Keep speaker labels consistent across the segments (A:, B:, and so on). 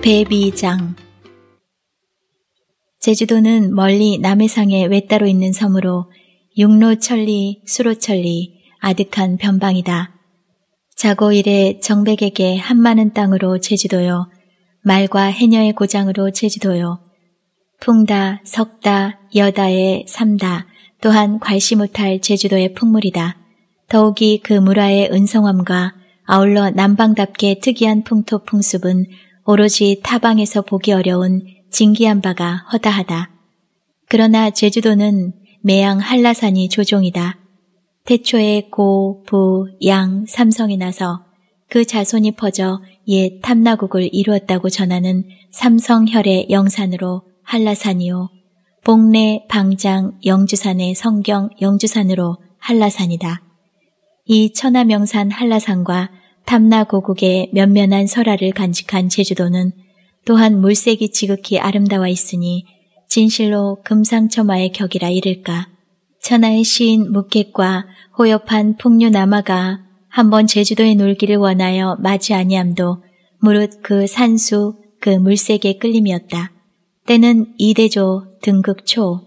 A: 배비장 제주도는 멀리 남해상의 외따로 있는 섬으로 육로천리, 수로천리, 아득한 변방이다. 자고 이래 정백에게 한많은 땅으로 제주도요. 말과 해녀의 고장으로 제주도요. 풍다, 석다, 여다의 삼다 또한 괄시 못할 제주도의 풍물이다. 더욱이 그무화의 은성함과 아울러 남방답게 특이한 풍토 풍습은 오로지 타방에서 보기 어려운 징기한 바가 허다하다. 그러나 제주도는 매양 한라산이 조종이다. 태초에 고, 부, 양, 삼성이 나서 그 자손이 퍼져 옛 탐나국을 이루었다고 전하는 삼성혈의 영산으로 한라산이요. 봉래, 방장, 영주산의 성경 영주산으로 한라산이다. 이 천하명산 한라산과 탐나 고국의 면면한 설화를 간직한 제주도는 또한 물색이 지극히 아름다워 있으니 진실로 금상첨화의 격이라 이를까. 천하의 시인 묵객과 호엽한풍류나마가 한번 제주도에 놀기를 원하여 마지 아니함도 무릇 그 산수 그 물색의 끌림이었다. 때는 이대조 등극 초.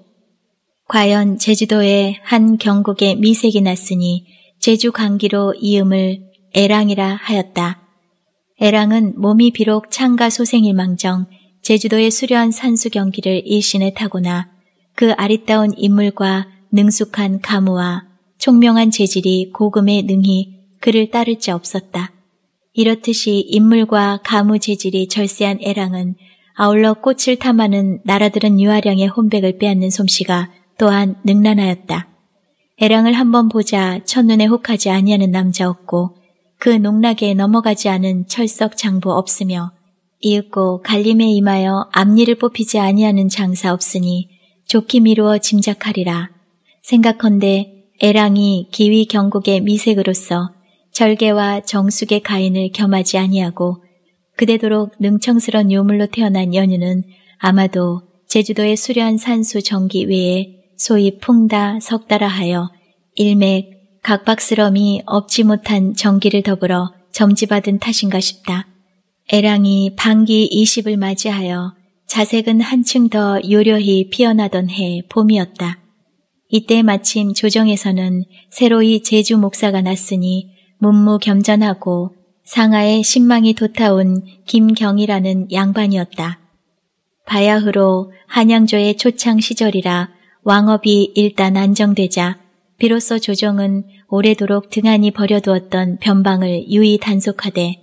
A: 과연 제주도에 한 경국의 미색이 났으니 제주 광기로 이음을 애랑이라 하였다. 애랑은 몸이 비록 창가 소생일망정 제주도의 수려한 산수경기를 일신에 타고나 그 아리따운 인물과 능숙한 가무와 총명한 재질이 고금에 능히 그를 따를 지 없었다. 이렇듯이 인물과 가무 재질이 절세한 애랑은 아울러 꽃을 탐하는 나라들은 유아령의 혼백을 빼앗는 솜씨가 또한 능란하였다. 애랑을 한번 보자 첫눈에 혹하지 아니하는 남자였고 그 농락에 넘어가지 않은 철석 장부 없으며 이윽고 갈림에 임하여 앞니를 뽑히지 아니하는 장사 없으니 좋게 미루어 짐작하리라. 생각헌데 애랑이 기위 경국의 미색으로서 절개와 정숙의 가인을 겸하지 아니하고 그대도록 능청스런 요물로 태어난 연유는 아마도 제주도의 수려한 산수 정기 외에 소위 풍다, 석다라 하여 일맥, 각박스러움이 없지 못한 정기를 더불어 점지받은 탓인가 싶다. 애랑이 반기 20을 맞이하여 자색은 한층 더 요려히 피어나던 해 봄이었다. 이때 마침 조정에서는 새로이 제주 목사가 났으니 문무겸전하고 상하에 신망이 돋아온 김경이라는 양반이었다. 바야흐로 한양조의 초창 시절이라 왕업이 일단 안정되자 비로소 조정은 오래도록 등한히 버려두었던 변방을 유의 단속하되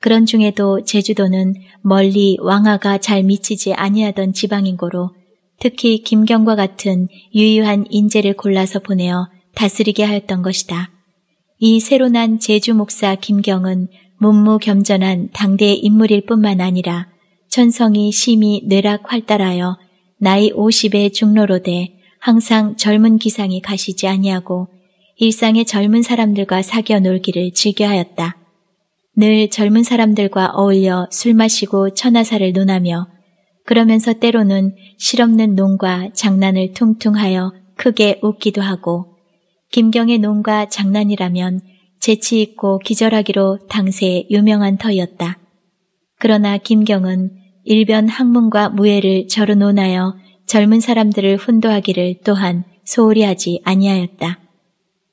A: 그런 중에도 제주도는 멀리 왕화가 잘 미치지 아니하던 지방인고로 특히 김경과 같은 유유한 인재를 골라서 보내어 다스리게 하였던 것이다. 이 새로 난 제주 목사 김경은 문무겸전한 당대의 인물일 뿐만 아니라 천성이 심히 뇌락 활달하여 나이 50의 중로로 돼 항상 젊은 기상이 가시지 아니하고 일상의 젊은 사람들과 사귀어 놀기를 즐겨하였다. 늘 젊은 사람들과 어울려 술 마시고 천하사를 논하며 그러면서 때로는 실없는 농과 장난을 퉁퉁하여 크게 웃기도 하고 김경의 농과 장난이라면 재치 있고 기절하기로 당세에 유명한 터였다. 그러나 김경은 일변 학문과 무예를 저로 논하여 젊은 사람들을 혼도하기를 또한 소홀히 하지 아니하였다.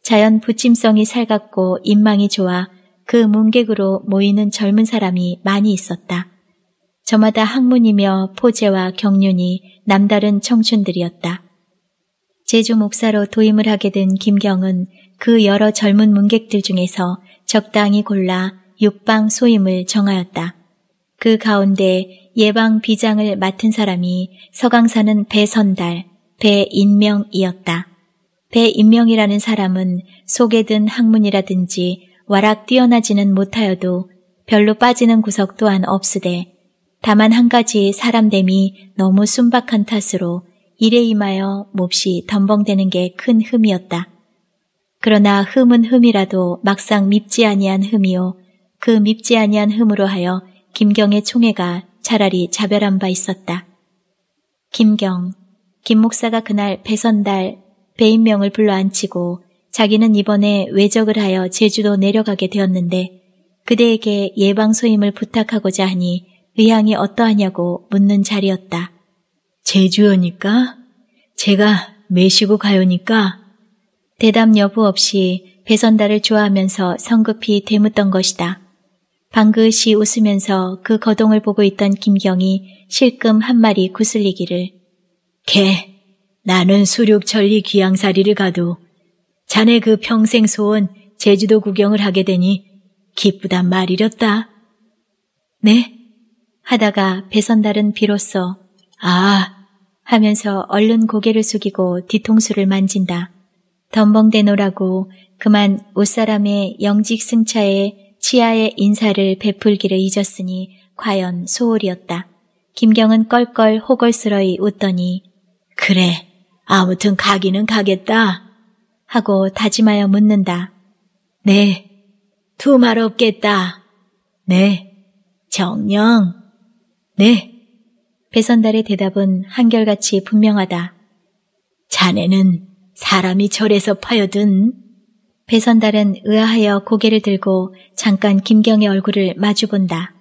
A: 자연 부침성이 살갑고 인망이 좋아 그 문객으로 모이는 젊은 사람이 많이 있었다. 저마다 학문이며 포제와 경륜이 남다른 청춘들이었다. 제주 목사로 도임을 하게 된 김경은 그 여러 젊은 문객들 중에서 적당히 골라 육방 소임을 정하였다. 그 가운데 예방 비장을 맡은 사람이 서강사는 배선달, 배인명이었다. 배인명이라는 사람은 속에 든 학문이라든지 와락 뛰어나지는 못하여도 별로 빠지는 구석 또한 없으되 다만 한 가지 사람됨이 너무 순박한 탓으로 일에 임하여 몹시 덤벙대는 게 큰 흠이었다. 그러나 흠은 흠이라도 막상 밉지 아니한 흠이요 그 밉지 아니한 흠으로 하여 김경의 총애가 차라리 자별한 바 있었다. 김경, 김 목사가 그날 배선달, 배인명을 불러 앉히고 자기는 이번에 외적을 하여 제주도 내려가게 되었는데 그대에게 예방소임을 부탁하고자 하니 의향이 어떠하냐고 묻는 자리였다. 제주여니까? 제가 매시고 가요니까? 대답 여부 없이 배선달을 좋아하면서 성급히 되묻던 것이다. 방긋이 웃으면서 그 거동을 보고 있던 김경이 실금 한 마리 구슬리기를 개, 나는 수륙천리 귀양사리를 가도 자네 그 평생 소원 제주도 구경을 하게 되니 기쁘단 말이렸다. 네? 하다가 배선달은 비로소 아 하면서 얼른 고개를 숙이고 뒤통수를 만진다. 덤벙대노라고 그만 옷사람의 영직 승차에 시아의 인사를 베풀기를 잊었으니 과연 소홀이었다. 김경은 껄껄 호걸스러이 웃더니 그래 아무튼 가기는 가겠다 하고 다짐하여 묻는다. 네. 두 말 없겠다. 네. 정령 네. 배선달의 대답은 한결같이 분명하다. 자네는 사람이 절에서 파여든 배선달은 의아하여 고개를 들고 잠깐 김경의 얼굴을 마주본다.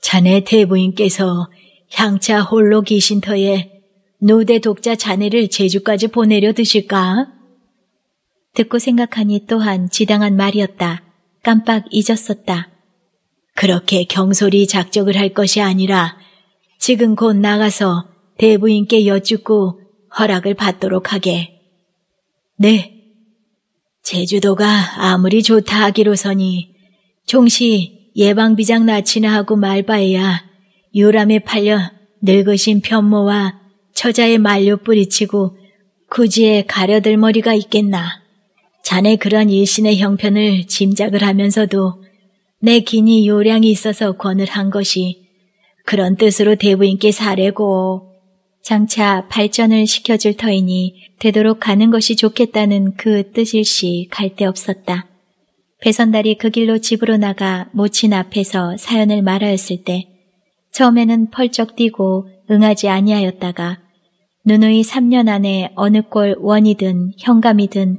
A: 자네 대부인께서 향차 홀로 계신 터에 노대 독자 자네를 제주까지 보내려 드실까? 듣고 생각하니 또한 지당한 말이었다. 깜빡 잊었었다. 그렇게 경솔히 작정을 할 것이 아니라 지금 곧 나가서 대부인께 여쭙고 허락을 받도록 하게. 네, 제주도가 아무리 좋다 하기로서니 종시 예방비장 낯치나 하고 말바에야 유람에 팔려 늙으신 편모와 처자의 만료 뿌리치고 굳이에 가려들 머리가 있겠나. 자네 그런 일신의 형편을 짐작을 하면서도 내 기니 요량이 있어서 권을 한 것이 그런 뜻으로 대부인께 사례고 장차 발전을 시켜줄 터이니 되도록 가는 것이 좋겠다는 그 뜻일시 갈 데 없었다. 배선달이 그 길로 집으로 나가 모친 앞에서 사연을 말하였을 때 처음에는 펄쩍 뛰고 응하지 아니하였다가 누누이 3년 안에 어느 꼴 원이든 현감이든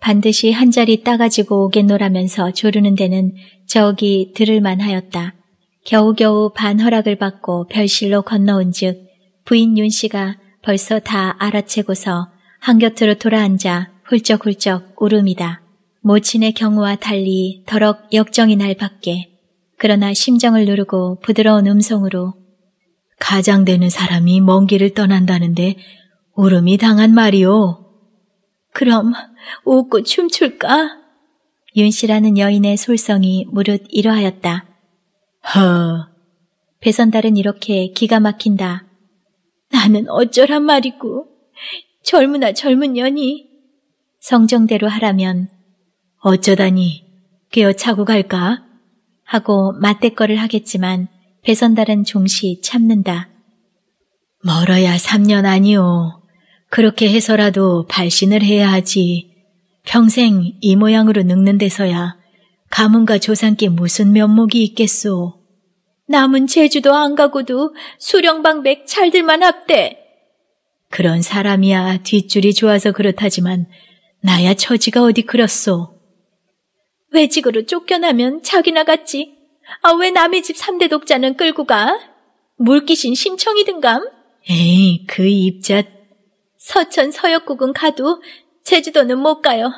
A: 반드시 한 자리 따가지고 오겠노라면서 조르는 데는 저기 들을만 하였다. 겨우겨우 반 허락을 받고 별실로 건너온 즉 부인 윤 씨가 벌써 다 알아채고서 한 곁으로 돌아앉아 훌쩍훌쩍 울음이다. 모친의 경우와 달리 더럭 역정이 날 밖에 그러나 심정을 누르고 부드러운 음성으로 가장되는 사람이 먼 길을 떠난다는데 울음이 당한 말이오. 그럼 웃고 춤출까? 윤 씨라는 여인의 솔성이 무릇 이러하였다. 허. 배선달은 이렇게 기가 막힌다. 나는 어쩌란 말이고 젊으나 젊은 년이 성정대로 하라면 어쩌다니 꿰어 차고 갈까 하고 맞대거를 하겠지만 배선다른 종시 참는다. 멀어야 3년 아니오. 그렇게 해서라도 발신을 해야 하지. 평생 이 모양으로 늙는 데서야 가문과 조상께 무슨 면목이 있겠소. 남은 제주도 안 가고도 수령방맥 잘들만 합대 그런 사람이야 뒷줄이 좋아서 그렇다지만 나야 처지가 어디 그렇소. 외직으로 쫓겨나면 자기나 갔지아 왜 남의 집 3대 독자는 끌고 가? 물귀신 심청이든감? 에이 그 입자. 서천 서역국은 가도 제주도는 못 가요.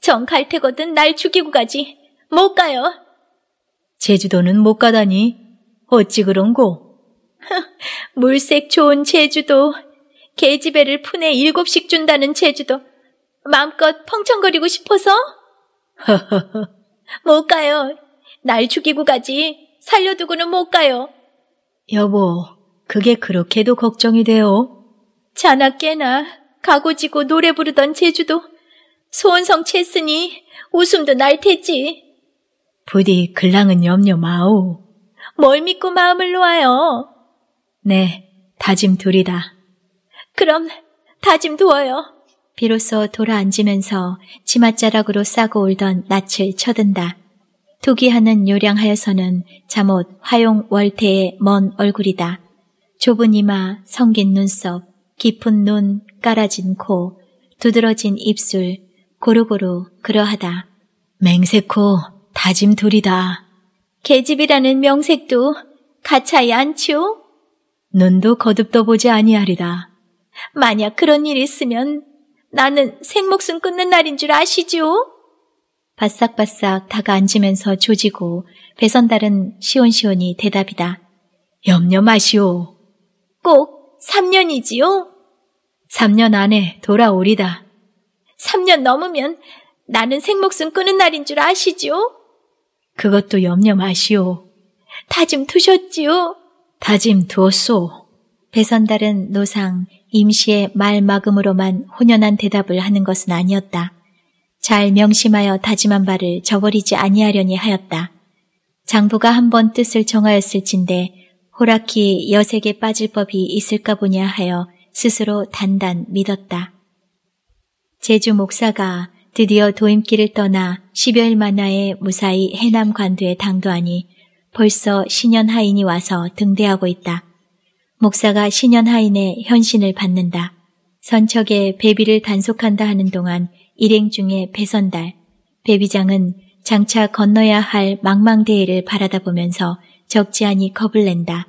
A: 정 갈 테거든 날 죽이고 가지. 못 가요. 제주도는 못 가다니 어찌 그런고? 물색 좋은 제주도, 계집애를 푼에 일곱씩 준다는 제주도, 마음껏 펑청거리고 싶어서? 못 가요. 날 죽이고 가지. 살려두고는 못 가요. 여보, 그게 그렇게도 걱정이 돼요. 자나 깨나 가고지고 노래 부르던 제주도 소원성 채으니 웃음도 날 테지. 부디 글랑은 염려 마오. 뭘 믿고 마음을 놓아요? 네, 다짐 둘이다. 그럼 다짐 두어요. 비로소 돌아앉으면서 치맛자락으로 싸고 울던 낯을 쳐든다. 투기하는 요량하여서는 잠옷 화용 월태의 먼 얼굴이다. 좁은 이마, 성긴 눈썹, 깊은 눈, 깔아진 코, 두드러진 입술, 고루고루 그러하다. 맹세코 다짐 둘이다. 계집이라는 명색도 가차이 않지요? 눈도 거듭도 보지 아니하리라. 만약 그런 일이 있으면 나는 생목숨 끊는 날인 줄 아시지요? 바싹바싹 다가앉으면서 조지고 배선달은 시온시온이 대답이다. 염려 마시오. 꼭 3년이지요? 3년 안에 돌아오리다. 3년 넘으면 나는 생목숨 끊는 날인 줄 아시지요? 그것도 염려 마시오. 다짐 두셨지요? 다짐 두었소. 배선달은 노상 임시의 말막음으로만 혼연한 대답을 하는 것은 아니었다. 잘 명심하여 다짐한 바를 저버리지 아니하려니 하였다. 장부가 한 번 뜻을 정하였을진데 호락히 여색에 빠질 법이 있을까 보냐 하여 스스로 단단 믿었다. 제주 목사가 드디어 도임길을 떠나 10여일 만하에 무사히 해남 관두에 당도하니 벌써 신현 하인이 와서 등대하고 있다. 목사가 신현 하인의 현신을 받는다. 선척에 배비를 단속한다 하는 동안 일행 중에 배선달, 배비장은 장차 건너야 할 망망대해를 바라다 보면서 적지 않이 겁을 낸다.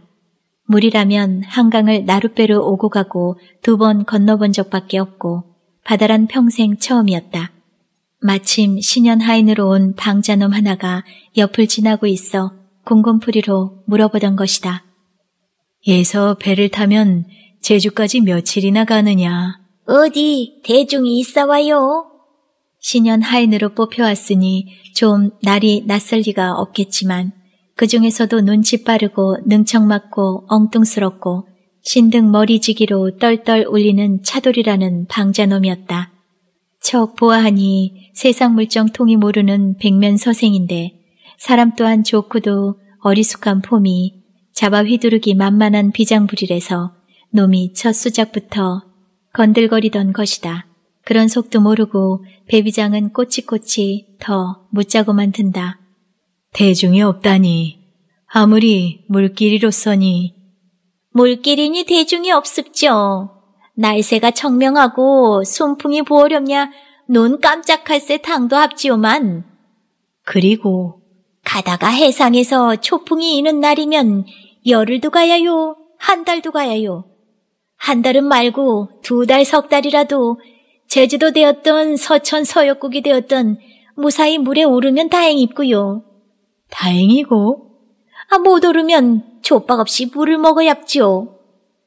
A: 물이라면 한강을 나룻배로 오고 가고 두 번 건너본 적밖에 없고 바다란 평생 처음이었다. 마침 신현 하인으로 온 방자놈 하나가 옆을 지나고 있어 궁금풀이로 물어보던 것이다. 예서 배를 타면 제주까지 며칠이나 가느냐? 어디 대중이 있어 와요? 신현 하인으로 뽑혀왔으니 좀 날이 낯설 리가 없겠지만 그 중에서도 눈치 빠르고 능청맞고 엉뚱스럽고 신등 머리지기로 떨떨 울리는 차돌이라는 방자놈이었다. 척 보아하니 세상 물정 통이 모르는 백면서생인데 사람 또한 좋고도 어리숙한 폼이 잡아 휘두르기 만만한 비장불일에서 놈이 첫 수작부터 건들거리던 것이다. 그런 속도 모르고 배비장은 꼬치꼬치 더 묻자고만 든다. 대중이 없다니 아무리 물길이로서니 물길이니 대중이 없습죠. 날새가 청명하고 순풍이 부어렵냐 눈 깜짝할 새탕도 합지요만. 그리고 가다가 해상에서 초풍이 이는 날이면 열흘도 가야요, 한 달도 가야요. 한 달은 말고 두 달, 석 달이라도 제주도 되었던 서천 서역국이 되었던 무사히 물에 오르면 다행이고요. 다행이고? 아, 못 오르면 족박 없이 물을 먹어야지요. 합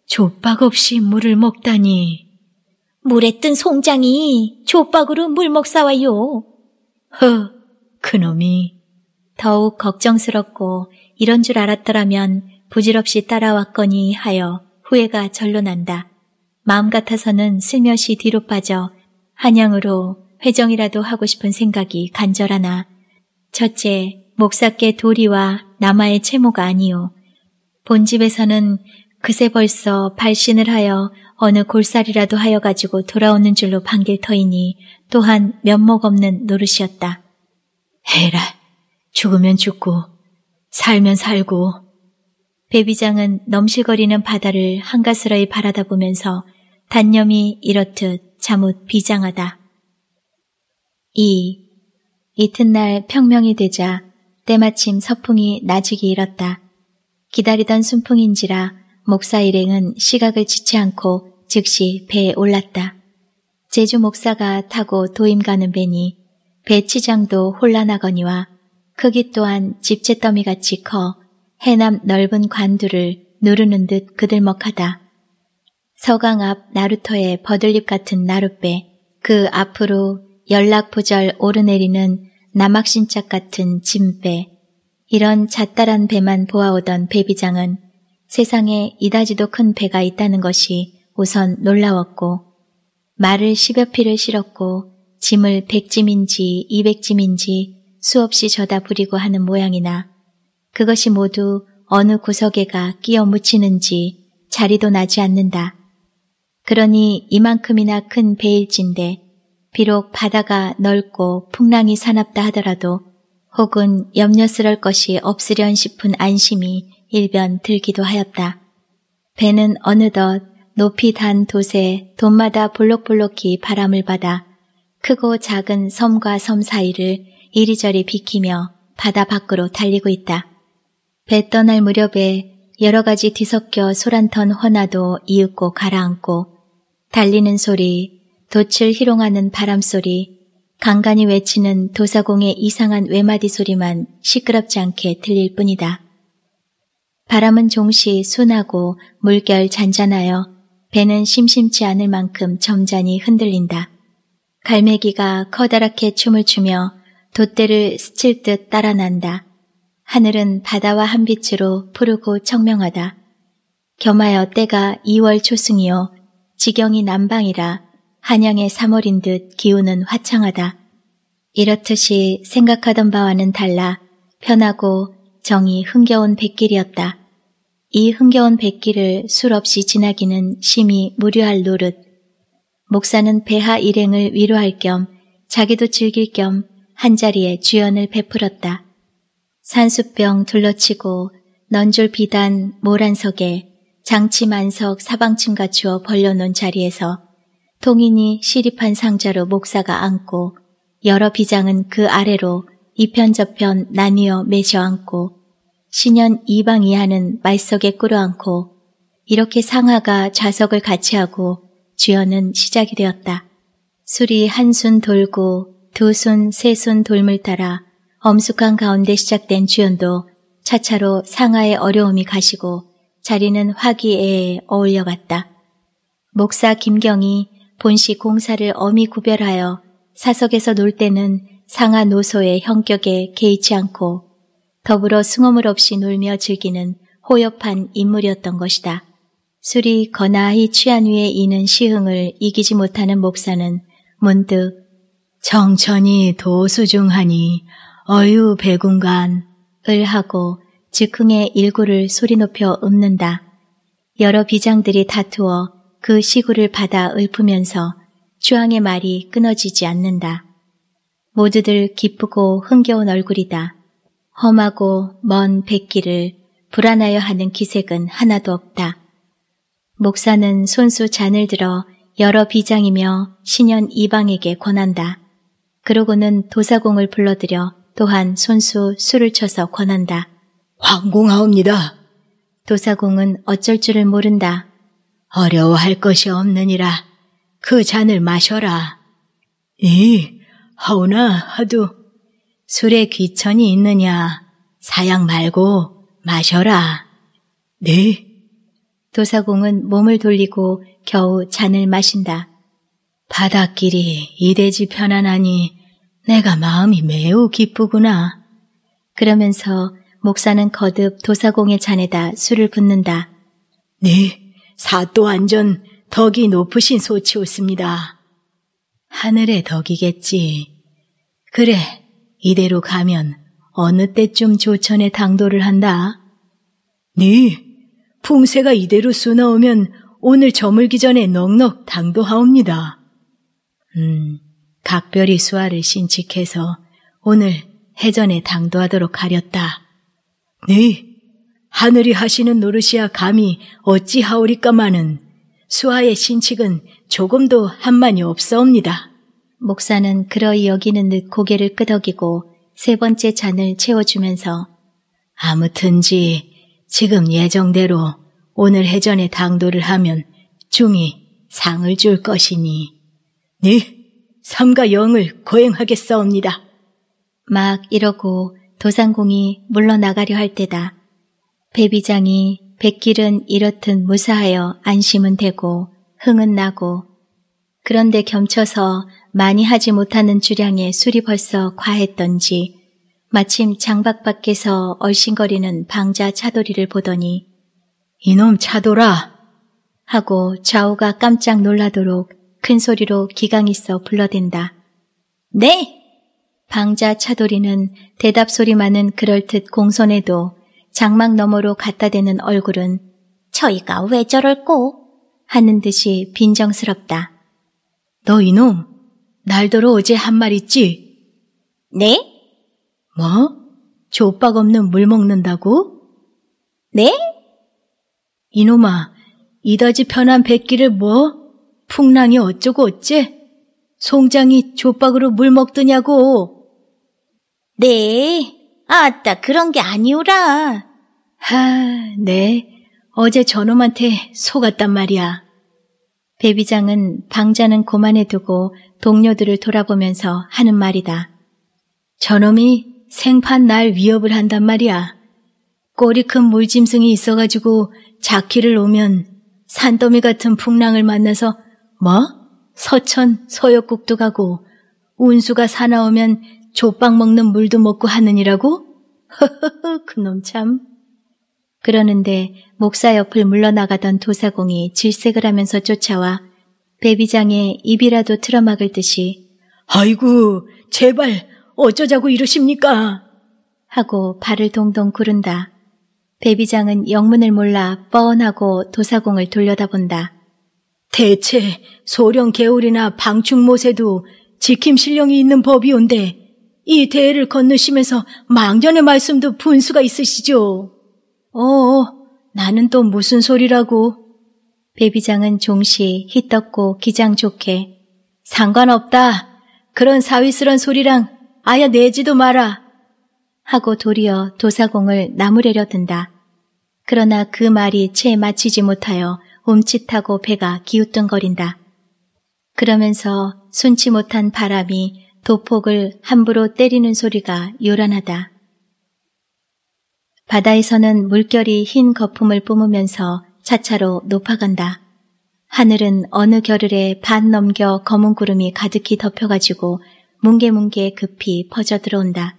A: 족박 없이 물을 먹다니. 물에 뜬 송장이 족박으로 물먹 사와요. 허, 그놈이. 더욱 걱정스럽고 이런 줄 알았더라면 부질없이 따라왔거니 하여 후회가 절로 난다. 마음 같아서는 슬며시 뒤로 빠져 한양으로 회정이라도 하고 싶은 생각이 간절하나 첫째 목사께 도리와 남아의 채모가 아니요. 본집에서는 그새 벌써 발신을 하여 어느 골살이라도 하여 가지고 돌아오는 줄로 반길 터이니 또한 면목 없는 노릇이었다. 헤라, 죽으면 죽고 살면 살고 배비장은 넘실거리는 바다를 한가스러이 바라다 보면서 단념이 이렇듯 자못 비장하다. 2. 이튿날 평명이 되자 때마침 서풍이 나지기 일었다. 기다리던 순풍인지라 목사 일행은 시각을 지치 않고 즉시 배에 올랐다. 제주 목사가 타고 도임 가는 배니 배 치장도 혼란하거니와 크기 또한 집채더미같이 커 해남 넓은 관두를 누르는 듯 그들먹하다. 서강 앞 나루터의 버들잎 같은 나룻배 그 앞으로 연락부절 오르내리는 남악신짝 같은 짐배 이런 잣다란 배만 보아오던 배비장은 세상에 이다지도 큰 배가 있다는 것이 우선 놀라웠고 말을 십여 피를 실었고 짐을 백짐인지 이백짐인지 수없이 저다 부리고 하는 모양이나 그것이 모두 어느 구석에가 끼어 묻히는지 자리도 나지 않는다. 그러니 이만큼이나 큰 배일진데 비록 바다가 넓고 풍랑이 사납다 하더라도 혹은 염려스럴 것이 없으련 싶은 안심이 일변 들기도 하였다. 배는 어느덧 높이 단 도새 돈마다 볼록볼록히 바람을 받아 크고 작은 섬과 섬 사이를 이리저리 비키며 바다 밖으로 달리고 있다. 배 떠날 무렵에 여러 가지 뒤섞여 소란턴 헌화도 이윽고 가라앉고 달리는 소리, 돛을 희롱하는 바람소리, 간간히 외치는 도사공의 이상한 외마디 소리만 시끄럽지 않게 들릴 뿐이다. 바람은 종시 순하고 물결 잔잔하여 배는 심심치 않을 만큼 점잖이 흔들린다. 갈매기가 커다랗게 춤을 추며 돛대를 스칠 듯 따라난다. 하늘은 바다와 한빛으로 푸르고 청명하다. 겸하여 때가 2월 초승이요 지경이 남방이라 한양의 3월인 듯 기운은 화창하다. 이렇듯이 생각하던 바와는 달라 편하고 정이 흥겨운 뱃길이었다 이 흥겨운 백길을 술없이 지나기는 심히 무료할 노릇. 목사는 배하 일행을 위로할 겸 자기도 즐길 겸 한자리에 주연을 베풀었다. 산수병 둘러치고 넌줄 비단 모란석에 장치만석 사방침 갖추어 벌려놓은 자리에서 통인이 시립한 상자로 목사가 앉고 여러 비장은 그 아래로 이편저편 나뉘어 매셔 앉고 신현 이방이하는 말석에 끌어안고 이렇게 상하가 좌석을 같이 하고 주연은 시작이 되었다. 술이 한손 돌고 두 손, 세손 돌물 따라 엄숙한 가운데 시작된 주연도 차차로 상하의 어려움이 가시고 자리는 화기애애에 어울려갔다. 목사 김경이 본시 공사를 어미 구별하여 사석에서 놀 때는 상하 노소의 형격에 개의치 않고 더불어 승호물 없이 놀며 즐기는 호엽한 인물이었던 것이다. 술이 거나히 취한 후에 이는 시흥을 이기지 못하는 목사는 문득 정천이 도수중하니 어유 배군간을 하고 즉흥의 일구를 소리 높여 읊는다. 여러 비장들이 다투어 그 시구를 받아 읊으면서 주황의 말이 끊어지지 않는다. 모두들 기쁘고 흥겨운 얼굴이다. 험하고 먼 백길을 불안하여 하는 기색은 하나도 없다. 목사는 손수 잔을 들어 여러 비장이며 신현 이방에게 권한다. 그러고는 도사공을 불러들여 또한 손수 술을 쳐서 권한다. 황공하옵니다. 도사공은 어쩔 줄을 모른다. 어려워할 것이 없느니라. 그 잔을 마셔라. 이 하오나 하도 술에 귀천이 있느냐? 사양 말고 마셔라. 네. 도사공은 몸을 돌리고 겨우 잔을 마신다. 바닷길이 이대지 편안하니 내가 마음이 매우 기쁘구나. 그러면서 목사는 거듭 도사공의 잔에다 술을 붓는다. 네, 사또 안전 덕이 높으신 소치오습니다. 하늘의 덕이겠지. 그래, 이대로 가면 어느 때쯤 조천에 당도를 한다. 네, 풍세가 이대로 쏘나오면 오늘 저물기 전에 넉넉 당도하옵니다. 음, 각별히 수화를 신칙해서 오늘 해전에 당도하도록 하렸다. 네, 하늘이 하시는 노릇이야 감히 어찌하오리까마는 수화의 신칙은 조금도 한만이 없사옵니다. 목사는 그러이 여기는 듯 고개를 끄덕이고 세 번째 잔을 채워주면서 아무튼지 지금 예정대로 오늘 해전에 당도를 하면 중이 상을 줄 것이니 네 삼가 영을 고행하겠사옵니다. 막 이러고 도상공이 물러나가려 할 때다. 배비장이 백길은 이렇듯 무사하여 안심은 되고 흥은 나고 그런데 겸쳐서 많이 하지 못하는 주량의 술이 벌써 과했던지 마침 장박 밖에서 얼씬거리는 방자 차돌이를 보더니 이놈 차돌아! 하고 좌우가 깜짝 놀라도록 큰 소리로 기강 있어 불러댄다. 네! 방자 차돌이는 대답 소리만은 그럴듯 공손해도 장막 너머로 갖다 대는 얼굴은 저희가 왜 저럴꼬? 하는 듯이 빈정스럽다. 너 이놈, 날더러 어제 한 말 있지? 네? 뭐? 조박 없는 물 먹는다고? 네? 이놈아, 이다지 편한 뱃기를 뭐? 풍랑이 어쩌고 어째? 송장이 조박으로 물 먹더냐고. 네, 아따 그런 게 아니오라. 하, 네, 어제 저놈한테 속았단 말이야. 배비장은 방자는 고만해 두고 동료들을 돌아보면서 하는 말이다. 저놈이 생판 날 위협을 한단 말이야. 꼬리 큰 물짐승이 있어가지고 자키를 오면 산더미 같은 풍랑을 만나서 뭐? 서천, 서역국도 가고 운수가 사나오면 조빵 먹는 물도 먹고 하느니라고? 허허허 그 놈 참. 그러는데 목사 옆을 물러나가던 도사공이 질색을 하면서 쫓아와 배비장의 입이라도 틀어막을 듯이 아이고 제발 어쩌자고 이러십니까? 하고 발을 동동 구른다. 배비장은 영문을 몰라 뻔하고 도사공을 돌려다본다. 대체 소령 개울이나 방충못에도 지킴 실령이 있는 법이온데 이대회를 건너시면서 망년의 말씀도 분수가 있으시죠. 어어, 어, 나는 또 무슨 소리라고. 배비장은 종시 히떡고 기장 좋게 상관없다. 그런 사위스런 소리랑 아야 내지도 마라. 하고 도리어 도사공을 나무래려 든다. 그러나 그 말이 채 마치지 못하여 옴칫하고 배가 기우뚱거린다. 그러면서 순치 못한 바람이 도폭을 함부로 때리는 소리가 요란하다. 바다에서는 물결이 흰 거품을 뿜으면서 차차로 높아간다. 하늘은 어느 겨를에 반 넘겨 검은 구름이 가득히 덮여가지고 뭉게뭉게 급히 퍼져 들어온다.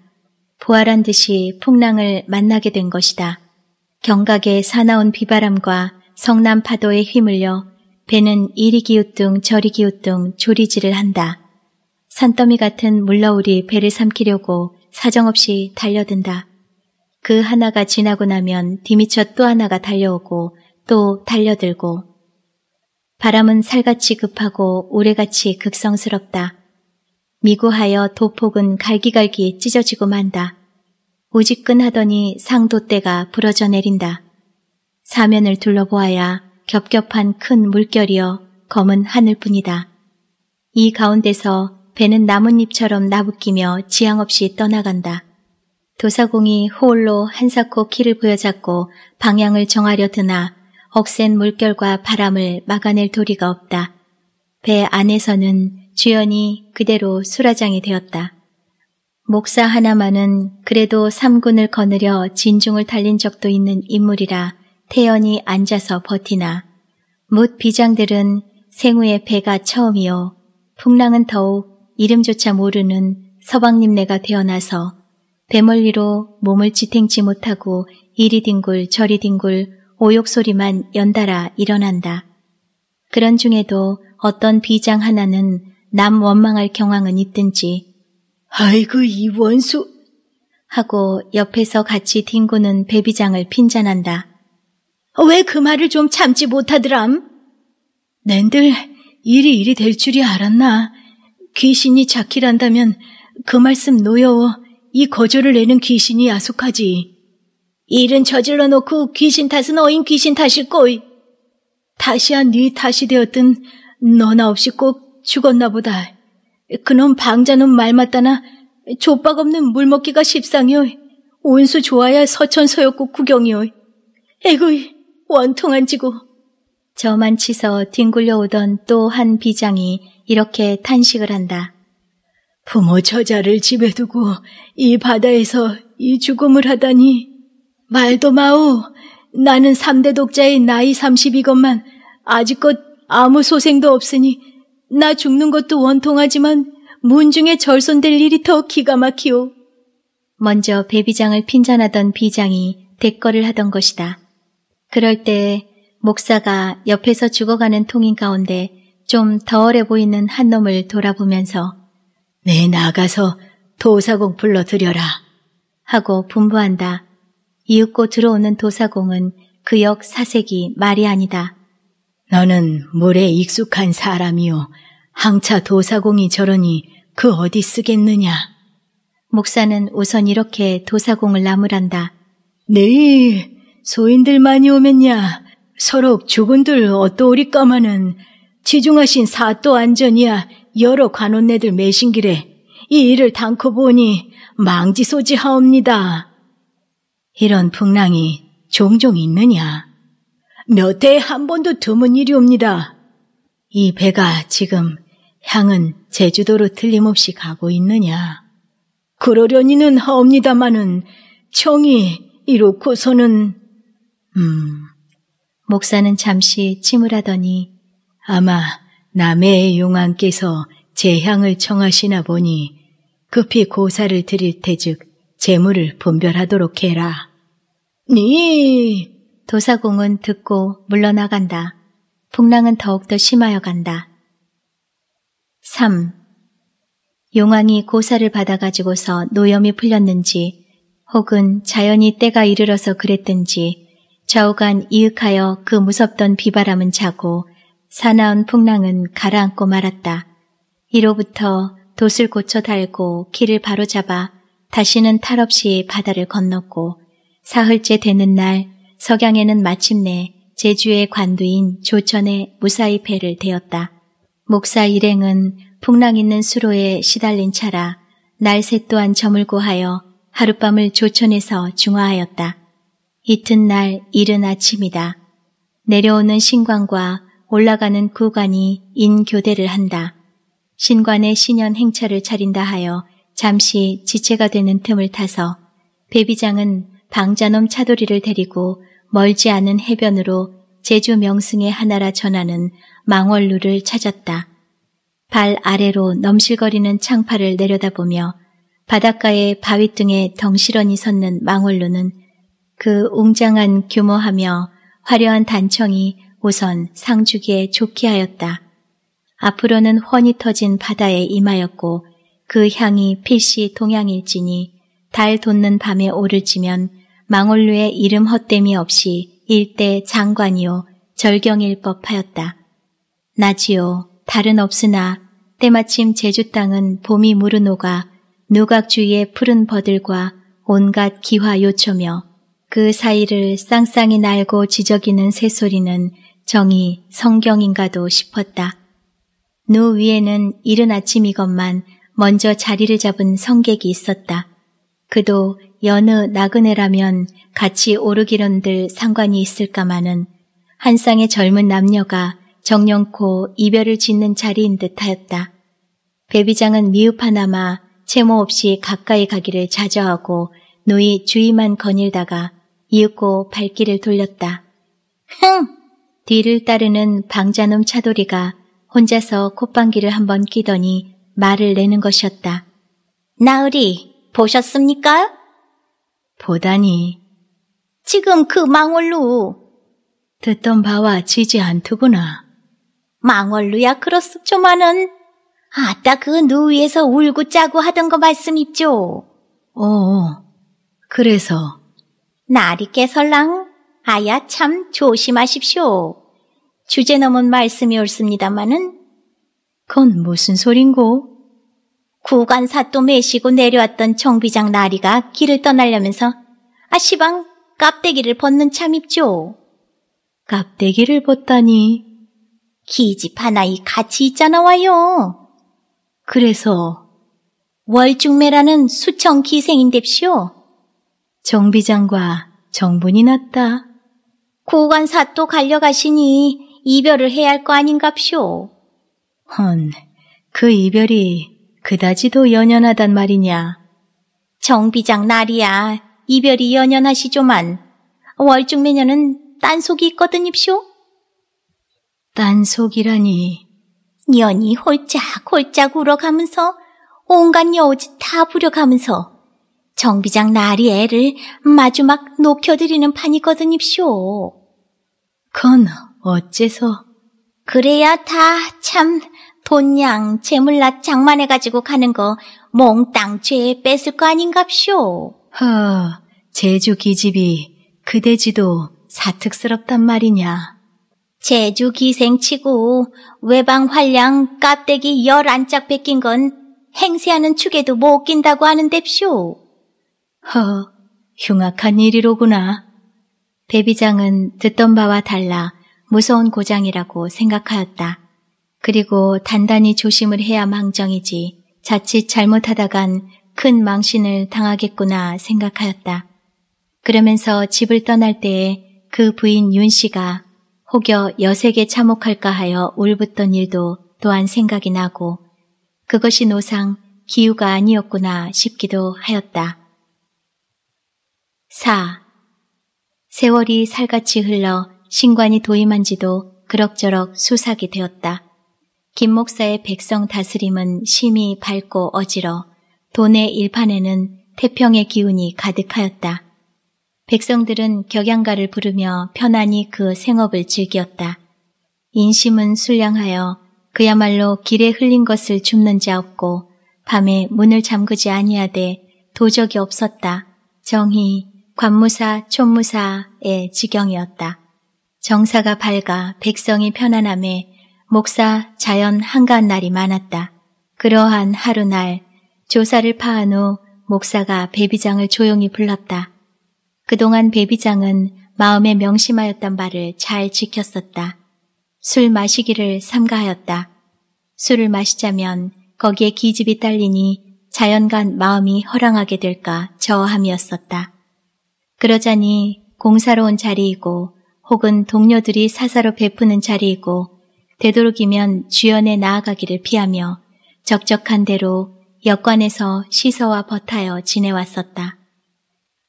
A: 부활한 듯이 풍랑을 만나게 된 것이다. 경각에 사나운 비바람과 성남 파도에 휘물려 배는 이리 기웃둥 저리 기웃둥 조리질을 한다. 산더미 같은 물러울이 배를 삼키려고 사정없이 달려든다. 그 하나가 지나고 나면 뒤미쳐 또 하나가 달려오고 또 달려들고 바람은 살같이 급하고 오래같이 극성스럽다. 미구하여 도폭은 갈기갈기 찢어지고 만다. 오직끈 하더니 상도대가 부러져 내린다. 사면을 둘러보아야 겹겹한 큰 물결이여 검은 하늘뿐이다. 이 가운데서 배는 나뭇잎처럼 나부끼며 지향 없이 떠나간다. 교사공이 호울로 한사코 키를 부여잡고 방향을 정하려 드나 억센 물결과 바람을 막아낼 도리가 없다. 배 안에서는 주연이 그대로 수라장이 되었다. 목사 하나만은 그래도 삼군을 거느려 진중을 달린 적도 있는 인물이라 태연히 앉아서 버티나 못 비장들은 생후에 배가 처음이요 풍랑은 더욱 이름조차 모르는 서방님네가 태어나서 배멀리로 몸을 지탱치 못하고 이리 뒹굴 저리 뒹굴 오욕소리만 연달아 일어난다. 그런 중에도 어떤 비장 하나는 남 원망할 경황은 있든지 아이고 이 원수 하고 옆에서 같이 뒹구는 배비장을 핀잔한다. 왜 그 말을 좀 참지 못하더람? 낸들 이리이리될 줄이 알았나? 귀신이 자키란다면 그 말씀 노여워 이 거절을 내는 귀신이 야속하지. 일은 저질러 놓고 귀신 탓은 어인 귀신 탓일 꼬이. 다시야 네 탓이 되었든 너나 없이 꼭 죽었나 보다. 그놈 방자는 말맞다나 족박 없는 물 먹기가 십상이오. 온수 좋아야 서천서역국 구경이오. 에구이 원통한 지고. 저만 치서 뒹굴려오던 또 한 비장이 이렇게 탄식을 한다. 부모 처자를 집에 두고 이 바다에서 이 죽음을 하다니 말도 마오. 나는 3대 독자의 나이 30이건만 아직껏 아무 소생도 없으니 나 죽는 것도 원통하지만 문중에 절손될 일이 더 기가 막히오. 먼저 배비장을 핀잔하던 비장이 대거를 하던 것이다. 그럴 때 목사가 옆에서 죽어가는 통인 가운데 좀 더얼해 보이는 한 놈을 돌아보면서 내 네, 나가서 도사공 불러들여라 하고 분부한다. 이윽고 들어오는 도사공은 그 역 사색이 말이 아니다. 너는 물에 익숙한 사람이오 항차 도사공이 저러니 그 어디 쓰겠느냐. 목사는 우선 이렇게 도사공을 나무란다. 네, 소인들많이 오면야 서로 죽은들 어떠오리까마는 지중하신 사또 안전이야 여러 관원네들 매신길에 이 일을 당코 보니 망지소지하옵니다. 이런 풍랑이 종종 있느냐? 몇 해에 한 번도 드문 일이옵니다. 이 배가 지금 향은 제주도로 틀림없이 가고 있느냐? 그러려니는 하옵니다마는 청이 이렇고서는 음 목사는 잠시 침을 하더니 아마 남해의 용왕께서 재향을 청하시나 보니 급히 고사를 드릴 테즉 재물을 분별하도록 해라. 네! 도사공은 듣고 물러나간다. 풍랑은 더욱더 심하여 간다. 3. 용왕이 고사를 받아가지고서 노염이 풀렸는지 혹은 자연히 때가 이르러서 그랬든지 좌우간 이윽하여 그 무섭던 비바람은 자고 사나운 풍랑은 가라앉고 말았다. 이로부터 돛을 고쳐 달고 길을 바로잡아 다시는 탈 없이 바다를 건넜고 사흘째 되는 날 석양에는 마침내 제주의 관두인 조천의 무사히 배를 대었다. 목사 일행은 풍랑 있는 수로에 시달린 차라 날새 또한 저물고 하여 하룻밤을 조천에서 중화하였다. 이튿날 이른 아침이다. 내려오는 신광과 올라가는 구간이 인교대를 한다. 신관의 신년 행차를 차린다 하여 잠시 지체가 되는 틈을 타서 배비장은 방자놈 차돌이를 데리고 멀지 않은 해변으로 제주 명승의 하나라 전하는 망월루를 찾았다. 발 아래로 넘실거리는 창파를 내려다보며 바닷가의 바위 등에 덩실언이 섰는 망월루는 그 웅장한 규모하며 화려한 단청이 우선 상주기에 좋게 하였다. 앞으로는 훤히 터진 바다에 임하였고 그 향이 필시 동양일지니 달 돋는 밤에 오를 지면 망월루의 이름 헛됨이 없이 일대 장관이요 절경일 법하였다. 나지요 달은 없으나 때마침 제주 땅은 봄이 무르노가 누각주위의 푸른 버들과 온갖 기화 요초며 그 사이를 쌍쌍이 날고 지저귀는 새소리는 정이 성경인가도 싶었다. 노 위에는 이른 아침이건만 먼저 자리를 잡은 성객이 있었다. 그도 여느 나그네라면 같이 오르기론들 상관이 있을까마는 한 쌍의 젊은 남녀가 정령코 이별을 짓는 자리인 듯하였다. 배비장은 미흡하나마 채모 없이 가까이 가기를 자저하고 노이 주위만 거닐다가 이윽고 발길을 돌렸다. 흥! 뒤를 따르는 방자놈 차돌이가 혼자서 콧방귀를 한번 끼더니 말을 내는 것이었다. 나으리, 보셨습니까? 보다니. 지금 그 망월루. 듣던 바와 지지 않더구나. 망월루야 크로스초만은 아따 그 누이에서 울고 짜고 하던 거 말씀있죠? 어, 어, 그래서 나리깨설랑 아야 참 조심하십시오. 주제 넘은 말씀이 옳습니다마는 그건 무슨 소린고? 구간사또 매시고 내려왔던 정비장 나리가 길을 떠나려면서 아 시방 깝대기를 벗는 참입죠. 깝대기를 벗다니 기집 하나이 같이 있잖아 와요. 그래서 월중매라는 수청 기생인뎁시오. 정비장과 정분이 났다. 고관사또 갈려가시니 이별을 해야 할 거 아닌갑쇼. 헌, 그 이별이 그다지도 연연하단 말이냐. 정비장 날이야 이별이 연연하시조만 월중 매년은 딴속이 있거든 입쇼. 딴속이라니. 년이 홀짝홀짝 울어가면서 온갖 여우짓 다 부려가면서 정비장 나리 애를 마주막 녹여드리는 판이거든입쇼. 그건 어째서? 그래야 다 참 돈양 재물낱 장만해가지고 가는 거 몽땅 죄에 뺏을 거 아닌갑쇼. 허, 제주 기집이 그대지도 사특스럽단 말이냐. 제주 기생치고 외방 활량 깍대기열 안짝 베낀 건 행세하는 축에도 못 낀다고 하는뎁쇼. 허, 흉악한 일이로구나. 배비장은 듣던 바와 달라 무서운 고장이라고 생각하였다. 그리고 단단히 조심을 해야 망정이지 자칫 잘못하다간 큰 망신을 당하겠구나 생각하였다. 그러면서 집을 떠날 때에 그 부인 윤 씨가 혹여 여색에 참혹할까 하여 울붙던 일도 또한 생각이 나고 그것이 노상 기우가 아니었구나 싶기도 하였다. 4. 세월이 살같이 흘러 신관이 도임한 지도 그럭저럭 수삭이 되었다. 김 목사의 백성 다스림은 심히 밝고 어지러 도내 일판에는 태평의 기운이 가득하였다. 백성들은 격양가를 부르며 편안히 그 생업을 즐겼다 인심은 술량하여 그야말로 길에 흘린 것을 줍는 자 없고 밤에 문을 잠그지 아니하되 도적이 없었다. 정히 관무사, 촌무사의 지경이었다. 정사가 밝아 백성이 편안함에 목사, 자연 한가한 날이 많았다. 그러한 하루날 조사를 파한 후 목사가 배비장을 조용히 불렀다. 그동안 배비장은 마음에 명심하였던 바를 잘 지켰었다. 술 마시기를 삼가하였다. 술을 마시자면 거기에 기집이 딸리니 자연간 마음이 허랑하게 될까 저함이었었다. 그러자니 공사로운 자리이고 혹은 동료들이 사사로 베푸는 자리이고 되도록이면 주연에 나아가기를 피하며 적적한 대로 역관에서 시서와 버타여 지내왔었다.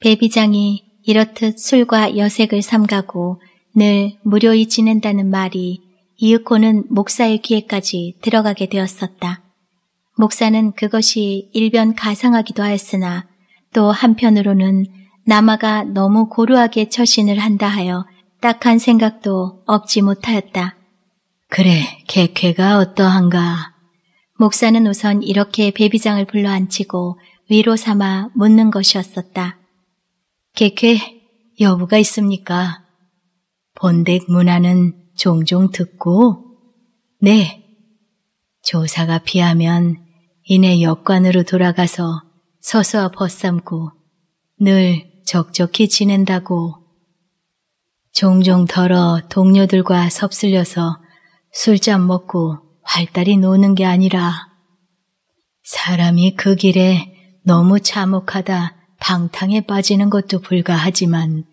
A: 배비장이 이렇듯 술과 여색을 삼가고 늘 무료히 지낸다는 말이 이윽고는 목사의 귀에까지 들어가게 되었었다. 목사는 그것이 일변 가상하기도 하였으나 또 한편으로는 남아가 너무 고루하게 처신을 한다 하여 딱한 생각도 없지 못하였다. 그래, 개쾌가 어떠한가? 목사는 우선 이렇게 배비장을 불러 앉히고 위로 삼아 묻는 것이었었다. 개쾌, 여부가 있습니까? 본댁 문화는 종종 듣고, 네. 조사가 피하면 이내 역관으로 돌아가서 서서와 벗삼고 늘 적적히 지낸다고. 종종 덜어 동료들과 섭슬려서 술잔 먹고 활달이 노는 게 아니라 사람이 그 길에 너무 참혹하다 방탕에 빠지는 것도 불가하지만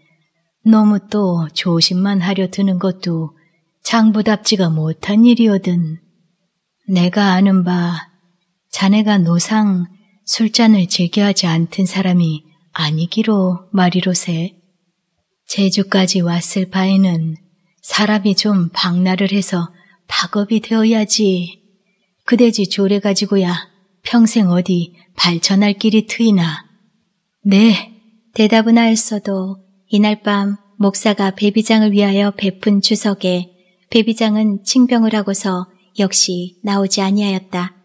A: 너무 또 조심만 하려 드는 것도 장부답지가 못한 일이거든. 내가 아는 바 자네가 노상 술잔을 즐겨하지 않던 사람이 아니기로 말이로세 제주까지 왔을 바에는 사람이 좀 박나를 해서 박업이 되어야지. 그대지 조래 가지고야 평생 어디 발전할 길이 트이나. 네, 대답은 하였어도 이날 밤 목사가 배비장을 위하여 베푼 주석에 배비장은 칭병을 하고서 역시 나오지 아니하였다.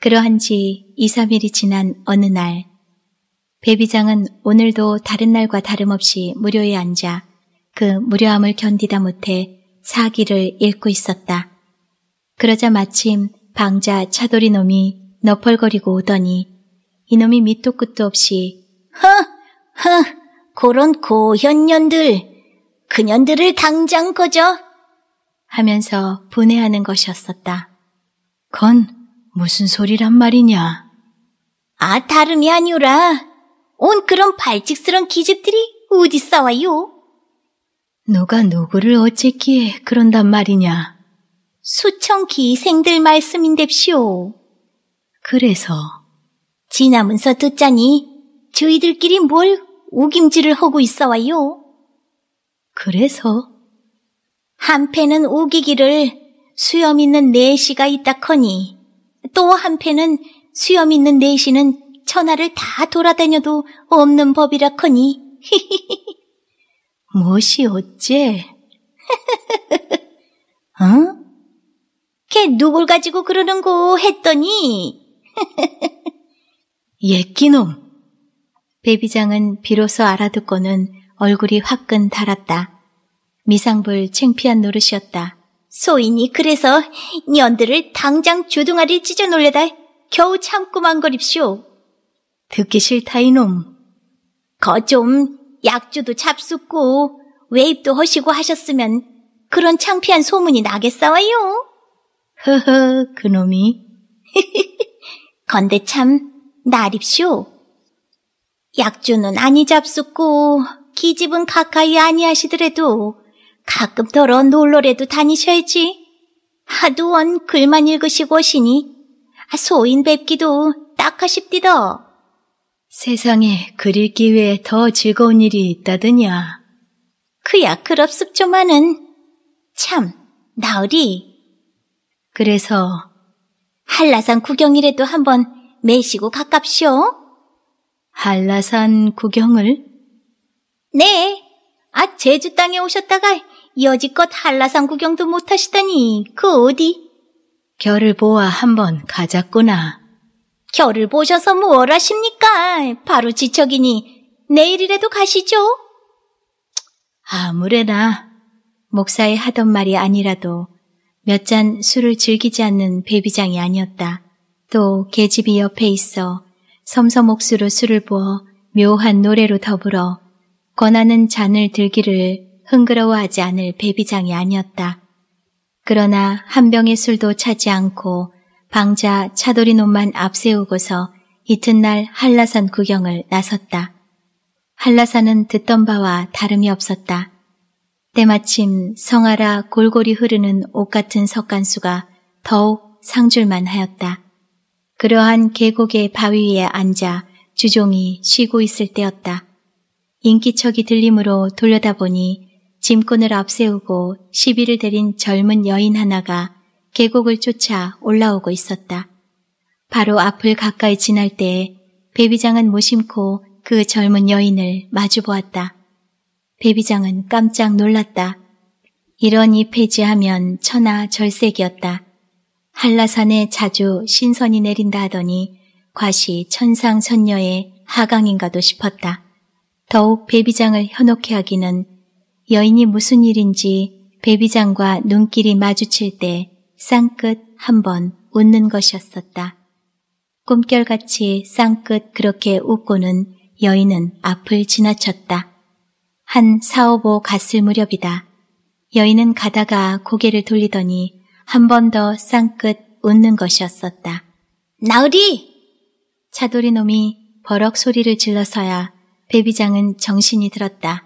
A: 그러한 지 2, 3일이 지난 어느 날 베비장은 오늘도 다른 날과 다름없이 무료에 앉아 그 무료함을 견디다 못해 사기를 읽고 있었다. 그러자 마침 방자 차돌이 놈이 너펄거리고 오더니 이놈이 밑도 끝도 없이 허! 허! 고런 고현년들! 그년들을 당장 거져 하면서 분해하는 것이었었다. 건 무슨 소리란 말이냐? 아, 다름이 아니오라. 온 그런 발칙스런 기집들이 어디 싸와요? 누가 누구를 어쨌기에 그런단 말이냐? 수천 기생들 말씀인데시오 그래서 지나면서 듣자니 저희들끼리 뭘 우김질을 하고 있어와요. 그래서 한패는 우기기를 수염 있는 내시가 있다 커니 또 한패는 수염 있는 내시는 천하를 다 돌아다녀도 없는 법이라커니. 무엇이 어째? 어? 걔 누굴 가지고 그러는고 했더니 예끼놈. 베비장은 비로소 알아듣고는 얼굴이 화끈 달았다. 미상불 챙피한 노릇이었다. 소인이 그래서 년들을 당장 주둥아리를 찢어놀려다 겨우 참고만 거립시오. 듣기 싫다 이놈. 거 좀 약주도 잡숫고 웨입도 허시고 하셨으면 그런 창피한 소문이 나겠어요. 허허 그놈이. 건데 참 나립쇼. 약주는 아니 잡숫고 기집은 가까이 아니하시더라도 가끔 더러 놀러라도 다니셔야지. 하두원 글만 읽으시고 오시니 소인 뵙기도 딱하십디다. 세상에 그 읽기 위해 더 즐거운 일이 있다더냐. 그 야크럽습 조만은 참 나으리. 그래서 한라산 구경이라도 한번 매시고 가깝시오. 한라산 구경을? 네. 아 제주 땅에 오셨다가 여지껏 한라산 구경도 못하시다니 그 어디? 결을 보아 한 번 가자꾸나. 결을 보셔서 무얼 하십니까? 바로 지척이니 내일이라도 가시죠. 아무래나 목사의 하던 말이 아니라도 몇 잔 술을 즐기지 않는 배비장이 아니었다. 또 계집이 옆에 있어 섬섬옥수로 술을 부어 묘한 노래로 더불어 권하는 잔을 들기를 흥그러워하지 않을 배비장이 아니었다. 그러나 한 병의 술도 차지 않고 방자 차돌이 놈만 앞세우고서 이튿날 한라산 구경을 나섰다. 한라산은 듣던 바와 다름이 없었다. 때마침 성아라 골고리 흐르는 옷 같은 석간수가 더욱 상줄만 하였다. 그러한 계곡의 바위 위에 앉아 주종이 쉬고 있을 때였다. 인기척이 들림으로 돌려다보니 짐꾼을 앞세우고 시비를 들인 젊은 여인 하나가 계곡을 쫓아 올라오고 있었다. 바로 앞을 가까이 지날 때에 베비장은 모심코 그 젊은 여인을 마주보았다. 베비장은 깜짝 놀랐다. 이러니폐지하면 천하 절색이었다. 한라산에 자주 신선이 내린다 하더니 과시 천상선녀의 하강인가도 싶었다. 더욱 베비장을 현혹해 하기는 여인이 무슨 일인지 베비장과 눈길이 마주칠 때 쌍끝 한 번 웃는 것이었었다. 꿈결같이 쌍끝 그렇게 웃고는 여인은 앞을 지나쳤다. 한 사오보 갔을 무렵이다. 여인은 가다가 고개를 돌리더니 한 번 더 쌍끝 웃는 것이었었다. 나으리! 차돌이 놈이 버럭 소리를 질러서야 배비장은 정신이 들었다.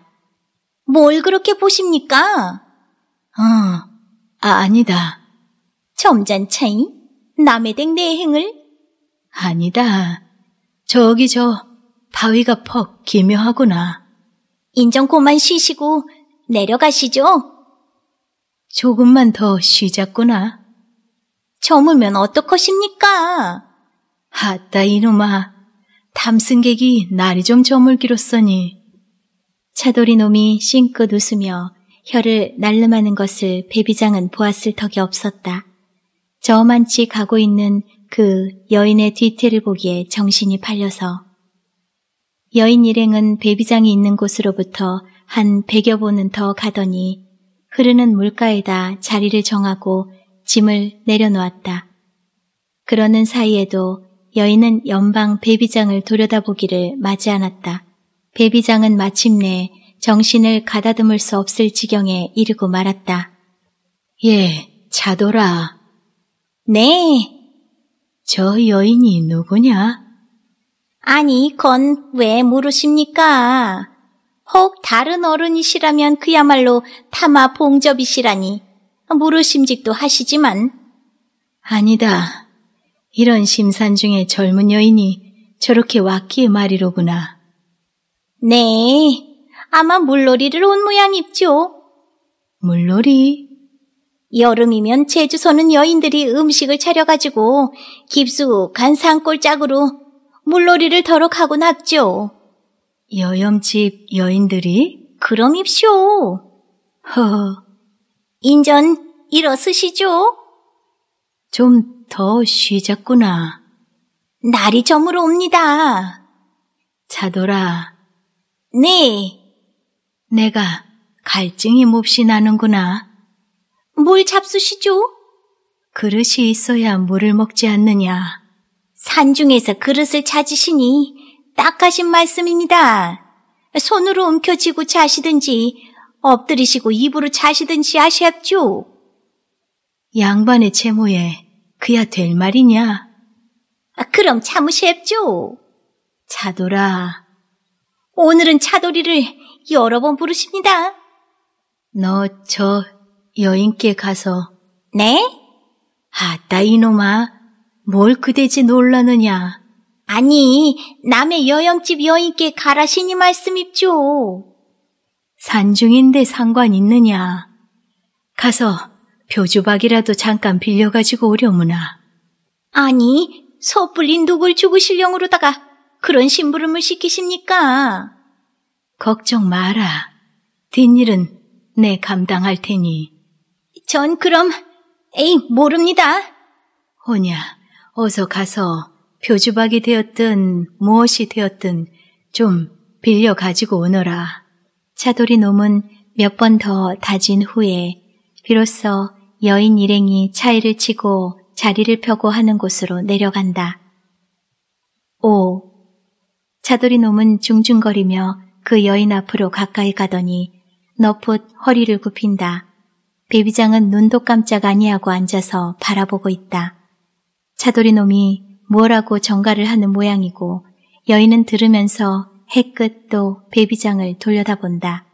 A: 뭘 그렇게 보십니까? 어, 아, 아니다. 점잖차이 남의 댁 내행을 아니다. 저기 저 바위가 퍽 기묘하구나. 인정 고만 쉬시고 내려가시죠. 조금만 더 쉬자꾸나. 저으면 어떡하십니까? 아따 이놈아, 담승객이 날이 좀 저물기로 써니. 차돌이 놈이 싱긋 웃으며 혀를 날름하는 것을 배비장은 보았을 턱이 없었다. 저만치 가고 있는 그 여인의 뒤태를 보기에 정신이 팔려서 여인 일행은 배비장이 있는 곳으로부터 한 백여 보는 더 가더니 흐르는 물가에다 자리를 정하고 짐을 내려놓았다. 그러는 사이에도 여인은 연방 배비장을 돌려다보기를 마지 않았다. 배비장은 마침내 정신을 가다듬을 수 없을 지경에 이르고 말았다. 예, 자더라 네. 저 여인이 누구냐? 아니, 건 왜 물으십니까? 혹 다른 어른이시라면 그야말로 타마 봉접이시라니 물으심직도 하시지만 아니다. 이런 심산 중에 젊은 여인이 저렇게 왔기에 말이로구나. 네, 아마 물놀이를 온모양입죠 물놀이? 여름이면 제주서는 여인들이 음식을 차려가지고 깊숙한 산골 짝으로 물놀이를 더럭 하고 났죠. 여염집 여인들이? 그럼입쇼. 허 인전 일어서시죠? 좀 더 쉬자꾸나. 날이 저물어 옵니다. 자더라. 네. 내가 갈증이 몹시 나는구나. 뭘 잡수시죠? 그릇이 있어야 물을 먹지 않느냐. 산중에서 그릇을 찾으시니 딱 하신 말씀입니다. 손으로 움켜쥐고 자시든지 엎드리시고 입으로 자시든지 하시합죠. 양반의 채모에 그야 될 말이냐? 아, 그럼 참으시합죠. 차돌아. 오늘은 차돌이를 여러 번 부르십니다. 너저 여인께 가서 네? 아따 이놈아 뭘 그대지 놀라느냐 아니 남의 여영집 여인께 가라시니 말씀입죠 산중인데 상관 있느냐 가서 표주박이라도 잠깐 빌려가지고 오려무나 아니 섣불린 독을 죽으실령으로다가 그런 심부름을 시키십니까? 걱정 마라. 뒷일은 내 감당할 테니 전 그럼 에이 모릅니다. 오냐 어서 가서 표주박이 되었든 무엇이 되었든 좀 빌려 가지고 오너라. 차돌이 놈은 몇 번 더 다진 후에 비로소 여인 일행이 차이를 치고 자리를 펴고 하는 곳으로 내려간다. 오. 차돌이 놈은 중중거리며 그 여인 앞으로 가까이 가더니 너풋 허리를 굽힌다. 베비장은 눈도 깜짝 아니하고 앉아서 바라보고 있다. 차돌이 놈이 뭐라고 정가를 하는 모양이고 여인은 들으면서 해끝 도 베비장을 돌려다본다.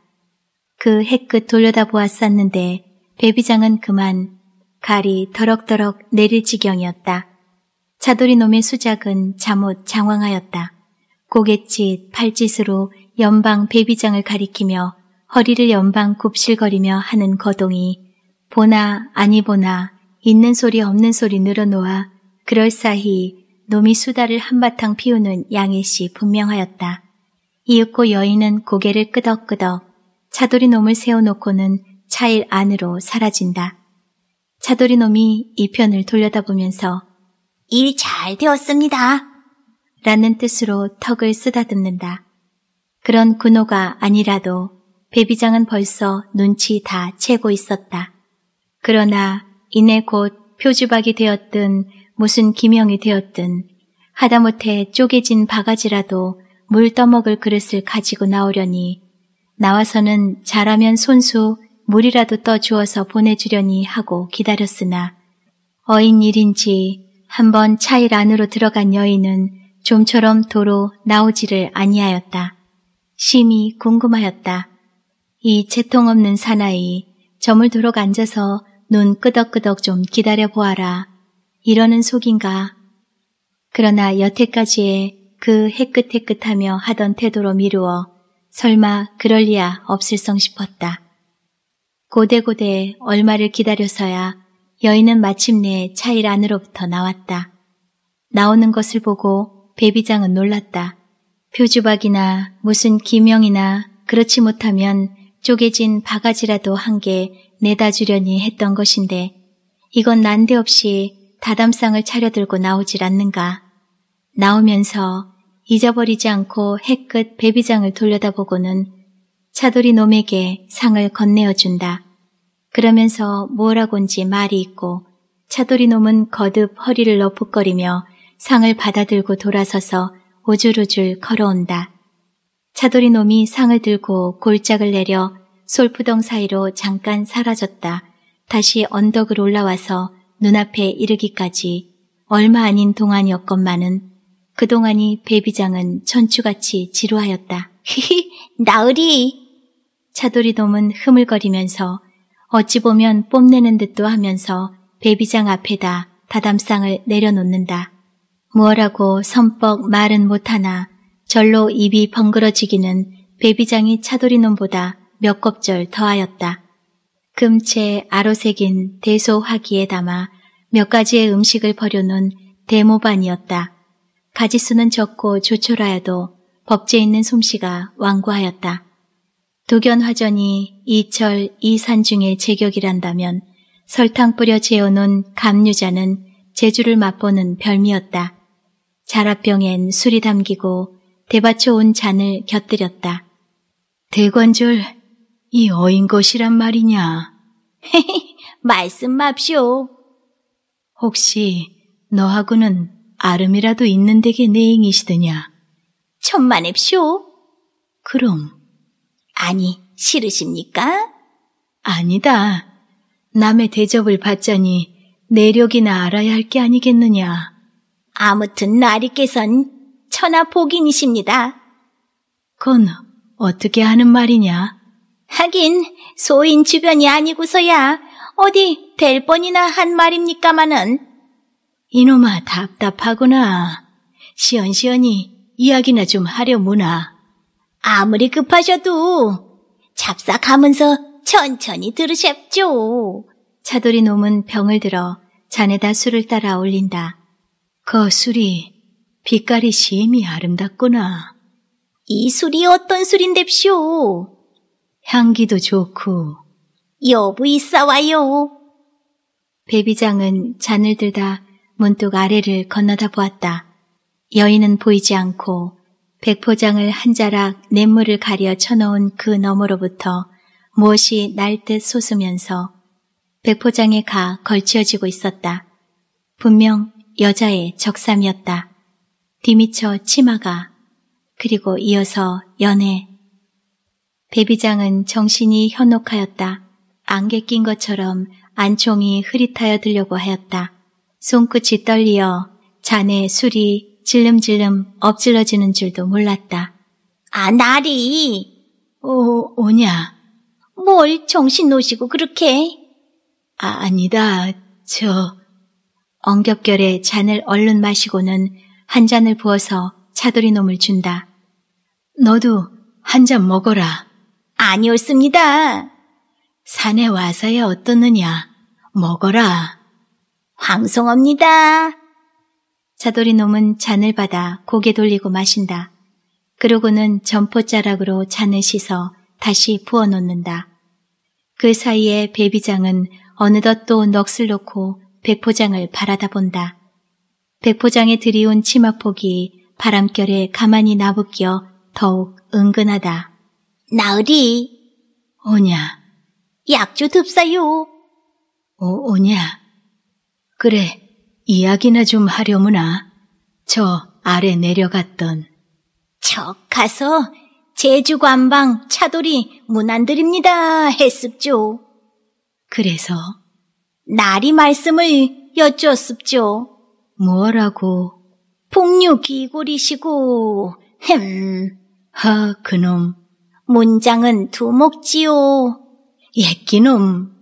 A: 그 해끝 돌려다보았었는데 베비장은 그만 갈이 더럭더럭 내릴 지경이었다. 차돌이 놈의 수작은 잠옷 장황하였다. 고갯짓 팔짓으로 연방 베비장을 가리키며 허리를 연방 굽실거리며 하는 거동이 보나 아니 보나 있는 소리 없는 소리 늘어놓아 그럴싸히 놈이 수다를 한바탕 피우는 양일씨 분명하였다. 이윽고 여인은 고개를 끄덕끄덕 차돌이 놈을 세워놓고는 차일 안으로 사라진다. 차돌이 놈이 이 편을 돌려다보면서 일 잘 되었습니다. 라는 뜻으로 턱을 쓰다듬는다. 그런 군호가 아니라도 배비장은 벌써 눈치 다 채고 있었다. 그러나 이내 곧 표주박이 되었든 무슨 기명이 되었든 하다못해 쪼개진 바가지라도 물 떠먹을 그릇을 가지고 나오려니 나와서는 잘하면 손수 물이라도 떠주어서 보내주려니 하고 기다렸으나 어인 일인지 한번 차일 안으로 들어간 여인은 좀처럼 도로 나오지를 아니하였다. 심히 궁금하였다. 이채통없는 사나이 저물도록 앉아서 눈 끄덕끄덕 좀 기다려 보아라. 이러는 속인가. 그러나 여태까지의 그헤끗해끗하며 하던 태도로 미루어 설마 그럴 리야 없을성 싶었다. 고대고대 얼마를 기다려서야 여인은 마침내 차일 안으로부터 나왔다. 나오는 것을 보고 배비장은 놀랐다. 표주박이나 무슨 기명이나 그렇지 못하면 쪼개진 바가지라도 한개 내다 주려니 했던 것인데 이건 난데없이 다담상을 차려들고 나오질 않는가. 나오면서 잊어버리지 않고 해끝 배비장을 돌려다보고는 차돌이 놈에게 상을 건네어준다. 그러면서 뭐라곤지 말이 있고 차돌이 놈은 거듭 허리를 너부거리며 상을 받아들고 돌아서서 오줄오줄 걸어온다. 차돌이 놈이 상을 들고 골짝을 내려 솔프덩 사이로 잠깐 사라졌다 다시 언덕을 올라와서 눈앞에 이르기까지 얼마 아닌 동안이었건만은 그동안이 베비장은 천추같이 지루하였다. 히히, 나으리! 차돌이 놈은 흐물거리면서 어찌 보면 뽐내는 듯도 하면서 베비장 앞에다 다담상을 내려놓는다. 뭐라고 선뻑 말은 못하나 절로 입이 벙그러지기는 베비장이 차돌이 놈보다 몇 껍절 더하였다. 금채 아로색인 대소 화기에 담아 몇 가지의 음식을 버려놓은 대모반이었다. 가지수는 적고 조촐하여도 법제 있는 솜씨가 완고하였다. 도견화전이 이철 이산 중에 제격이란다면 설탕 뿌려 재워놓은 감류자는 제주를 맛보는 별미였다. 자라병엔 술이 담기고 대받쳐 온 잔을 곁들였다. 대관절 이 어인 것이란 말이냐? 헤헤, 말씀 맙쇼. 혹시 너하고는 아름이라도 있는 데게 내행이시더냐? 천만에 쇼. 그럼. 아니, 싫으십니까? 아니다. 남의 대접을 받자니 내력이나 알아야 할 게 아니겠느냐. 아무튼 나리께선 천하 복인이십니다. 그건 어떻게 하는 말이냐? 하긴 소인 주변이 아니고서야 어디 될 뻔이나 한 말입니까마는. 이놈아 답답하구나. 시원시원히 이야기나 좀 하려무나. 아무리 급하셔도 잡싹하면서 천천히 들으셨죠 차돌이 놈은 병을 들어 잔에다 술을 따라 올린다. 그 술이 빛깔이 심히 아름답구나. 이 술이 어떤 술인뎁쇼? 향기도 좋고 여부 있어와요. 배비장은 잔을 들다 문득 아래를 건너다 보았다. 여인은 보이지 않고 백포장을 한 자락 냇물을 가려 쳐놓은 그 너머로부터 무엇이 날 듯 솟으면서 백포장에 가 걸치어지고 있었다. 분명 여자의 적삼이었다. 뒤미쳐 치마가 그리고 이어서 연애 대비장은 정신이 현혹하였다. 안개 낀 것처럼 안총이 흐릿하여 들려고 하였다. 손끝이 떨리어 잔에 술이 질름질름 엎질러지는 줄도 몰랐다. 아, 나리! 오, 어, 오냐? 뭘 정신 놓으시고 그렇게? 아, 아니다. 저... 엉겹결에 잔을 얼른 마시고는 한 잔을 부어서 차돌이 놈을 준다. 너도 한 잔 먹어라. 아니옳습니다. 산에 와서야 어떻느냐. 먹어라. 황송합니다. 자돌이 놈은 잔을 받아 고개 돌리고 마신다. 그러고는 점포자락으로 잔을 씻어 다시 부어놓는다. 그 사이에 배비장은 어느덧 또 넋을 놓고 백포장을 바라다 본다. 백포장에 들이온 치마폭이 바람결에 가만히 나부껴 더욱 은근하다. 나으리. 오냐. 약주 듭사요. 오, 어, 오냐. 그래, 이야기나 좀 하려무나. 저 아래 내려갔던. 저 가서 제주 관방 차돌이 문안드립니다 했습죠. 그래서 나리 말씀을 여쭈었습죠. 뭐라고? 폭류 기골이시고 흠. 하 그놈 문장은 두목지요. 예끼놈.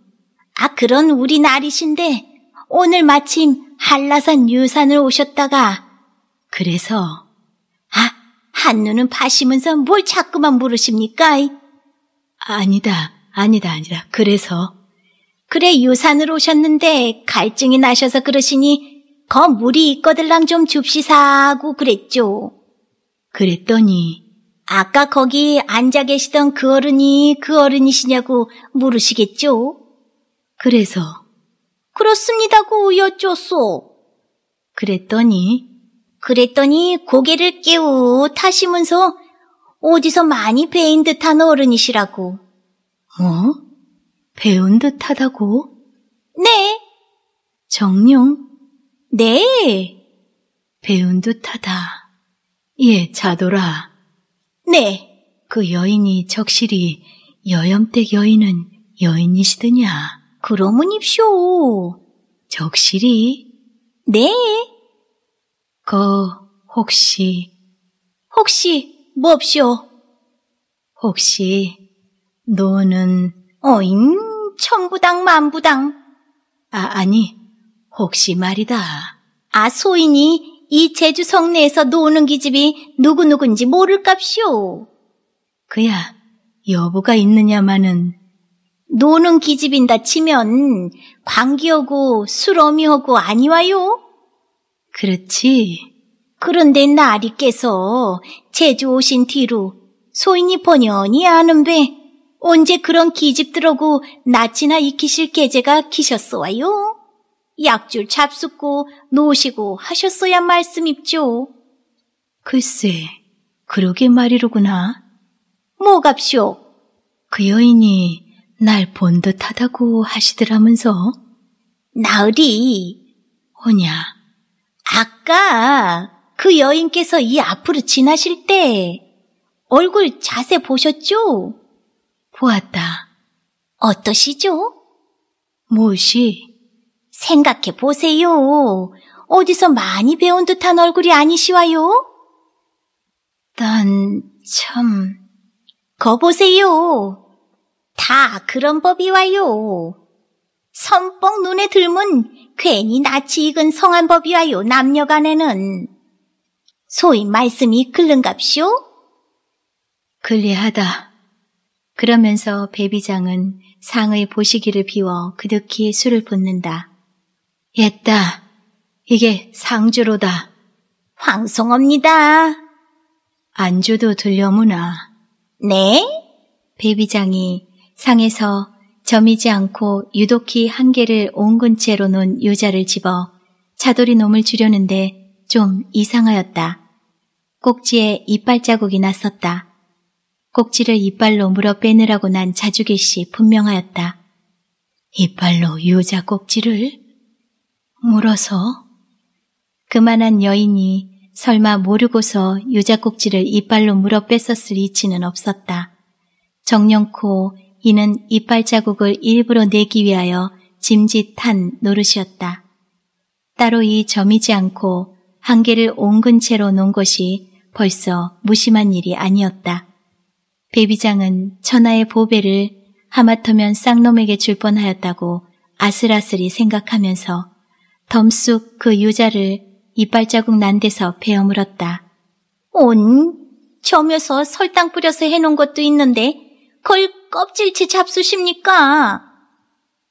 A: 아, 그런 우리 날이신데 오늘 마침 한라산 유산을 오셨다가 그래서 아, 한눈은 파시면서 뭘 자꾸만 물으십니까? 아니다, 아니다, 아니다. 그래서 그래 유산을 오셨는데 갈증이 나셔서 그러시니 거 물이 있거들랑 좀 줍시사 하고 그랬죠. 그랬더니 아까 거기 앉아 계시던 그 어른이 그 어른이시냐고 물으시겠죠? 그래서 그렇습니다고 여쭈었소. 그랬더니 그랬더니 고개를 깨우 타시면서 어디서 많이 배인 듯한 어른이시라고. 뭐? 배운 듯하다고? 네. 정룡? 네. 배운 듯하다. 예, 자도라. 네. 그 여인이 적실이 여염댁 여인은 여인이시더냐? 그러문입쇼. 적실이? 네. 거 혹시 혹시 뭐 뭡쇼? 혹시 너는 어인 천부당 만부당 아 아니 혹시 말이다. 아 소인이 이 제주 성내에서 노는 기집이 누구누구인지 모를 값이오. 그야 여부가 있느냐마는 노는 기집인다 치면 광기하고 수러미하고 아니와요. 그렇지. 그런데 나리께서 제주 오신 뒤로 소인이 번연히 아는데 언제 그런 기집들하고 낯이나 익히실 계제가 기셨어와요 약줄 잡숫고 놓으시고 하셨어야 말씀입죠. 글쎄, 그러게 말이로구나. 뭐갑쇼? 그 여인이 날 본 듯하다고 하시더라면서. 나으리. 오냐. 아까 그 여인께서 이 앞으로 지나실 때 얼굴 자세 보셨죠? 보았다. 어떠시죠? 무엇이? 생각해 보세요. 어디서 많이 배운 듯한 얼굴이 아니시와요? 난 참... 거 보세요. 다 그런 법이 와요. 선뻑 눈에 들문 괜히 낯이 익은 성한 법이 와요, 남녀간에는. 소위 말씀이 글른갑쇼? 글리하다. 그러면서 배비장은 상의 보시기를 비워 그득히 술을 붓는다. 옛다. 이게 상주로다. 황송합니다. 안주도 들려무나. 네? 베비장이 상에서 점이지 않고 유독히 한 개를 옹근 채로 놓은 유자를 집어 차돌이 놈을 주려는데 좀 이상하였다. 꼭지에 이빨 자국이 났었다. 꼭지를 이빨로 물어 빼느라고 난 자주개씨 분명하였다. 이빨로 유자 꼭지를? 물어서? 그만한 여인이 설마 모르고서 유자꼭지를 이빨로 물어 뺐었을 이치는 없었다. 정령코 이는 이빨 자국을 일부러 내기 위하여 짐짓한 노릇이었다. 따로 이 점이지 않고 한개를 옹근 채로 논 것이 벌써 무심한 일이 아니었다. 배비장은 천하의 보배를 하마터면 쌍놈에게 줄 뻔하였다고 아슬아슬히 생각하면서 덤쑥 그 유자를 이빨자국 난 데서 베어물었다. 온, 점며서 설탕 뿌려서 해놓은 것도 있는데 걸 껍질째 잡수십니까?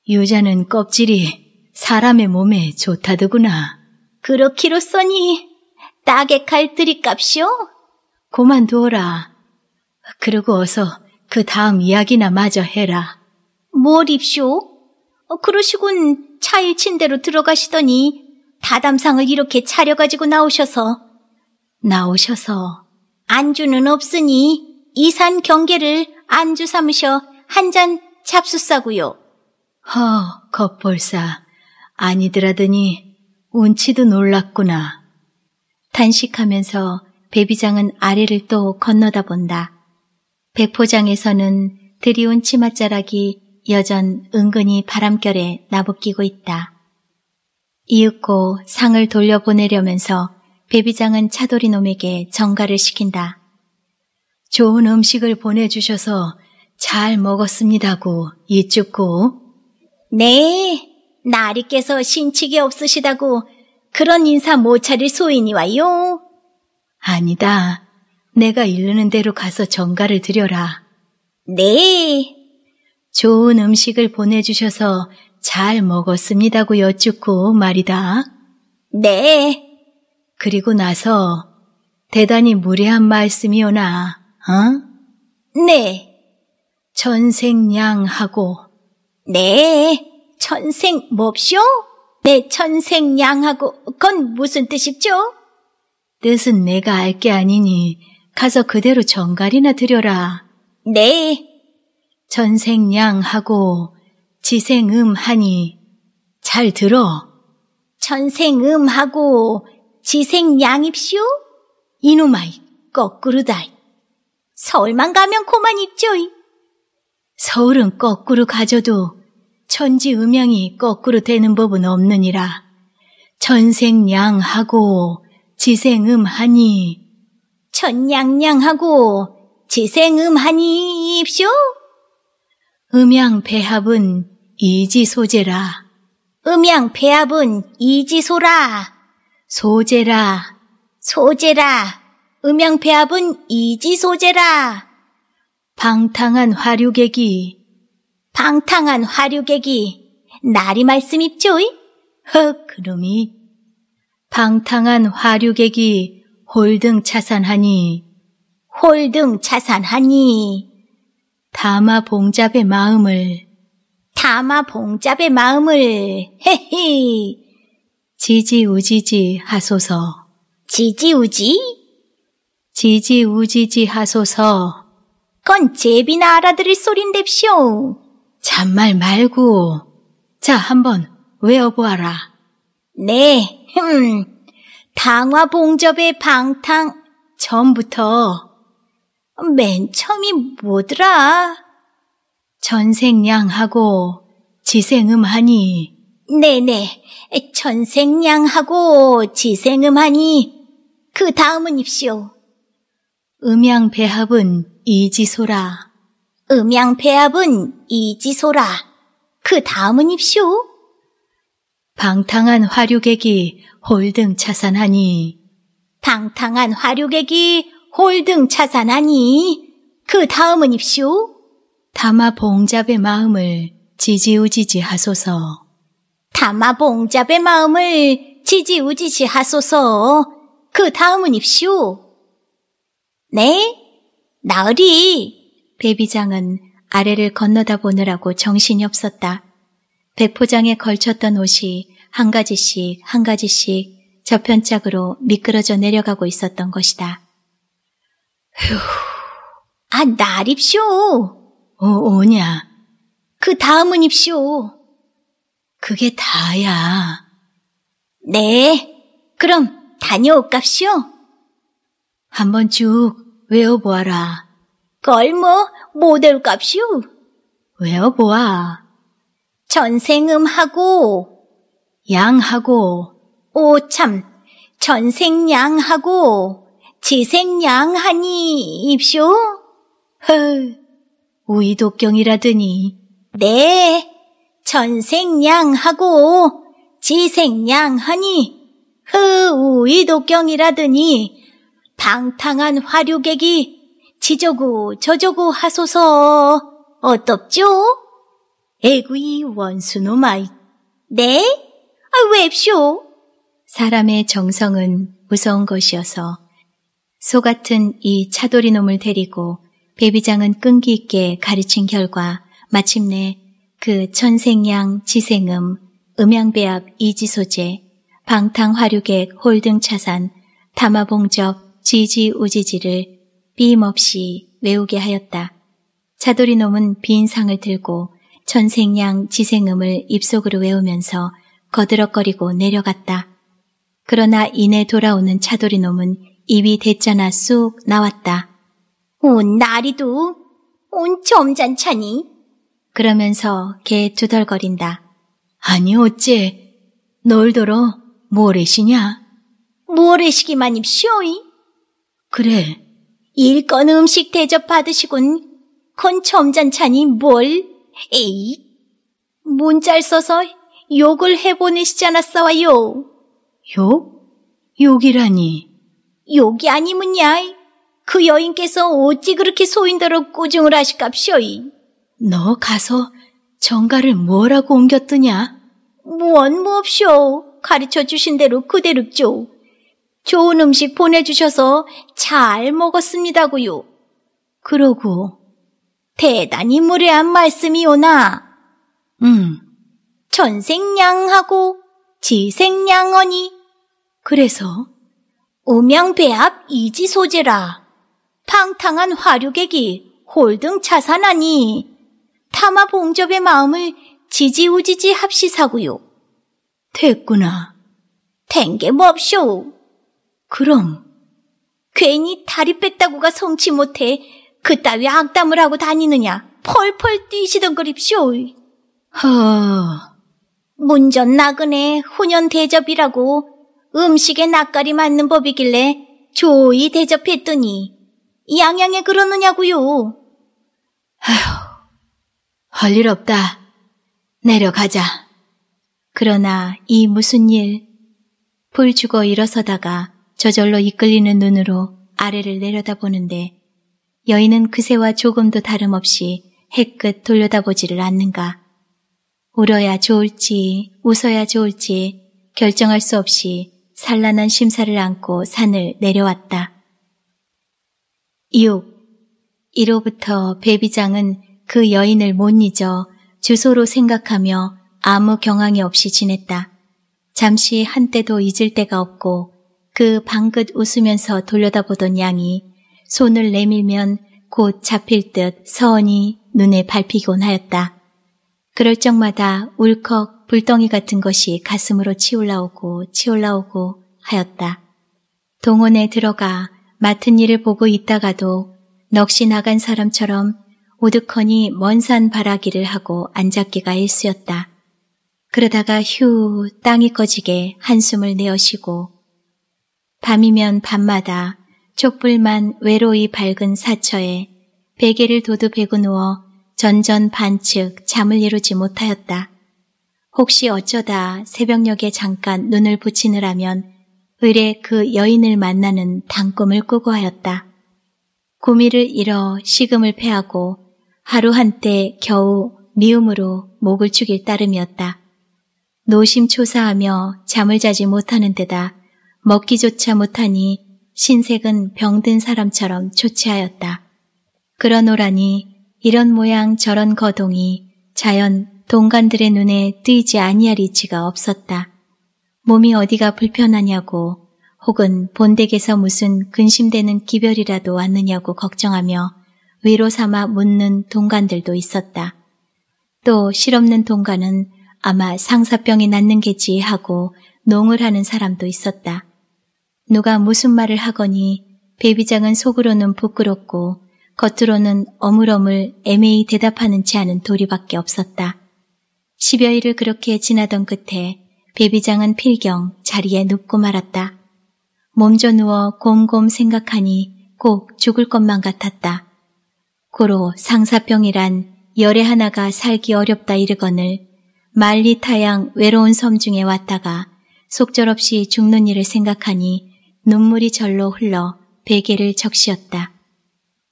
A: 유자는 껍질이 사람의 몸에 좋다더구나. 그렇기로 써니 딱의 갈들이 값이오? 고만두어라. 그러고 어서 그 다음 이야기나 마저 해라. 뭘 입쇼? 어, 그러시군 타일 침대로 들어가시더니 다담상을 이렇게 차려가지고 나오셔서 나오셔서 안주는 없으니 이산 경계를 안주 삼으셔 한 잔잡수싸구요 허, 겉벌사 아니더라더니 운치도 놀랐구나. 단식하면서 배비장은 아래를 또 건너다 본다. 백포장에서는 드리운 치맛자락이 여전 은근히 바람결에 나부끼고 있다. 이윽고 상을 돌려보내려면서 배비장은 차돌이 놈에게 정가를 시킨다. 좋은 음식을 보내주셔서 잘 먹었습니다고 이쭙고 네, 나리께서 신칙이 없으시다고 그런 인사 못 차릴 소인이 와요. 아니다, 내가 이르는 대로 가서 정가를 드려라. 네. 좋은 음식을 보내주셔서 잘 먹었습니다고 여쭙고 말이다. 네. 그리고 나서 대단히 무례한 말씀이오나, 어? 네. 천생양하고, 네. 천생 몹쇼? 네, 천생양하고, 그건 무슨 뜻이죠? 뜻은 내가 알 게 아니니, 가서 그대로 정갈이나 드려라. 네. 천생양하고 지생음 하니 잘 들어. 천생음 하고 지생양입쇼? 이놈아이 거꾸로다이. 서울만 가면 고만 입죠이. 서울은 거꾸로 가져도 천지 음양이 거꾸로 되는 법은 없느니라. 천생양하고 지생음하니 천양양하고 지생음하니 입쇼? 음양 배합은 이지 소재라. 음양 배합은 이지 소라. 소재라. 소재라. 음양 배합은 이지 소재라. 방탕한 화류객이. 방탕한 화류객이. 나리 말씀 입죠이흑 그놈이. 방탕한 화류객이 홀등 차산하니. 홀등 차산하니. 다마 봉잡의 마음을 다마 봉잡의 마음을 헤헤 지지우지지 하소서 지지우지 지지우지지 하소서 건 제비나 알아들을 소린답쇼 잔말 말고 자 한번 외워보아라 네 흠. 당화 봉접의 방탕 전부터 맨 처음이 뭐더라? 전생양하고 지생음하니. 네네. 전생양하고 지생음하니. 그 다음은 입시오. 음양배합은 이지소라. 음양배합은 이지소라. 그 다음은 입시오. 방탕한 화류객이 홀등 차산하니. 방탕한 화류객이 홀등 차산하니 그 다음은 입쇼? 다아 봉잡의 마음을 지지우지지 하소서. 다아 봉잡의 마음을 지지우지지 하소서. 그 다음은 입쇼. 네? 나으리! 배비장은 아래를 건너다 보느라고 정신이 없었다. 백포장에 걸쳤던 옷이 한 가지씩 한 가지씩 저편짝으로 미끄러져 내려가고 있었던 것이다. 아, 날 입쇼. 어, 오냐. 그 다음은 입쇼. 그게 다야. 네, 그럼 다녀올깝오 한번 쭉 외워보아라. 걸 뭐, 못외울깝오 외워보아. 전생음하고, 양하고, 오참, 전생양하고, 지생양 하니 입쇼? 허, 우이독경이라더니. 네, 전생양 하고 지생양 하니 허, 우이독경이라더니 방탕한 화류객이 지저구 저저구 하소서 어떻죠? 에구이 원수노마이 네? 아, 왜쇼? 사람의 정성은 무서운 것이어서 소 같은 이 차돌이 놈을 데리고 베비장은 끈기 있게 가르친 결과 마침내 그 천생양 지생음, 음양배합 이지소재, 방탕화류객 홀등차산, 담화봉적 지지우지지를 삐임없이 외우게 하였다. 차돌이 놈은 빈 상을 들고 천생양 지생음을 입속으로 외우면서 거들럭거리고 내려갔다. 그러나 이내 돌아오는 차돌이 놈은 입 이위 대자나 쑥 나왔다. 온 어, 나리도 온점잔차니 그러면서 개 두덜거린다. 아니 어째 널더러 뭐래시냐? 뭐래시기만 입시오이? 그래. 일건 음식 대접 받으시군건점잔차니 뭘? 에이. 문잘 써서 욕을 해보내시지 않았어요. 와 욕? 욕이라니. 욕이 아니무냐? 그 여인께서 어찌 그렇게 소인대로 꾸중을 하실값이오이? 너 가서 정가를 뭐라고 옮겼더냐? 무언 무없쇼. 가르쳐 주신 대로 그대로죠. 좋은 음식 보내주셔서 잘 먹었습니다고요. 그러고 대단히 무례한 말씀이오나. 음, 전생양하고 지생양언이. 그래서 음양배합 이지 소재라. 팡탕한 화류객이 홀등 차산하니 타마 봉접의 마음을 지지우지지 합시사구요. 됐구나. 된게 몹쇼. 그럼 괜히 다리 뺐다고가 성치 못해 그따위 악담을 하고 다니느냐 펄펄 뛰시던 그립쇼. 허... 문전 나그네 훈연 대접이라고 음식에 낯가리 맞는 법이길래 조이 대접했더니 양양에 그러느냐고요. 아휴, 할 일 없다. 내려가자. 그러나 이 무슨 일? 불 죽어 일어서다가 저절로 이끌리는 눈으로 아래를 내려다보는데 여인은 그새와 조금도 다름없이 해끝 돌려다보지를 않는가. 울어야 좋을지 웃어야 좋을지 결정할 수 없이 산란한 심사를 안고 산을 내려왔다. 6. 이로부터 베비장은 그 여인을 못 잊어 주소로 생각하며 아무 경황이 없이 지냈다. 잠시 한때도 잊을 데가 없고 그 방긋 웃으면서 돌려다보던 양이 손을 내밀면 곧 잡힐 듯 서원이 눈에 밟히곤 하였다. 그럴 적마다 울컥 불덩이 같은 것이 가슴으로 치올라오고 치올라오고 하였다. 동원에 들어가 맡은 일을 보고 있다가도 넋이 나간 사람처럼 오드커니 먼 산 바라기를 하고 앉았기가 일쑤였다. 그러다가 휴 땅이 꺼지게 한숨을 내어쉬고 밤이면 밤마다 촛불만 외로이 밝은 사처에 베개를 도두 베고 누워 전전 반측 잠을 이루지 못하였다. 혹시 어쩌다 새벽녘에 잠깐 눈을 붙이느라면 의뢰 그 여인을 만나는 단꿈을 꾸고 하였다. 고미를 잃어 식음을 패하고 하루 한때 겨우 미움으로 목을 축일 따름이었다. 노심초사하며 잠을 자지 못하는 데다 먹기조차 못하니 신색은 병든 사람처럼 초췌하였다. 그러노라니 이런 모양 저런 거동이 자연 동간들의 눈에 띄지 아니할 이치가 없었다. 몸이 어디가 불편하냐고 혹은 본댁에서 무슨 근심되는 기별이라도 왔느냐고 걱정하며 위로 삼아 묻는 동간들도 있었다. 또 실없는 동간은 아마 상사병이 낫는 게지 하고 농을 하는 사람도 있었다. 누가 무슨 말을 하거니 배비장은 속으로는 부끄럽고 겉으로는 어물어물 애매히 대답하는 치 않은 도리밖에 없었다. 십여일을 그렇게 지나던 끝에 베비장은 필경 자리에 눕고 말았다. 몸져 누워 곰곰 생각하니 꼭 죽을 것만 같았다. 고로 상사병이란 열애 하나가 살기 어렵다 이르거늘 말리타양 외로운 섬 중에 왔다가 속절없이 죽는 일을 생각하니 눈물이 절로 흘러 베개를 적시었다.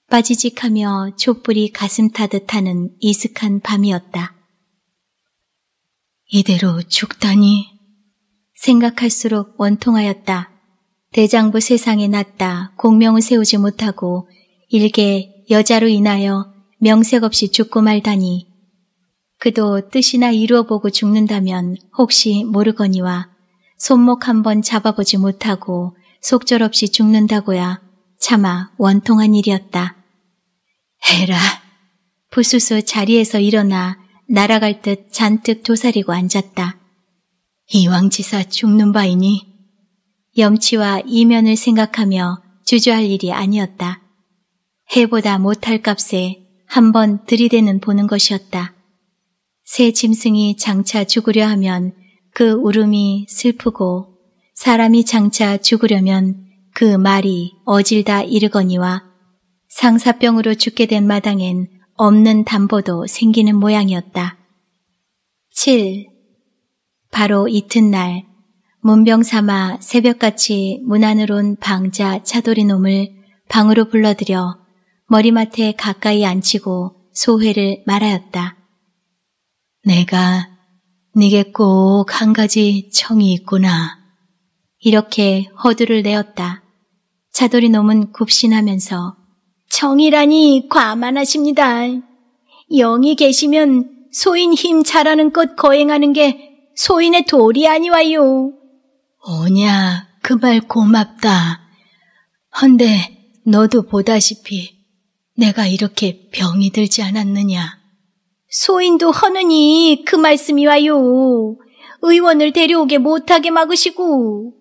A: 빠지직하며 촛불이 가슴 타듯 하는 이슥한 밤이었다. 이대로 죽다니. 생각할수록 원통하였다. 대장부 세상에 났다. 공명을 세우지 못하고 일개 여자로 인하여 명색 없이 죽고 말다니. 그도 뜻이나 이루어보고 죽는다면 혹시 모르거니와 손목 한번 잡아보지 못하고 속절없이 죽는다고야 차마 원통한 일이었다. 해라. 부수수 자리에서 일어나 날아갈 듯 잔뜩 도사리고 앉았다. 이왕 지사 죽는 바이니 염치와 이면을 생각하며 주저할 일이 아니었다. 해보다 못할 값에 한번 들이대는 보는 것이었다. 새 짐승이 장차 죽으려 하면 그 울음이 슬프고 사람이 장차 죽으려면 그 말이 어질다 이르거니와 상사병으로 죽게 된 마당엔 없는 담보도 생기는 모양이었다. 7. 바로 이튿날 문병 삼아 새벽같이 문 안으로 온 방자 차돌이 놈을 방으로 불러들여 머리맡에 가까이 앉히고 소회를 말하였다. 내가 네게 꼭 한 가지 청이 있구나. 이렇게 허두를 내었다. 차돌이 놈은 굽신하면서 정이라니 과만하십니다. 영이 계시면 소인 힘 잘하는 것 거행하는 게 소인의 도리 아니와요. 오냐, 그 말 고맙다. 헌데 너도 보다시피 내가 이렇게 병이 들지 않았느냐. 소인도 허느니 그 말씀이 와요. 의원을 데려오게 못하게 막으시고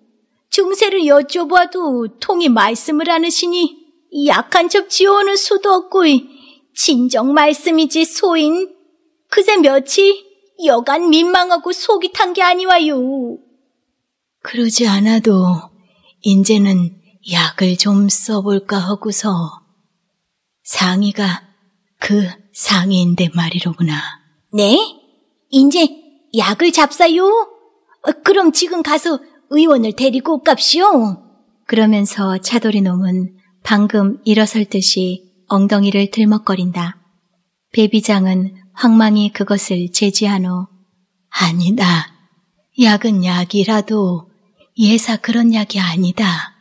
A: 중세를 여쭤보아도 통이 말씀을 안으시니 약한 척 지어오는 수도 없고 진정 말씀이지 소인 그새 며칠 여간 민망하고 속이 탄 게 아니와요. 그러지 않아도 인제는 약을 좀 써볼까 하고서 상의가 그 상의인데 말이로구나. 네? 인제 약을 잡사요? 어, 그럼 지금 가서 의원을 데리고 옵갑시오. 그러면서 차돌이 놈은 방금 일어설 듯이 엉덩이를 들먹거린다. 배비장은 황망히 그것을 제지한 후 아니다. 약은 약이라도 예사 그런 약이 아니다.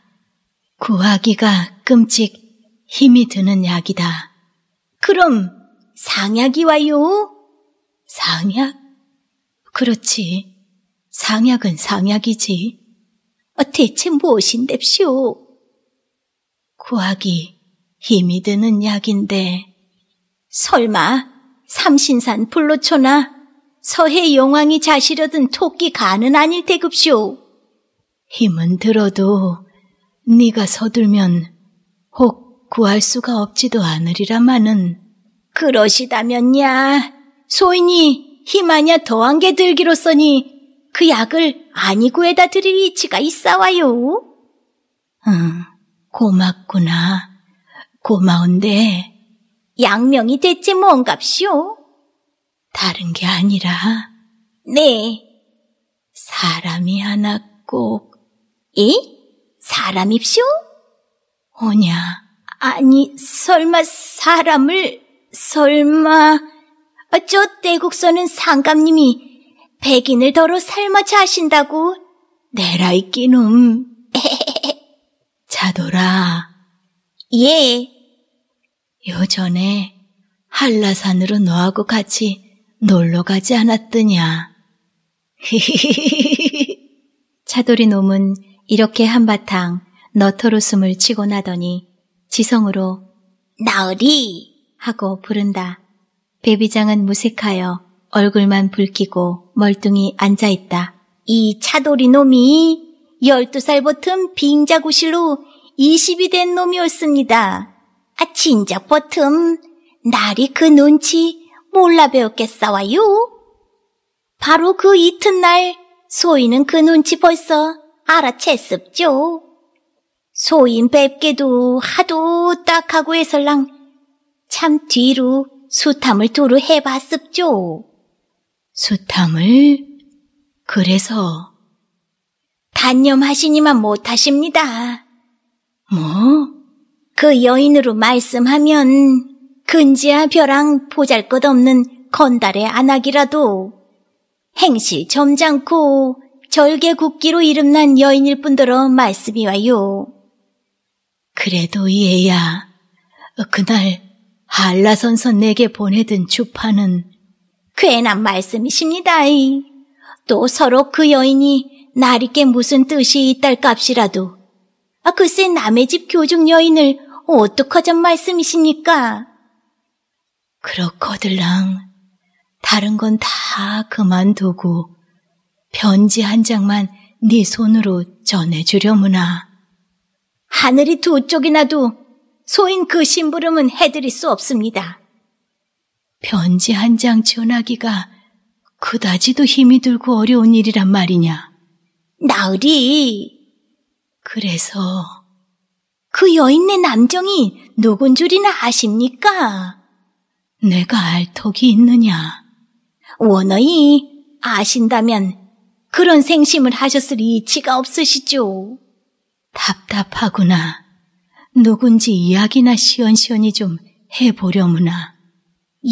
A: 구하기가 끔찍 힘이 드는 약이다. 그럼 상약이 와요? 상약? 그렇지. 상약은 상약이지. 어, 대체 무엇인데쇼? 구하기 힘이 드는 약인데 설마 삼신산 불로초나 서해 용왕이 자시려던 토끼 간은 아닐 테급쇼. 힘은 들어도 네가 서둘면 혹 구할 수가 없지도 않으리라마는 그러시다면야 소인이 힘하냐 더한 게 들기로서니 그 약을 아니구에다 드릴 위치가 있사와요. 응. 고맙구나. 고마운데 양명이 대체 뭔갑시오? 다른 게 아니라 네 사람이 하나 꼭 예? 사람입시오? 오냐 아니 설마 사람을 설마 아, 저 대국서는 상감님이 백인을 더러 삶아 자신다고 내라이 끼놈 자도라. 예. 요전에 한라산으로 너하고 같이 놀러 가지 않았더냐. 차돌이 놈은 이렇게 한바탕 너터로 숨을 치고 나더니 지성으로 나으리 하고 부른다. 배비장은 무색하여 얼굴만 붉히고 멀뚱히 앉아있다. 이 차돌이 놈이 열두 살 버튼 빙자구실로 20이 된 놈이 었습니다 아, 진작 버틈, 날이 그 눈치 몰라 배웠겠사와요. 바로 그 이튿날, 소인은 그 눈치 벌써 알아챘습죠. 소인 뵙게도 하도 딱하고 해설랑 참 뒤로 수탐을 도로 해봤습죠. 수탐을? 그래서? 단념하시니만 못하십니다. 뭐? 그 여인으로 말씀하면 근지와 벼랑 보잘것없는 건달의 안악이라도 행실 점잖고 절개 국기로 이름난 여인일 뿐더러 말씀이 와요. 그래도 얘야, 그날 한라선선 내게 보내던 주파는 괜한 말씀이십니다이. 또 서로 그 여인이 나리께 무슨 뜻이 있달 값이라도 아, 글쎄 남의 집 교중 여인을 어떡하잔 말씀이십니까? 그렇거들랑 다른 건 다 그만두고 편지 한 장만 네 손으로 전해주려무나. 하늘이 두 쪽이나도 소인 그 심부름은 해드릴 수 없습니다. 편지 한 장 전하기가 그다지도 힘이 들고 어려운 일이란 말이냐. 나으리, 그래서 그 여인네 남정이 누군 줄이나 아십니까? 내가 알 턱이 있느냐? 원어이 아신다면 그런 생심을 하셨을 이치가 없으시죠. 답답하구나. 누군지 이야기나 시원시원히 좀 해보려무나.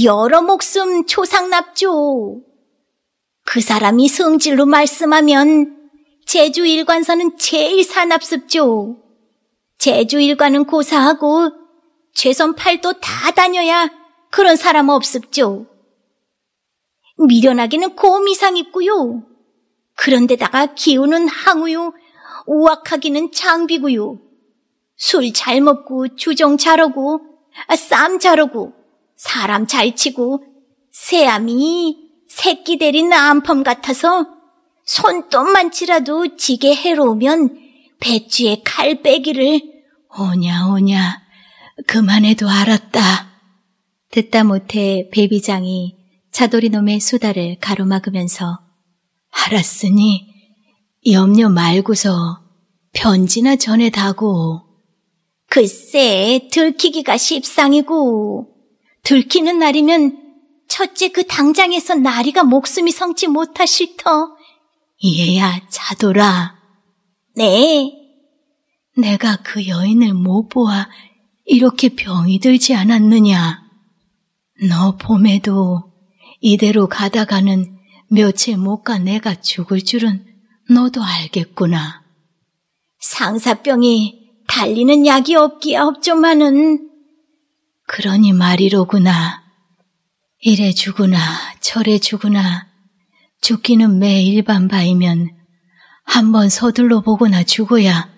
A: 여러 목숨 초상납죠. 그 사람이 성질로 말씀하면 제주 일관서는 제일 사납습죠 제주 일관은 고사하고 최선 팔도 다 다녀야 그런 사람 없습죠. 미련하기는곰 이상 있고요. 그런데다가 기우는 항우요, 우악하기는 장비고요. 술 잘 먹고 주정 잘하고 쌈 잘하고 사람 잘 치고 새암이 새끼 대린 암펌 같아서 손톱만치라도 지게 해로우면 배추에 칼빼기를 오냐 오냐 그만해도 알았다. 듣다 못해 배비장이 차돌이놈의 수다를 가로막으면서 알았으니 염려 말고서 편지나 전해다고. 글쎄 들키기가 십상이고 들키는 날이면 첫째 그 당장에서 나리가 목숨이 성치 못하실 터 이해야 자도라. 네. 내가 그 여인을 못 보아 이렇게 병이 들지 않았느냐. 너 봄에도 이대로 가다가는 며칠 못 가 내가 죽을 줄은 너도 알겠구나. 상사병이 달리는 약이 없기야 없조만은. 그러니 말이로구나. 이래 주구나 저래 주구나 죽기는 매 일반 바이면 한 번 서둘러 보거나 죽어야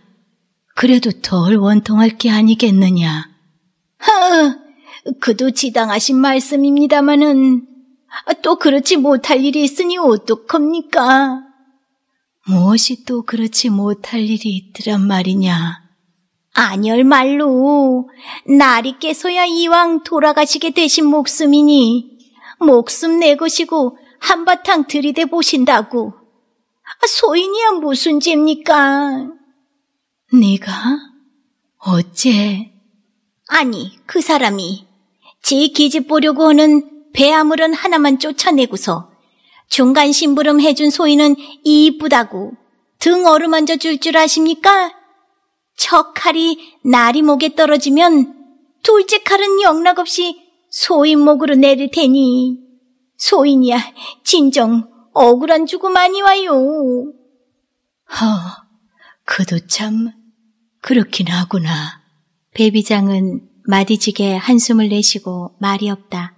A: 그래도 덜 원통할 게 아니겠느냐. 허, 그도 지당하신 말씀입니다마는 또 그렇지 못할 일이 있으니 어떡합니까? 무엇이 또 그렇지 못할 일이 있더란 말이냐. 아니얼 말로 날이 깨서야 이왕 돌아가시게 되신 목숨이니 목숨 내 것이고 한바탕 들이대 보신다고. 아, 소인이야 무슨 죄입니까? 네가? 어째? 아니, 그 사람이 지 기집 보려고 하는 배아물은 하나만 쫓아내고서 중간 심부름 해준 소인은 이쁘다고 등 어루만져 줄 줄 아십니까? 첫 칼이 날이 목에 떨어지면 둘째 칼은 영락없이 소인 목으로 내릴 테니 소인이야, 진정 억울한 주고 많이 와요. 허, 그도 참 그렇긴 하구나. 배비장은 마디지게 한숨을 내쉬고 말이 없다.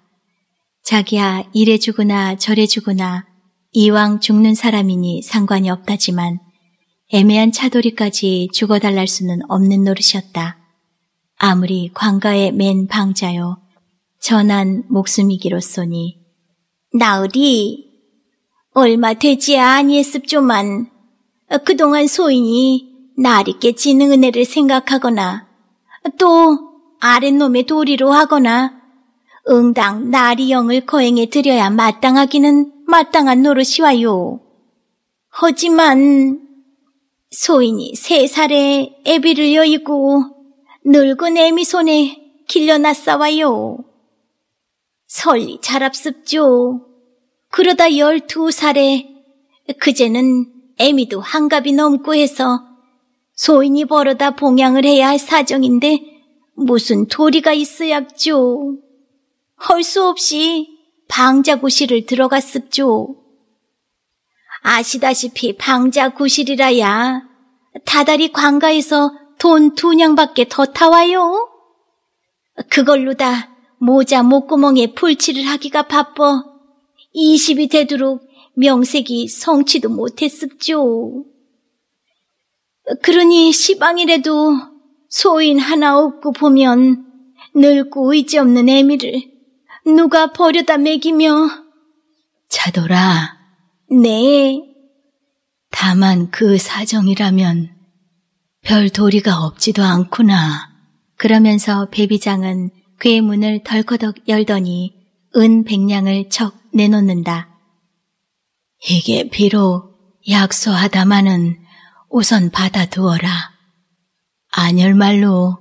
A: 자기야 이래 주구나 저래 주구나 이왕 죽는 사람이니 상관이 없다지만 애매한 차돌이까지 죽어달랄 수는 없는 노릇이었다. 아무리 광가의 맨 방자요. 전한 목숨이기로쏘니 나으리 얼마 되지 아니했습조만 그동안 소인이 나리께 지는 은혜를 생각하거나 또 아랫놈의 도리로 하거나 응당 나리 영을 거행해 드려야 마땅하기는 마땅한 노릇이와요. 하지만 소인이 세 살에 애비를 여의고 늙은 애미 손에 길려났사와요. 설리 잘합습죠. 그러다 열두 살에 그제는 애미도 한갑이 넘고 해서 소인이 벌어다 봉양을 해야 할 사정인데 무슨 도리가 있어야죠. 헐 수 없이 방자구실을 들어갔습죠. 아시다시피 방자구실이라야 다달이 광가에서돈 두 냥밖에 더 타와요. 그걸로 다 모자 목구멍에 풀칠을 하기가 바빠 20이 되도록 명색이 성취도 못했습죠. 그러니 시방이라도 소인 하나 없고 보면 늙고 의지없는 애미를 누가 버려다 먹이며 자더라. 네. 다만 그 사정이라면 별 도리가 없지도 않구나. 그러면서 배비장은 그의 문을 덜커덕 열더니 은 백냥을 척 내놓는다. 이게 비록 약소하다마는 우선 받아두어라. 아열말로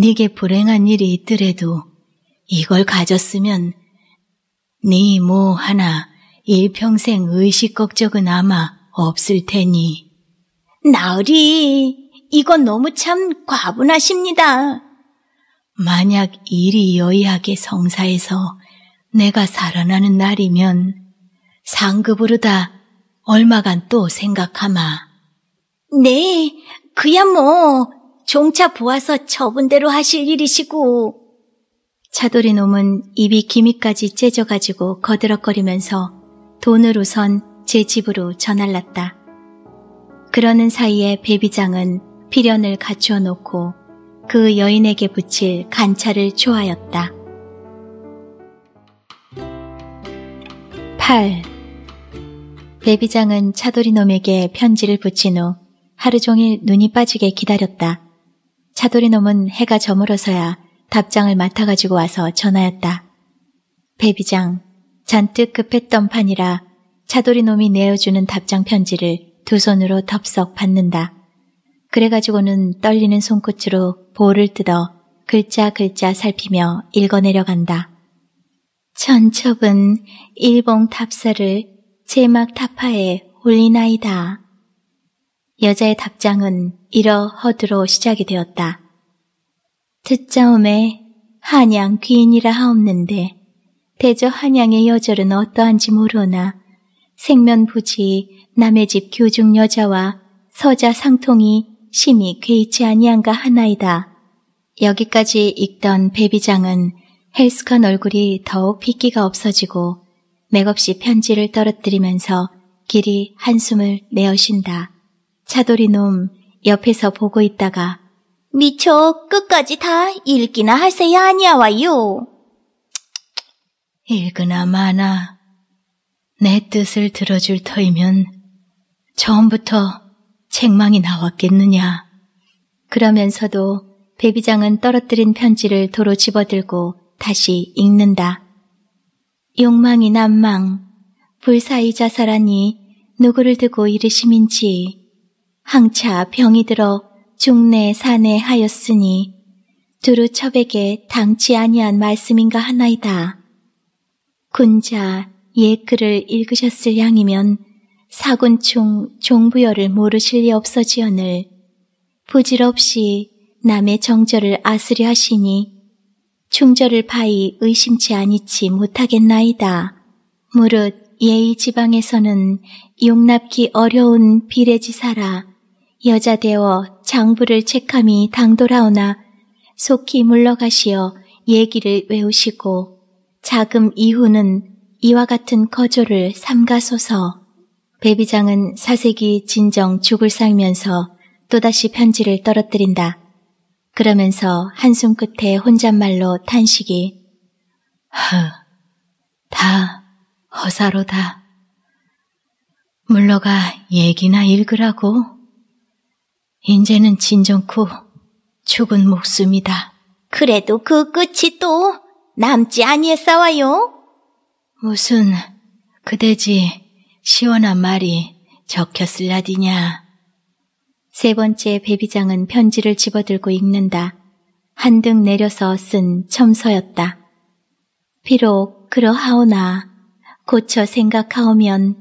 A: 네게 불행한 일이 있더라도 이걸 가졌으면 네뭐 하나 일평생 의식 걱정은 아마 없을 테니. 나으리, 이건 너무 참 과분하십니다. 만약 일이 여의하게 성사해서 내가 살아나는 날이면 상급으로다 얼마간 또 생각하마. 네, 그야 뭐 종차 보아서 처분대로 하실 일이시고. 차돌이 놈은 입이 기미까지 째져가지고 거들럭거리면서 돈으로선제 집으로 전할랐다. 그러는 사이에 배비장은 필연을 갖추어 놓고 그 여인에게 붙일 간차를 좋아였다 8. 배비장은차돌이놈에게 편지를 붙인 후 하루 종일 눈이 빠지게 기다렸다. 차돌이놈은 해가 저물어서야 답장을 맡아가지고 와서 전하였다. 배비장 잔뜩 급했던 판이라 차돌이놈이 내어주는 답장 편지를 두 손으로 덥석 받는다. 그래가지고는 떨리는 손끝으로 볼을 뜯어 글자 글자 살피며 읽어내려간다. 천첩은 일봉 탑사를 제막 탑파에 올리나이다. 여자의 답장은 이러 허드로 시작이 되었다. 듣자음에 한양 귀인이라 하옵는데 대저 한양의 여절은 어떠한지 모르나 생면부지 남의 집 교중 여자와 서자 상통이 심히 괴이치 아니한가 하나이다. 여기까지 읽던 베비장은 헬스컨 얼굴이 더욱 핏기가 없어지고 맥없이 편지를 떨어뜨리면서 길이 한숨을 내어쉰다. 차돌이 놈 옆에서 보고 있다가 미처 끝까지 다 읽기나 하세요 아니야 와요. 읽으나 마나 내 뜻을 들어줄 터이면 처음부터 책망이 나왔겠느냐. 그러면서도 배비장은 떨어뜨린 편지를 도로 집어들고 다시 읽는다. 욕망이 난망, 불사이 자살하니 누구를 두고 이르심인지 항차 병이 들어 중내 산에 하였으니 두루 첩에게 당치 아니한 말씀인가 하나이다. 군자 옛 글을 읽으셨을 양이면 사군충 종부여를 모르실 리 없어지언을 부질없이 남의 정절을 아스려 하시니 충절을 파이 의심치 아니치 못하겠나이다. 무릇 예의 지방에서는 용납기 어려운 비례지사라 여자 되어 장부를 책함이 당돌하오나 속히 물러가시어 얘기를 외우시고 자금 이후는 이와 같은 거조를 삼가소서 배비장은 사색이 진정 죽을 살면서 또다시 편지를 떨어뜨린다. 그러면서 한숨 끝에 혼잣말로 탄식이 허, 다 허사로다. 물러가 얘기나 읽으라고. 인제는 진정코 죽은 목숨이다. 그래도 그 끝이 또 남지 아니에 싸워요? 무슨 그대지 시원한 말이 적혔을라디냐. 세 번째 배비장은 편지를 집어들고 읽는다. 한 등 내려서 쓴 첨서였다. 비록 그러하오나 고쳐 생각하오면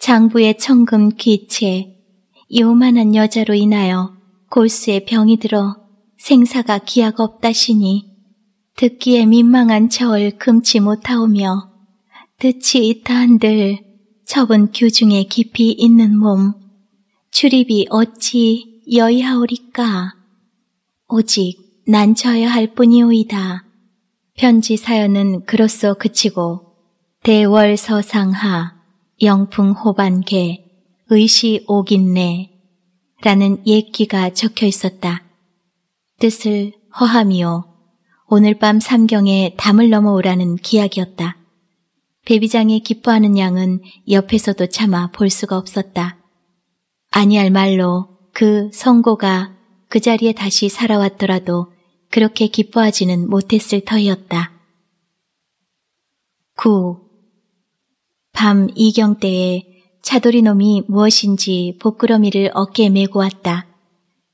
A: 장부의 청금 귀체 요만한 여자로 인하여 골수에 병이 들어 생사가 기약 없다시니 듣기에 민망한 저을 금치 못하오며 듯이 있다 한들 첩은 규중에 깊이 있는 몸 출입이 어찌 여야오리까 오직 난 져야 할 뿐이오이다. 편지 사연은 그로써 그치고 대월서상하 영풍호반계 의시옥인내 라는 옛기가 적혀 있었다. 뜻을 허함이요 오늘 밤 삼경에 담을 넘어오라는 기약이었다. 배비장의 기뻐하는 양은 옆에서도 참아 볼 수가 없었다. 아니할 말로 그 성고가 그 자리에 다시 살아왔더라도 그렇게 기뻐하지는 못했을 터이었다. 9. 밤 이경 때에 차돌이 놈이 무엇인지 복끄러미를 어깨에 메고 왔다.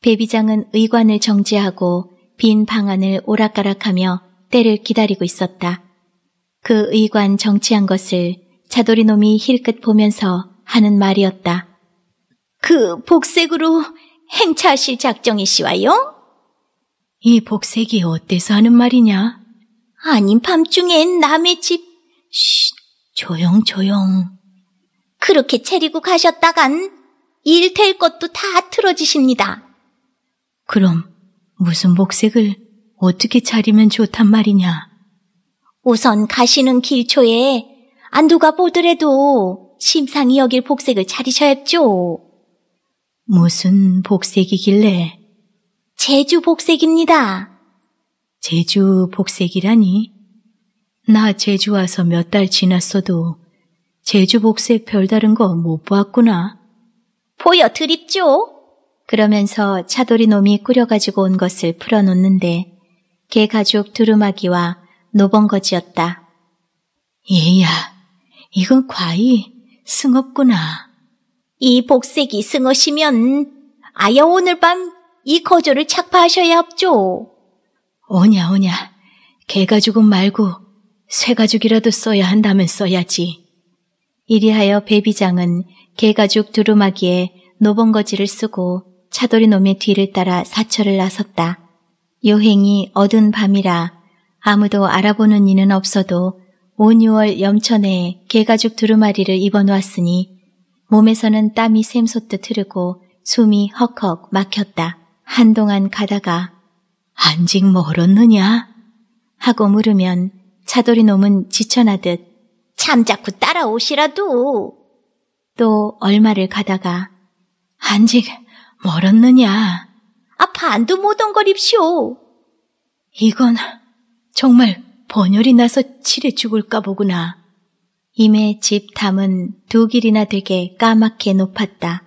A: 배비장은 의관을 정지하고 빈 방안을 오락가락하며 때를 기다리고 있었다. 그 의관 정치한 것을 차돌이 놈이 힐끗 보면서 하는 말이었다. 그 복색으로 행차하실 작정이시와요? 이 복색이 어때서 하는 말이냐? 아닌 밤중엔 남의 집, 쉿, 조용, 조용. 그렇게 차리고 가셨다간 일 될 것도 다 틀어지십니다. 그럼 무슨 복색을 어떻게 차리면 좋단 말이냐? 우선 가시는 길초에 안도가 보더라도 심상히 여길 복색을 차리셔야죠. 무슨 복색이길래? 제주 복색입니다. 제주 복색이라니? 나 제주 와서 몇 달 지났어도 제주 복색 별다른 거 못 보았구나. 보여 드립죠? 그러면서 차돌이 놈이 꾸려가지고 온 것을 풀어놓는데 개 가죽 두루마기와 노 b 거지였다 얘야, 이건 과히 승없구나. 이 복색이 승하시면 아야 오늘 밤 이 거조를 착파하셔야 합죠. 오냐 오냐 개가죽은 말고 쇠가죽이라도 써야 한다면 써야지. 이리하여 배비장은 개가죽 두루마기에 노 b 거지를 쓰고 차돌이 놈의 뒤를 따라 사철을 나섰다. 요행이 어두운 밤이라 아무도 알아보는 이는 없어도 5, 6월 염천에 개가죽 두루마리를 입어놓았으니 몸에서는 땀이 샘솟듯 흐르고 숨이 헉헉 막혔다. 한동안 가다가 안직 멀었느냐? 하고 물으면 차돌이 놈은 지쳐나듯 참 자꾸 따라오시라도 또 얼마를 가다가 안직 멀었느냐? 아파 안도 못 온 걸입시오 이건 정말 번열이 나서 칠해 죽을까 보구나. 임의 집 담은 두 길이나 되게 까맣게 높았다.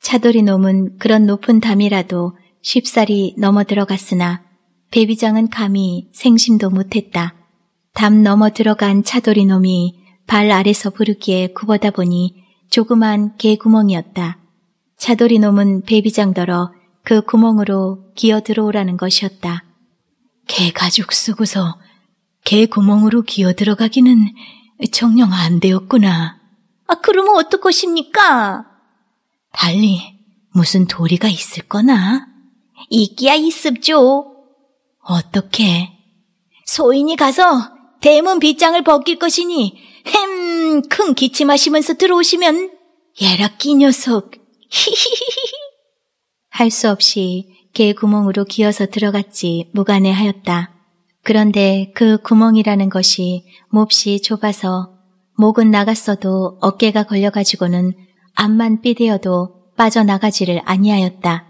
A: 차돌이 놈은 그런 높은 담이라도 쉽사리 넘어 들어갔으나 배비장은 감히 생심도 못했다. 담 넘어 들어간 차돌이 놈이 발 아래서 부르기에 굽어다 보니 조그만 개구멍이었다. 차돌이 놈은 배비장더러 그 구멍으로 기어 들어오라는 것이었다. 개가죽 쓰고서 개구멍으로 기어 들어가기는 정령 안 되었구나. 아, 그러면 어떨 것입니까? 달리 무슨 도리가 있을 거나? 있기야 있습죠. 어떻게? 소인이 가서 대문 빗장을 벗길 것이니 햄큰 기침하시면서 들어오시면 예락기 녀석 히히히히 할 수 없이 개 구멍으로 기어서 들어갔지 무관해하였다. 그런데 그 구멍이라는 것이 몹시 좁아서 목은 나갔어도 어깨가 걸려가지고는 앞만 삐대어도 빠져나가지를 아니하였다.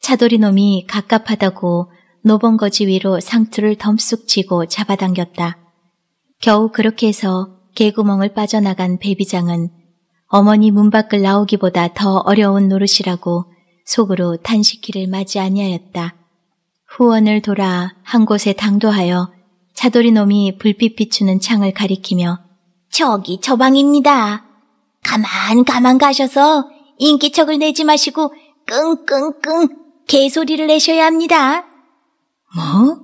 A: 차돌이 놈이 갑갑하다고 노 b 거지 위로 상투를 덤쑥 쥐고 잡아당겼다. 겨우 그렇게 해서 개구멍을 빠져나간 베비장은 어머니 문 밖을 나오기보다 더 어려운 노릇이라고 속으로 탄식기를 맞이 아니하였다. 후원을 돌아 한 곳에 당도하여 차돌이 놈이 불빛 비추는 창을 가리키며 저기 저 방입니다. 가만 가만 가셔서 인기척을 내지 마시고 끙끙끙 개소리를 내셔야 합니다. 뭐?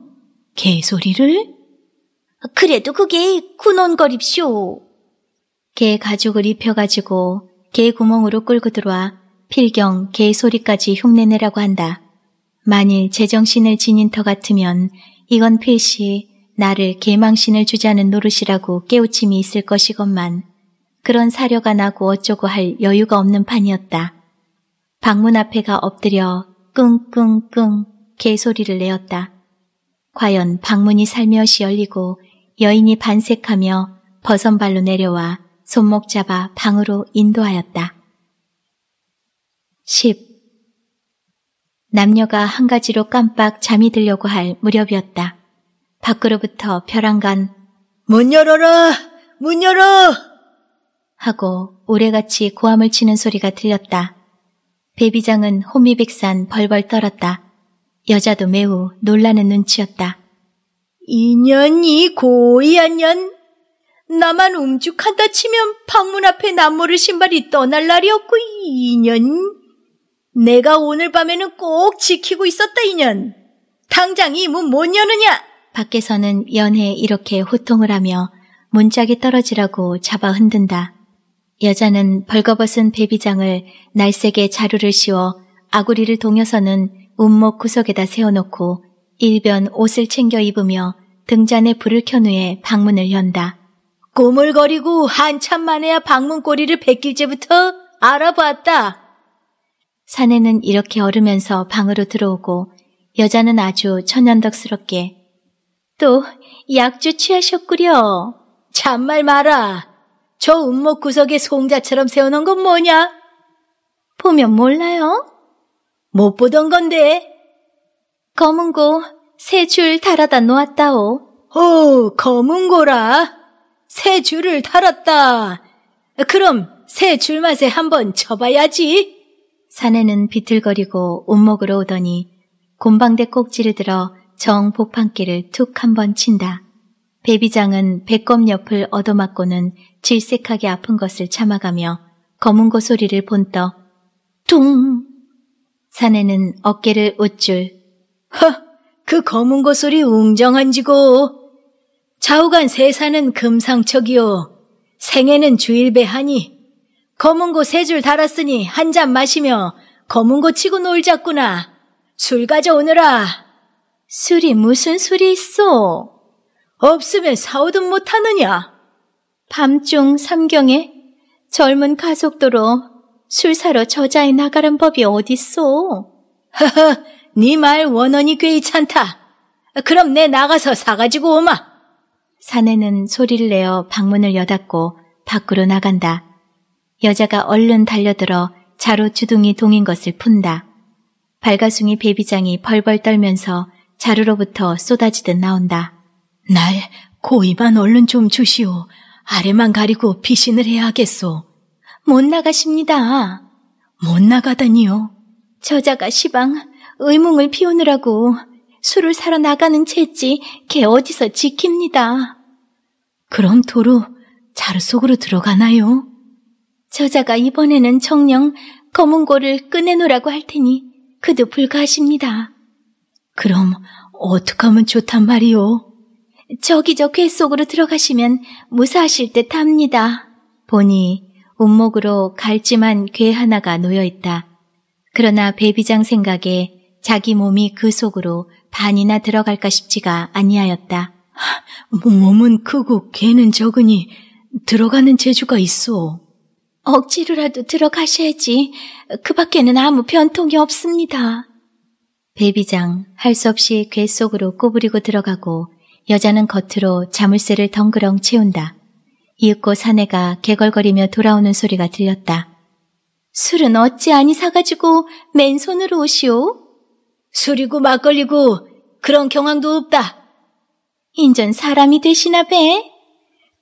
A: 개소리를? 그래도 그게 군원거립쇼. 개 가죽을 입혀가지고 개 구멍으로 끌고 들어와 필경 개 소리까지 흉내내라고 한다. 만일 제정신을 지닌 터 같으면 이건 필시 나를 개망신을 주자는 노릇이라고 깨우침이 있을 것이건만 그런 사려가 나고 어쩌고 할 여유가 없는 판이었다. 방문 앞에가 엎드려 끙끙끙 개소리를 내었다. 과연 방문이 살며시 열리고 여인이 반색하며 벗은발로 내려와 손목 잡아 방으로 인도하였다. 10. 남녀가 한 가지로 깜빡 잠이 들려고 할 무렵이었다. 밖으로부터 벼랑간 문 열어라! 문 열어! 하고 오래같이 고함을 치는 소리가 들렸다. 베비장은 호미백산 벌벌 떨었다. 여자도 매우 놀라는 눈치였다 이년이 고이한 년! 나만 움죽한다 치면 방문 앞에 나무를 신발이 떠날 날이었고 이년! 내가 오늘 밤에는 꼭 지키고 있었다 이년. 당장 이 문 못 여느냐? 밖에서는 연해 이렇게 호통을 하며 문짝이 떨어지라고 잡아 흔든다. 여자는 벌거벗은 배비장을 날색의 자루를 씌워 아구리를 동여서는 운목 구석에다 세워놓고 일변 옷을 챙겨 입으며 등잔에 불을 켠 후에 방문을 연다. 꼬물거리고 한참 만에야 방문 꼬리를 베낄 때부터 알아보았다 사내는 이렇게 어르면서 방으로 들어오고 여자는 아주 천연덕스럽게 또 약주 취하셨구려. 잔말 마라. 저 운목 구석에 송자처럼 세워놓은 건 뭐냐? 보면 몰라요? 못 보던 건데. 검은 고세줄 달아다 놓았다오. 오, 검은 고라. 세 줄을 달았다. 그럼 세줄 맛에 한번 쳐봐야지. 사내는 비틀거리고 옷목으로 오더니 곰방대 꼭지를 들어 정복판길을툭한번 친다. 배비장은 배꼽 옆을 얻어맞고는 질색하게 아픈 것을 참아가며 검은고 소리를 본떠 퉁! 사내는 어깨를 웃줄 허! 그 검은고 소리 웅장한지고! 좌우간 세사는 금상척이요. 생애는 주일배하니 검은고 세 줄 달았으니 한 잔 마시며 검은고 치고 놀자꾸나. 술 가져오느라. 술이 무슨 술이 있어? 없으면 사오든 못하느냐? 밤중 삼경에 젊은 가속도로 술 사러 저자에 나가란 법이 어딨소? 허허, 네 말 원언이 괜찮다. 그럼 내 나가서 사가지고 오마. 사내는 소리를 내어 방문을 여닫고 밖으로 나간다. 여자가 얼른 달려들어 자로 주둥이 동인 것을 푼다. 발가숭이 베비장이 벌벌 떨면서 자루로부터 쏟아지듯 나온다. 날 고이만 얼른 좀 주시오. 아래만 가리고 피신을 해야겠소. 못 나가십니다. 못 나가다니요. 저자가 시방 의문을 피우느라고 술을 사러 나가는 채지 개 어디서 지킵니다. 그럼 도로 자루 속으로 들어가나요? 저자가 이번에는 청령 검은고를 꺼내놓으라고 할 테니 그도 불가하십니다. 그럼 어떡 하면 좋단 말이오? 저기 저괴 속으로 들어가시면 무사하실 듯 합니다. 보니 운목으로 갈지만괴 하나가 놓여있다. 그러나 배비장 생각에 자기 몸이 그 속으로 반이나 들어갈까 싶지가 아니하였다. 몸은 크고 개는 적으니 들어가는 재주가 있어. 억지로라도 들어가셔야지. 그 밖에는 아무 변통이 없습니다. 베비장 할 수 없이 괴 속으로 꼬부리고 들어가고 여자는 겉으로 자물쇠를 덩그렁 채운다. 이윽고 사내가 개걸거리며 돌아오는 소리가 들렸다. 술은 어찌 아니 사가지고 맨손으로 오시오? 술이고 막걸리고 그런 경황도 없다. 인전 사람이 되시나 배?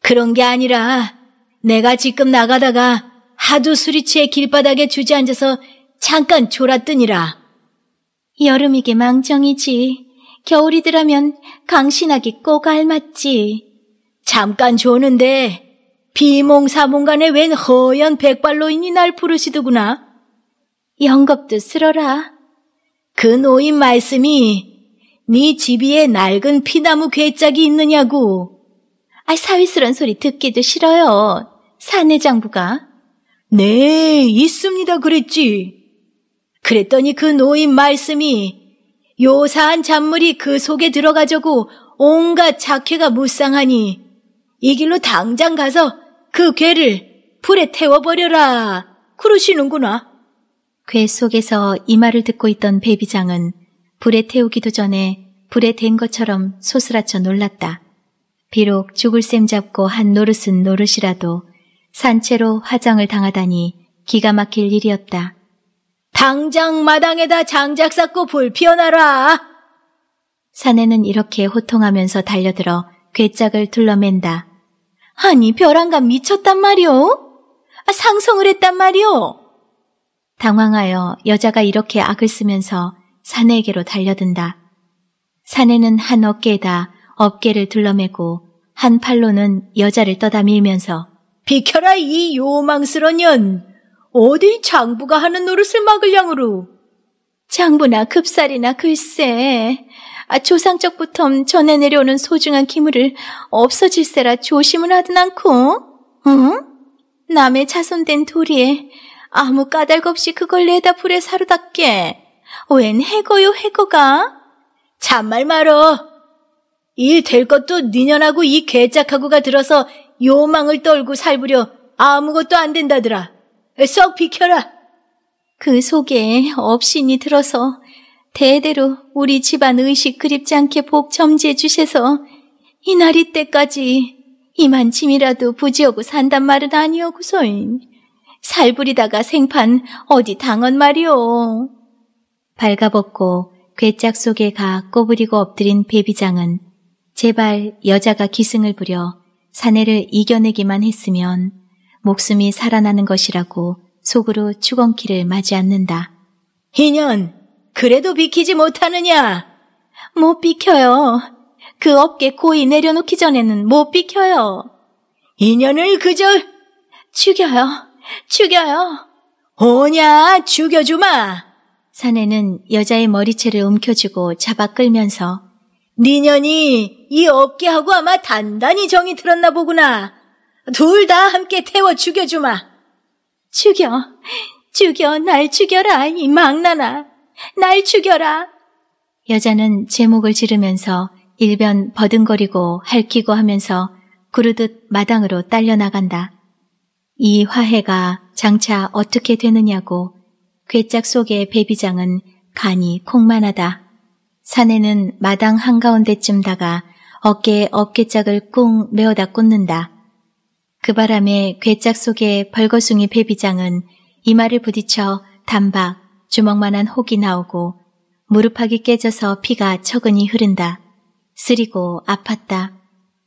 A: 그런 게 아니라 내가 지금 나가다가 하도 술이 취해 길바닥에 주저앉아서 잠깐 졸았더니라. 여름이게 망정이지. 겨울이더라면 강신하기 꼭 알맞지. 잠깐 조는데 비몽사몽간에 웬 허연 백발로인이 날 부르시더구나. 영겁도 쓸어라. 그 노인 말씀이 네 집이에 낡은 피나무 괴짝이 있느냐고. 아, 사위스런 소리 듣기도 싫어요. 사내 장부가. 네, 있습니다 그랬지. 그랬더니 그 노인 말씀이 요사한 잔물이 그 속에 들어가자고 온갖 작회가 무쌍하니 이 길로 당장 가서 그 괴를 불에 태워버려라. 그러시는구나. 괴 속에서 이 말을 듣고 있던 배비장은 불에 태우기도 전에 불에 댄 것처럼 소스라쳐 놀랐다. 비록 죽을 셈 잡고 한 노릇은 노릇이라도 산채로 화장을 당하다니 기가 막힐 일이었다. 당장 마당에다 장작 쌓고 불 피워놔라! 사내는 이렇게 호통하면서 달려들어 괴짝을 둘러맨다. 아니 벼랑감 미쳤단 말이오? 아, 상성을 했단 말이오? 당황하여 여자가 이렇게 악을 쓰면서 사내에게로 달려든다. 사내는 한 어깨에다 어깨를 둘러매고 한 팔로는 여자를 떠다 밀면서 비켜라 이요망스러운 년. 어디 장부가 하는 노릇을 막을 양으로. 장부나 급살이나 글쎄. 아, 조상적부터 전해 내려오는 소중한 기물을 없어질세라 조심은 하든 않고. 응? 남의 자손된 도리에 아무 까닭 없이 그걸 내다 불에 사로닥게. 웬해고요해고가참말 말어. 일 될 것도 니년하고 이 개짝하고가 들어서 요망을 떨고 살부려 아무것도 안 된다더라. 썩 비켜라. 그 속에 업신이 들어서 대대로 우리 집안 의식 그립지 않게 복 점지해 주셔서 이날이 때까지 이만 짐이라도 부지하고 산단 말은 아니오구소인. 살부리다가 생판 어디 당한 말이오. 발가벗고 괴짝 속에 가 꼬부리고 엎드린 배비장은 제발 여자가 기승을 부려 사내를 이겨내기만 했으면 목숨이 살아나는 것이라고 속으로 추건키를 맞이 않는다. 이년! 그래도 비키지 못하느냐? 못 비켜요. 그 업계 고이 내려놓기 전에는 못 비켜요. 인연을 그저 죽여요. 죽여요. 오냐, 죽여주마. 사내는 여자의 머리채를 움켜쥐고 잡아 끌면서 니년이 이 업계하고 아마 단단히 정이 들었나 보구나. 둘 다 함께 태워 죽여주마. 죽여, 죽여, 날 죽여라, 이 망나나. 날 죽여라. 여자는 제목을 지르면서 일변 버둥거리고 할퀴고 하면서 구르듯 마당으로 딸려나간다. 이 화해가 장차 어떻게 되느냐고 괴짝 속의 배비장은 간이 콩만하다. 사내는 마당 한가운데쯤 다가 어깨에 어깨짝을 꽁 메어다 꽂는다. 그 바람에 괴짝 속에 벌거숭이 배비장은 이마를 부딪혀 단박 주먹만한 혹이 나오고 무릎팍이 깨져서 피가 처근히 흐른다. 쓰리고 아팠다.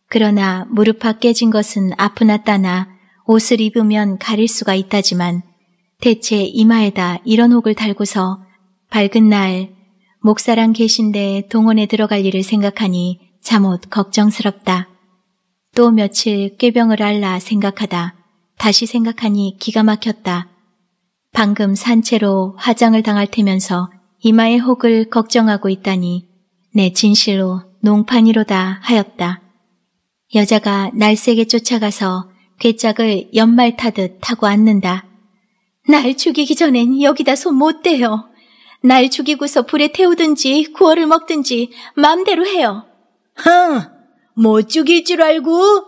A: 그러나 무릎팍 깨진 것은 아프나 따나 옷을 입으면 가릴 수가 있다지만 대체 이마에다 이런 혹을 달고서 밝은 날 목사랑 계신데 동원에 들어갈 일을 생각하니 잠옷 걱정스럽다. 또 며칠 꾀병을 알라 생각하다. 다시 생각하니 기가 막혔다. 방금 산채로 화장을 당할 테면서 이마의 혹을 걱정하고 있다니 내 진실로 농판이로다 하였다. 여자가 날색에 쫓아가서 괴짝을 연말 타듯 타고 앉는다. 날 죽이기 전엔 여기다 손 못 대요. 날 죽이고서 불에 태우든지 구어를 먹든지 마음대로 해요. 흥! 못 죽일 줄 알고?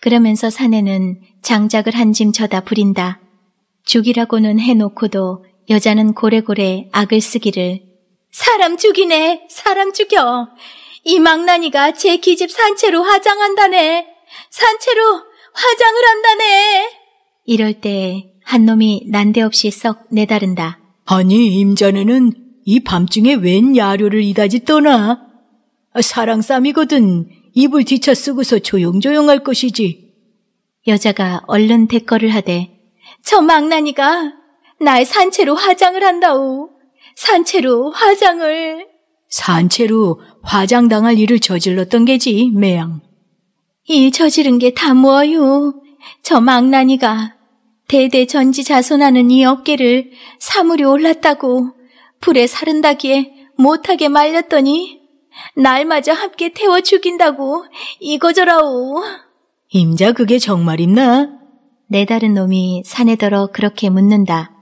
A: 그러면서 사내는 장작을 한 짐 쳐다 부린다. 죽이라고는 해놓고도 여자는 고래고래 악을 쓰기를 사람 죽이네 사람 죽여 이 망나니가 제 기집 산채로 화장한다네 산채로 화장을 한다네 이럴 때 한 놈이 난데없이 썩 내다른다. 아니 임자네는 이 밤중에 웬 야료를 이다지 떠나? 사랑쌈이거든 입을 뒤쳐 쓰고서 조용조용할 것이지. 여자가 얼른 대거를 하되 저 망나니가 날 산채로 화장을 한다오. 산채로 화장을. 산채로 화장당할 일을 저질렀던 게지, 매양. 일 저지른 게 다 뭐요. 저 망나니가 대대전지 자손하는 이 어깨를 사물이 올랐다고 불에 사른다기에 못하게 말렸더니 날마저 함께 태워 죽인다고 이거저라오. 임자 그게 정말입나? 내다른 놈이 사내더러 그렇게 묻는다.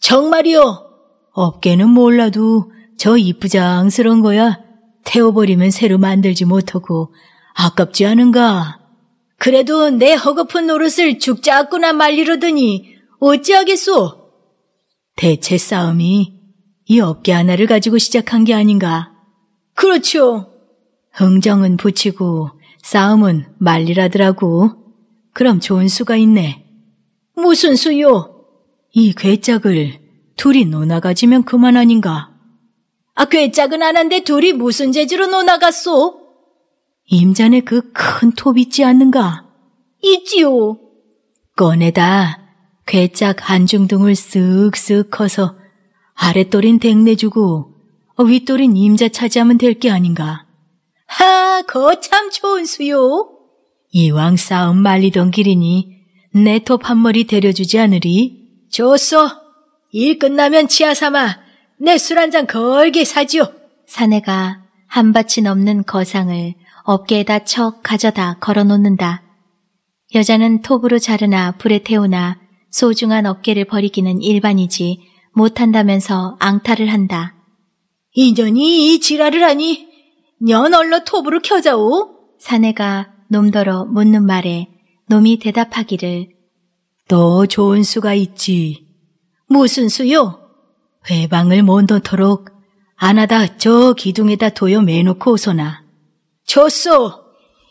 A: 정말이요. 어깨는 몰라도 저이쁘장스러운 거야 태워버리면 새로 만들지 못하고 아깝지 않은가? 그래도 내허겁은 노릇을 죽자꾸나 말리려더니 어찌하겠소? 대체 싸움이 이 어깨 하나를 가지고 시작한 게 아닌가? 그렇죠. 흥정은 붙이고 싸움은 말리라더라고. 그럼 좋은 수가 있네. 무슨 수요? 이 괴짝을 둘이 논아가지면 그만 아닌가? 아, 괴짝은 안 한데 둘이 무슨 재주로 논아갔소? 임잔의 그큰 톱 있지 않는가? 있지요. 꺼내다 괴짝 한중등을 쓱쓱 커서 아랫돌인 댕내주고 윗돌인 임자 차지하면 될 게 아닌가. 하, 거참 좋은 수요. 이왕 싸움 말리던 길이니 내 톱 한 머리 데려주지 않으리? 좋소. 일 끝나면 치아 삼아 내 술 한 잔 걸게 사지요. 사내가 한 밭이 넘는 거상을 어깨에다 척 가져다 걸어놓는다. 여자는 톱으로 자르나 불에 태우나 소중한 어깨를 버리기는 일반이지 못한다면서 앙탈을 한다. 이년이 이 지랄을 하니 년 얼러 톱으로 켜자오. 사내가 놈더러 묻는 말에 놈이 대답하기를 너 좋은 수가 있지. 무슨 수요? 회방을 못 넣도록 안하다 저 기둥에다 도여 매놓고 오소나. 졌소.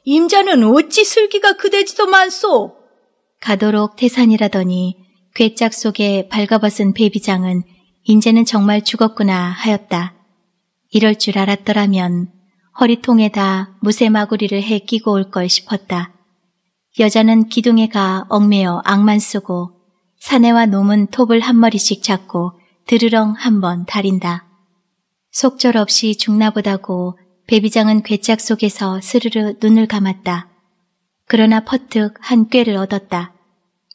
A: 임자는 어찌 슬기가 그대지도 많소. 가도록 태산이라더니 괴짝 속에 발가벗은 베비장은 인제는 정말 죽었구나 하였다. 이럴 줄 알았더라면 허리통에다 무쇠마구리를 해 끼고 올 걸 싶었다. 여자는 기둥에 가 얽매여 악만 쓰고 사내와 놈은 톱을 한 머리씩 잡고 드르렁 한 번달인다 속절없이 죽나보다고 베비장은 괴짝 속에서 스르르 눈을 감았다. 그러나 퍼뜩 한 꾀를 얻었다.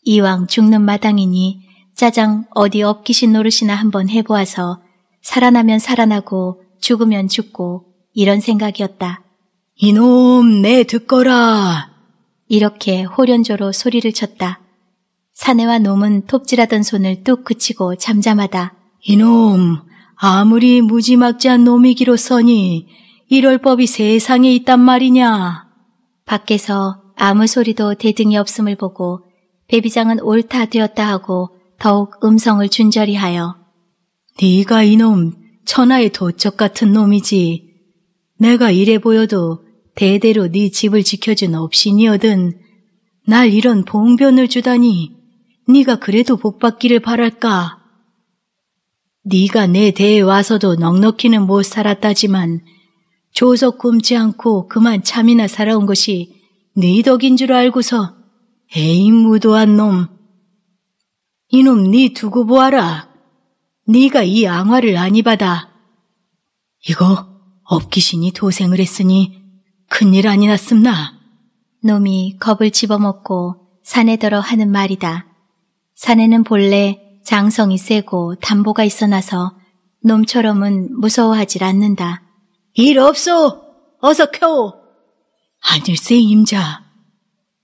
A: 이왕 죽는 마당이니 짜장 어디 업기신 노릇이나 한번 해보아서 살아나면 살아나고 죽으면 죽고 이런 생각이었다. 이놈 내 듣거라. 이렇게 호련조로 소리를 쳤다. 사내와 놈은 톱질하던 손을 뚝 그치고 잠잠하다. 이놈 아무리 무지막지한 놈이기로 써니 이럴 법이 세상에 있단 말이냐. 밖에서 아무 소리도 대등이 없음을 보고 배비장은 옳다 되었다 하고 더욱 음성을 준절히 하여 네가 이놈 천하의 도적 같은 놈이지. 내가 이래 보여도 대대로 네 집을 지켜준 업신이어든 날 이런 봉변을 주다니 네가 그래도 복받기를 바랄까? 네가 내 대에 와서도 넉넉히는 못 살았다지만 조석 굶지 않고 그만 참이나 살아온 것이 네 덕인 줄 알고서 에이 무도한 놈. 이놈 네 두고 보아라. 네가 이 앙화를 아니 받아. 이거 업기신이 도생을 했으니 큰일 아니 났음나. 놈이 겁을 집어먹고 산에 들어 하는 말이다. 산에는 본래 장성이 세고 담보가 있어나서 놈처럼은 무서워하지 않는다. 일 없소. 어서 켜오. 하늘새 임자.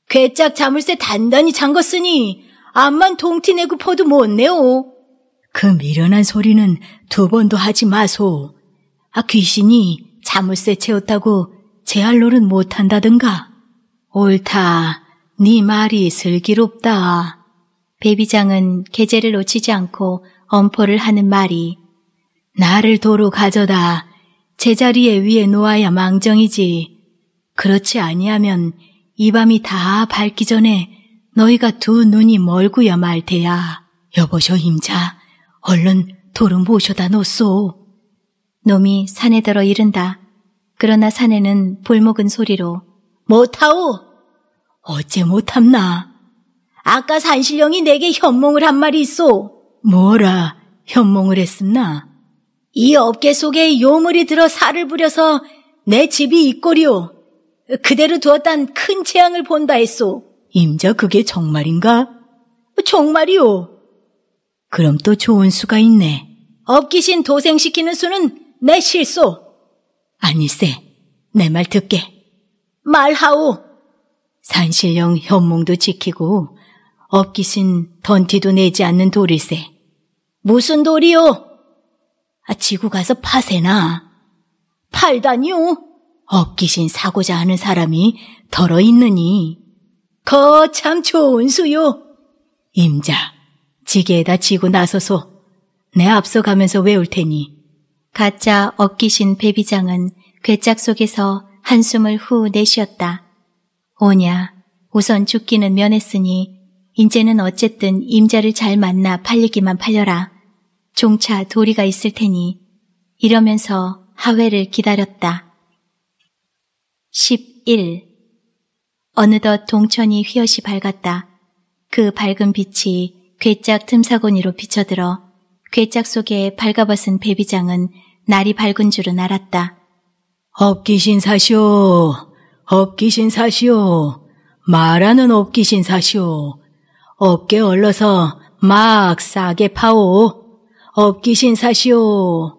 A: 괴짝 자물쇠 단단히 잠궜으니 암만 동티 내고 퍼도 못 내오. 그 미련한 소리는 두 번도 하지 마소. 아 귀신이 자물쇠 채웠다고 재할 로는 못한다든가. 옳다. 네 말이 슬기롭다. 베비장은 계제를 놓치지 않고 엄포를 하는 말이 나를 도로 가져다 제자리에 위에 놓아야 망정이지. 그렇지 아니하면 이 밤이 다 밝기 전에 너희가 두 눈이 멀구야 말 테야. 여보셔 임자. 얼른 도름 보셔다 놓소. 놈이 산에 들어 이른다. 그러나 산에는 볼목은 소리로 못하오. 어째 못함나. 아까 산신령이 내게 현몽을 한 말이 있소. 뭐라 현몽을 했습나. 이 업계 속에 요물이 들어 살을 부려서 내 집이 이꼴이오. 그대로 두었단 큰 재앙을 본다 했소. 임자 그게 정말인가? 정말이오. 그럼 또 좋은 수가 있네. 업기신 도생시키는 수는 내 실소. 아니세, 내 말 듣게. 말하오. 산신령 현몽도 지키고 업기신 던티도 내지 않는 돌일세. 무슨 돌이오? 아, 지구 가서 파세나. 팔다니요? 업기신 사고자 하는 사람이 덜어 있느니. 거참 좋은 수요. 임자, 지게에다 지고 나서서내 앞서가면서 외울 테니. 가짜 업기신 배비장은 괴짝 속에서 한숨을 후 내쉬었다. 오냐, 우선 죽기는 면했으니 이제는 어쨌든 임자를 잘 만나 팔리기만 팔려라. 종차 도리가 있을 테니 이러면서 하회를 기다렸다. 11. 어느덧 동천이 휘엿이 밝았다. 그 밝은 빛이 괴짝 틈사고니로 비쳐들어 괴짝 속에 밝아벗은 베비장은 날이 밝은 줄은 알았다. 업기신 사시오, 업기신 사시오, 말하는 업기신 사시오, 업계 얼러서 막 싸게 파오. 업기신 사시오.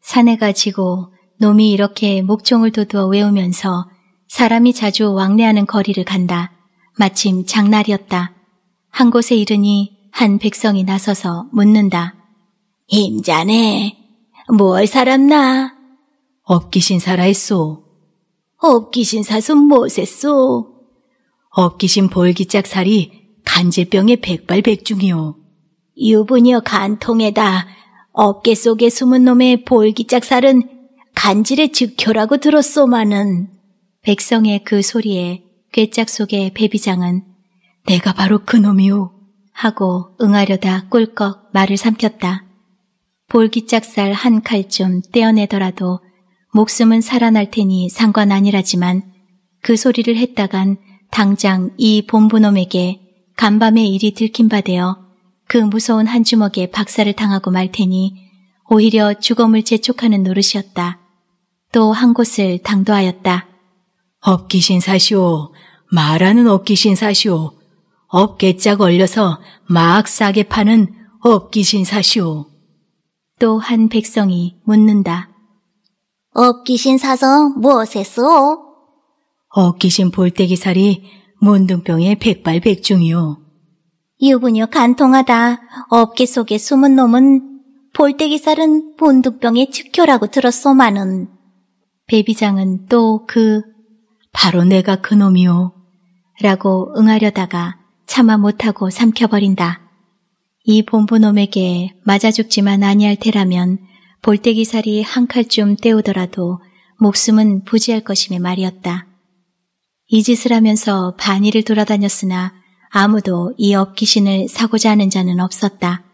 A: 사내가 지고 놈이 이렇게 목총을 도두어 외우면서 사람이 자주 왕래하는 거리를 간다. 마침 장날이었다. 한 곳에 이르니 한 백성이 나서서 묻는다. 임자네, 뭘 살았나? 업기신 사라했소 업기신 사손 못했소. 업기신 볼기짝살이 간질병의 백발백중이오. 유부녀 간통에다 어깨 속에 숨은 놈의 볼기짝살은 간질의 즉효라고 들었소마는 백성의 그 소리에 괴짝 속의 배비장은 내가 바로 그놈이오 하고 응하려다 꿀꺽 말을 삼켰다. 볼기짝살 한 칼쯤 떼어내더라도 목숨은 살아날 테니 상관 아니라지만 그 소리를 했다간 당장 이 본부놈에게 간밤의 일이 들킨 바 되어 그 무서운 한 주먹에 박살을 당하고 말 테니 오히려 주검을 재촉하는 노릇이었다. 또 한 곳을 당도하였다. 업기신 사시오. 말하는 업기신 사시오. 업계짝 얼려서 막 싸게 파는 업기신 사시오. 또 한 백성이 묻는다. 업기신 사서 무엇에 쓰오? 업기신 볼때기살이 문둥병의 백발백중이오 유부녀 간통하다. 업계 속에 숨은 놈은 볼때기 살은 본둥병의 측효라고 들었소만은. 배비장은 또 그 바로 내가 그놈이오 라고 응하려다가 참아 못하고 삼켜버린다. 이 본부놈에게 맞아 죽지만 아니할 테라면 볼때기 살이 한 칼쯤 떼우더라도 목숨은 부지할 것임에 말이었다. 이 짓을 하면서 반일를 돌아다녔으나 아무도 이 억귀신을 사고자 하는 자는 없었다.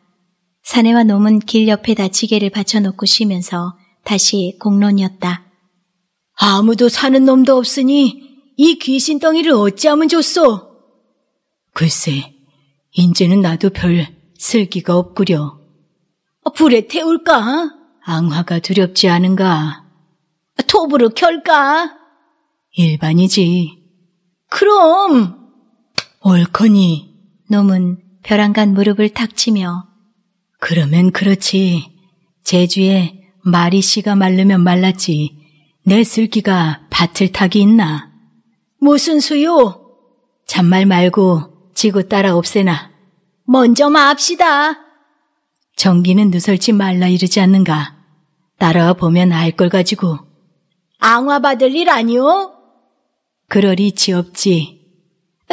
A: 사내와 놈은 길 옆에다 지게를 받쳐놓고 쉬면서 다시 공론이었다. 아무도 사는 놈도 없으니 이 귀신 덩이를 어찌하면 좋소? 글쎄, 인제는 나도 별 슬기가 없구려. 아, 불에 태울까? 앙화가 두렵지 않은가? 톱으로 아, 켤까? 일반이지. 그럼 옳거니. 놈은 벼랑간 무릎을 탁 치며 그러면 그렇지. 제주에 마리 씨가 말르면 말랐지. 내 슬기가 밭을 타기 있나? 무슨 수요? 잔말 말고 지고 따라 없애나. 먼저 마합시다. 정기는 누설지 말라 이르지 않는가. 따라와 보면 알 걸 가지고. 앙화 받을 일 아니오? 그러리 지없지.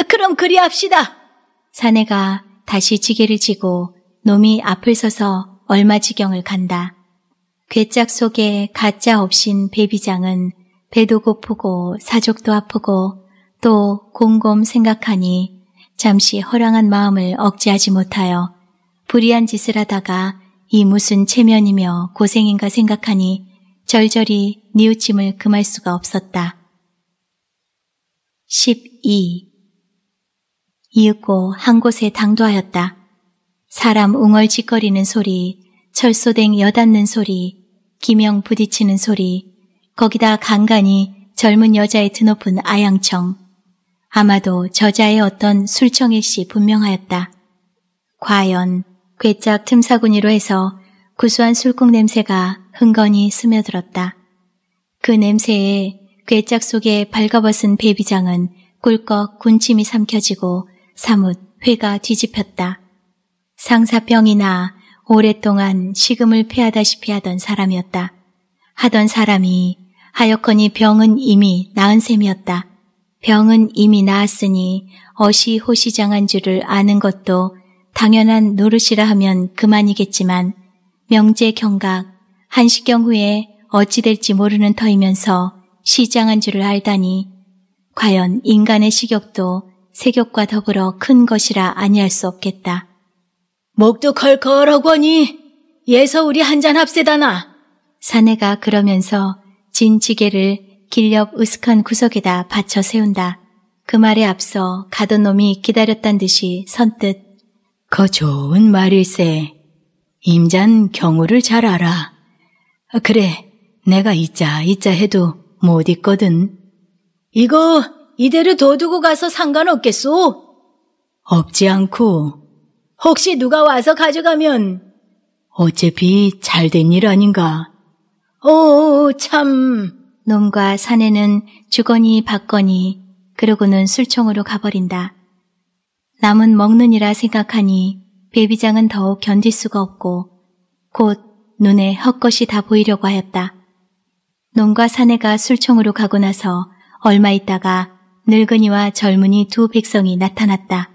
A: 그럼 그리합시다. 사내가 다시 지게를 지고 놈이 앞을 서서 얼마 지경을 간다. 괴짝 속에 가짜 없인 배비장은 배도 고프고 사족도 아프고 또 곰곰 생각하니 잠시 허랑한 마음을 억제하지 못하여 불의한 짓을 하다가 이 무슨 체면이며 고생인가 생각하니 절절히 니우침을 금할 수가 없었다. 12. 이윽고 한 곳에 당도하였다. 사람 웅얼짓거리는 소리, 철소댕 여닫는 소리, 기명 부딪히는 소리, 거기다 간간히 젊은 여자의 드높은 아양청. 아마도 저자의 어떤 술청일시 분명하였다. 과연 괴짝 틈사구니로 해서 구수한 술국 냄새가 흥건히 스며들었다. 그 냄새에 괴짝 속에 발가벗은 베비장은 꿀꺽 군침이 삼켜지고 사뭇 회가 뒤집혔다. 상사병이나 오랫동안 식음을 피하다시피 하던 사람이었다. 하던 사람이 하여커니 병은 이미 나은 셈이었다. 병은 이미 나았으니 어시호시장한 줄을 아는 것도 당연한 노릇이라 하면 그만이겠지만 명제 경각, 한시경 후에 어찌 될지 모르는 터이면서 시장한 줄을 알다니 과연 인간의 식욕도 세격과 더불어 큰 것이라 아니할 수 없겠다. 목도 컬컬하고 하니 예서 우리 한 잔 합세다나. 사내가 그러면서 진 지게를 길옆 으슥한 구석에다 받쳐 세운다. 그 말에 앞서 가던 놈이 기다렸단 듯이 선뜻 거 좋은 말일세. 임잔 경우를 잘 알아. 그래, 내가 이자 이자 해도 못 있거든. 이거 이대로 둬두고 가서 상관없겠소? 없지 않고 혹시 누가 와서 가져가면 어차피 잘된 일 아닌가. 오, 참. 놈과 사내는 주거니 받거니 그러고는 술총으로 가버린다. 남은 먹느니라 생각하니 베비장은 더욱 견딜 수가 없고 곧 눈에 헛것이 다 보이려고 하였다. 놈과 사내가 술총으로 가고 나서 얼마 있다가 늙은이와 젊은이 두 백성이 나타났다.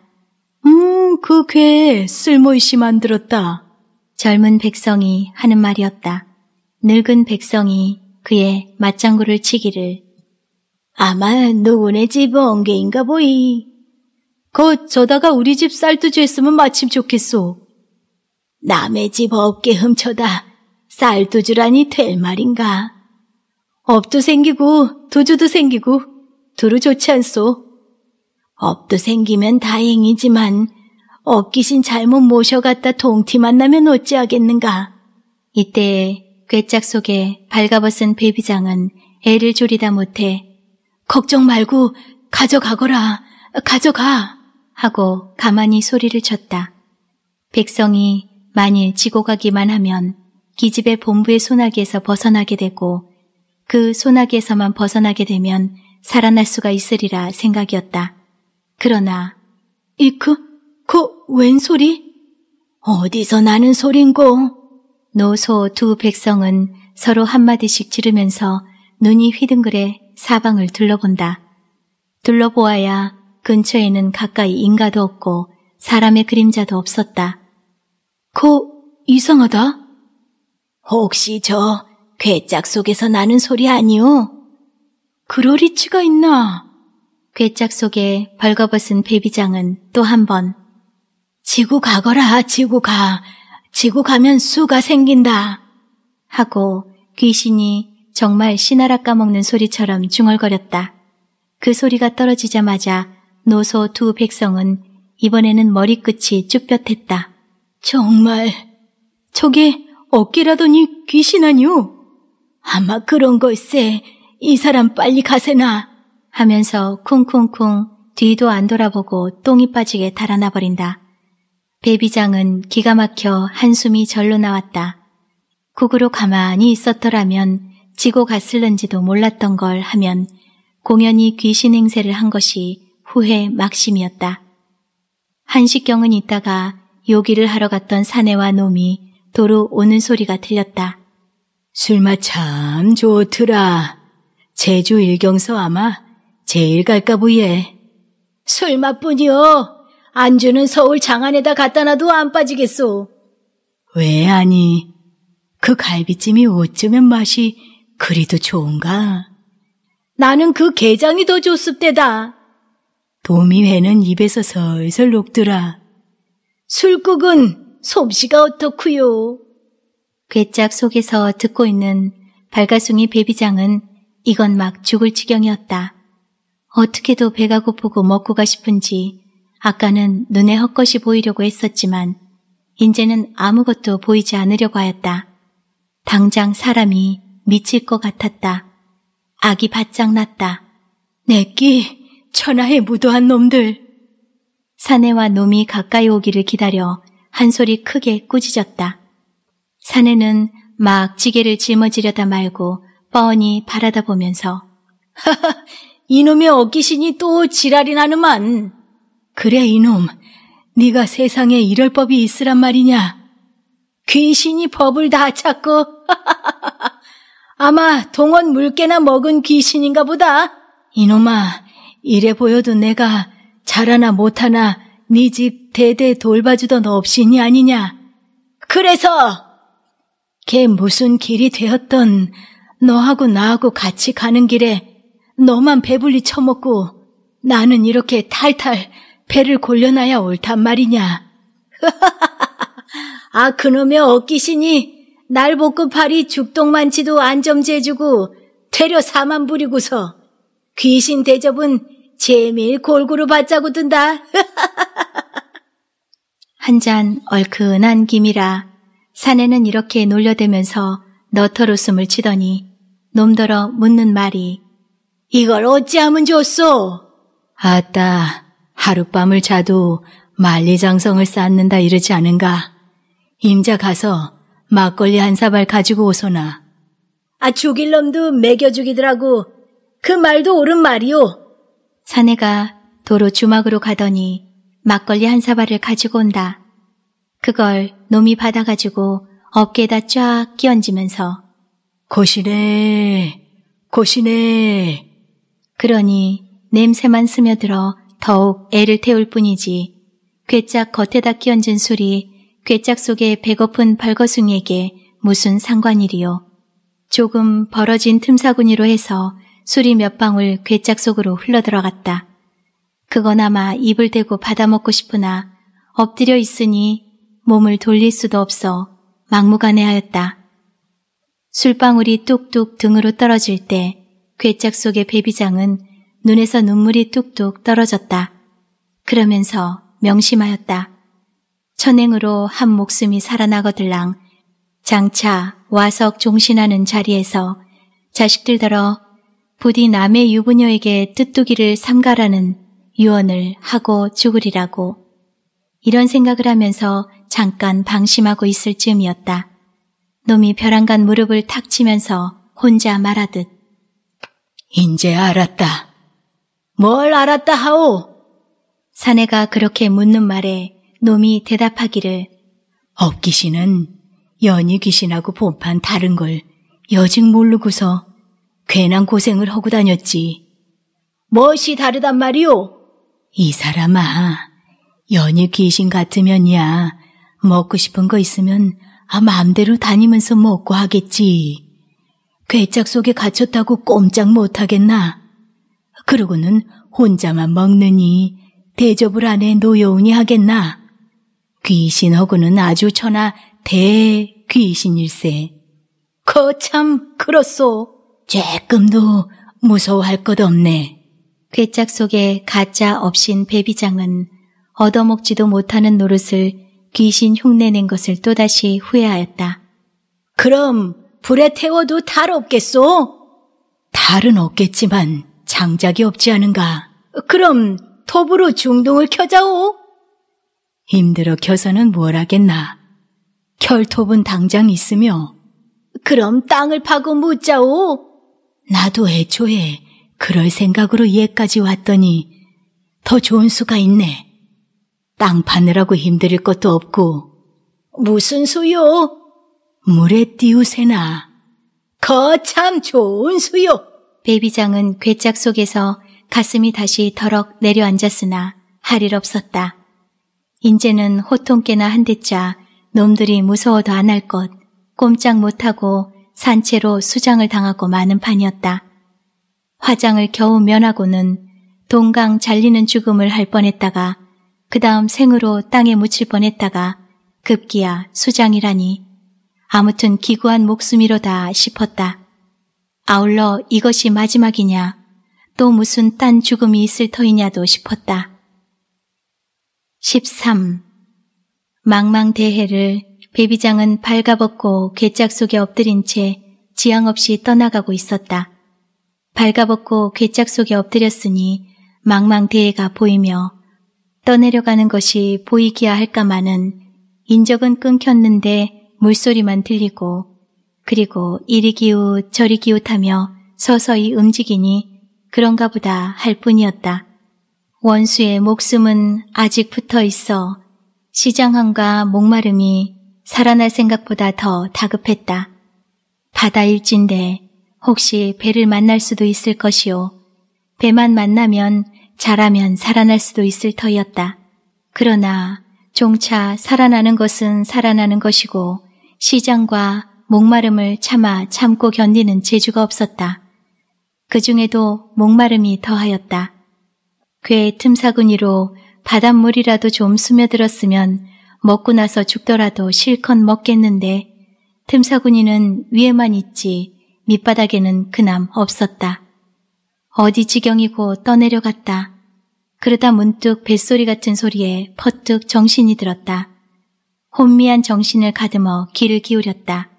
A: 음, 그괴 쓸모있이 만들었다. 젊은 백성이 하는 말이었다. 늙은 백성이 그의 맞장구를 치기를 아마 노원의 집 엉개인가 보이. 곧 저다가 우리 집쌀두주 했으면 마침 좋겠소. 남의 집없게 훔쳐다 쌀두주라니 될 말인가. 업도 생기고 두주도 생기고 도로 좋지 않소. 업도 생기면 다행이지만 업기신 잘못 모셔갔다 동티 만나면 어찌하겠는가. 이때 괴짝 속에 발가벗은 베비장은 애를 졸이다 못해 걱정 말고 가져가거라 가져가 하고 가만히 소리를 쳤다. 백성이 만일 지고 가기만 하면 기집애 본부의 소나기에서 벗어나게 되고 그 소나기에서만 벗어나게 되면 살아날 수가 있으리라 생각이었다. 그러나 이크 그웬 소리? 어디서 나는 소린고? 노소 두 백성은 서로 한마디씩 지르면서 눈이 휘둥그레 사방을 둘러본다. 둘러보아야 근처에는 가까이 인가도 없고 사람의 그림자도 없었다. 그 이상하다. 혹시 저 괴짝 속에서 나는 소리 아니오? 그로리치가 있나? 괴짝 속에 벌거벗은 베비장은 또 한 번지구 가거라 지구가지구 가면 수가 생긴다 하고 귀신이 정말 시나라 까먹는 소리처럼 중얼거렸다. 그 소리가 떨어지자마자 노소 두 백성은 이번에는 머리끝이 쭈뼛했다. 정말 저게 어깨라더니 귀신 아니오? 아마 그런 걸세. 이 사람 빨리 가세나 하면서 쿵쿵쿵 뒤도 안 돌아보고 똥이 빠지게 달아나버린다. 배비장은 기가 막혀 한숨이 절로 나왔다. 국으로 가만히 있었더라면 지고 갔을는지도 몰랐던 걸 하면 공연이 귀신 행세를 한 것이 후회 막심이었다. 한식경은 있다가 요기를 하러 갔던 사내와 놈이 도로 오는 소리가 들렸다. 술맛 참 좋더라. 제주 일경서 아마 제일 갈까부예. 술맛뿐이요. 안주는 서울 장안에다 갖다 놔도 안 빠지겠소. 왜 아니? 그 갈비찜이 어쩌면 맛이 그리도 좋은가? 나는 그 게장이 더 좋습대다. 도미회는 입에서 설설 녹더라. 술국은 솜씨가 어떻구요? 괴짝 속에서 듣고 있는 발가숭이 베비장은 이건 막 죽을 지경이었다. 어떻게도 배가 고프고 먹고가 싶은지 아까는 눈에 헛것이 보이려고 했었지만 이제는 아무것도 보이지 않으려고 하였다. 당장 사람이 미칠 것 같았다. 악이 바짝 났다. 내 끼! 천하의 무도한 놈들! 사내와 놈이 가까이 오기를 기다려 한 소리 크게 꾸짖었다. 사내는 막 지게를 짊어지려다 말고 뻔히 바라다보면서 하하 이놈의 어기신이 또 지랄이 나는만 그래 이놈 네가 세상에 이럴 법이 있으란 말이냐 귀신이 법을 다 찾고 아마 동원 물개나 먹은 귀신인가 보다 이놈아 이래 보여도 내가 잘하나 못하나 네 집 대대 돌봐주던 업신이 아니냐 그래서 걔 무슨 길이 되었던 너하고 나하고 같이 가는 길에 너만 배불리 처먹고 나는 이렇게 탈탈 배를 골려놔야 옳단 말이냐. 아 그놈의 어기시니 날 복급팔이 죽동만치도 안점제주고 되려 사만 부리고서 귀신 대접은 재미일 골고루 받자고 든다. 한잔 얼큰한 김이라 사내는 이렇게 놀려대면서 너털 웃음을 치더니 놈더러 묻는 말이 이걸 어찌하면 좋소? 아따, 하룻밤을 자도 만리장성을 쌓는다 이러지 않은가? 임자 가서 막걸리 한 사발 가지고 오소나. 아, 죽일 놈도 매겨 죽이더라고. 그 말도 옳은 말이오. 사내가 도로 주막으로 가더니 막걸리 한 사발을 가지고 온다. 그걸 놈이 받아가지고 어깨에다 쫙 끼얹으면서 고시네, 고시네. 그러니 냄새만 스며들어 더욱 애를 태울 뿐이지. 괴짝 겉에다 끼얹은 술이 괴짝 속에 배고픈 벌거숭이에게 무슨 상관이리요. 조금 벌어진 틈사구니로 해서 술이 몇 방울 괴짝 속으로 흘러들어갔다. 그거나마 입을 대고 받아먹고 싶으나 엎드려 있으니 몸을 돌릴 수도 없어 막무가내하였다. 술방울이 뚝뚝 등으로 떨어질 때 괴짝 속의 배비장은 눈에서 눈물이 뚝뚝 떨어졌다. 그러면서 명심하였다. 천행으로 한 목숨이 살아나거들랑 장차 와석 종신하는 자리에서 자식들더러 부디 남의 유부녀에게 뜻두기를 삼가라는 유언을 하고 죽으리라고 이런 생각을 하면서 잠깐 방심하고 있을 즈음이었다. 놈이 벼랑간 무릎을 탁 치면서 혼자 말하듯 인제 알았다. 뭘 알았다 하오? 사내가 그렇게 묻는 말에 놈이 대답하기를 업귀신은 연희 귀신하고 본판 다른 걸 여직 모르고서 괜한 고생을 하고 다녔지. 무이 다르단 말이오? 이 사람아, 연희 귀신 같으면야 먹고 싶은 거 있으면 아, 마음대로 다니면서 먹고 하겠지. 괴짝 속에 갇혔다고 꼼짝 못하겠나? 그러고는 혼자만 먹느니 대접을 안 해 노여운이 하겠나? 귀신하고는 아주 천하 대귀신일세. 거참 그렇소. 쬐끔도 무서워할 것 없네. 괴짝 속에 가짜 없인 배비장은 얻어먹지도 못하는 노릇을 귀신 흉내낸 것을 또다시 후회하였다. 그럼 불에 태워도 탈 없겠소? 달은 없겠지만 장작이 없지 않은가. 그럼 톱으로 중동을 켜자오. 힘들어 켜서는 뭘 하겠나. 결톱은 당장 있으며. 그럼 땅을 파고 묻자오. 나도 애초에 그럴 생각으로 이까지 왔더니 더 좋은 수가 있네. 땅 파느라고 힘들 것도 없고 무슨 수요? 물에 띄우세나 거 참 좋은 수요. 베비장은 괴짝 속에서 가슴이 다시 더럭 내려앉았으나 할 일 없었다. 인제는 호통깨나 한 대짜 놈들이 무서워도 안 할것 꼼짝 못하고 산채로 수장을 당하고 마는 판이었다. 화장을 겨우 면하고는 동강 잘리는 죽음을 할 뻔했다가 그 다음 생으로 땅에 묻힐 뻔했다가 급기야 수장이라니 아무튼 기구한 목숨이로다 싶었다. 아울러 이것이 마지막이냐 또 무슨 딴 죽음이 있을 터이냐도 싶었다. 13. 망망대해를 베비장은 발가벗고 괴짝 속에 엎드린 채 지향 없이 떠나가고 있었다. 발가벗고 괴짝 속에 엎드렸으니 망망대해가 보이며 떠내려가는 것이 보이기야 할까마는 인적은 끊겼는데 물소리만 들리고 그리고 이리 기웃 저리 기웃하며 서서히 움직이니 그런가 보다 할 뿐이었다. 원수의 목숨은 아직 붙어 있어 시장함과 목마름이 살아날 생각보다 더 다급했다. 바다 일진데 혹시 배를 만날 수도 있을 것이오. 배만 만나면 자라면 살아날 수도 있을 터였다 그러나 종차 살아나는 것은 살아나는 것이고 시장과 목마름을 참아 참고 견디는 재주가 없었다. 그 중에도 목마름이 더하였다. 괴 틈사구니로 바닷물이라도 좀 스며들었으면 먹고 나서 죽더라도 실컷 먹겠는데 틈사구니는 위에만 있지 밑바닥에는 그남 없었다. 어디 지경이고 떠내려갔다. 그러다 문득 뱃소리 같은 소리에 퍼뜩 정신이 들었다. 혼미한 정신을 가듬어 귀를 기울였다.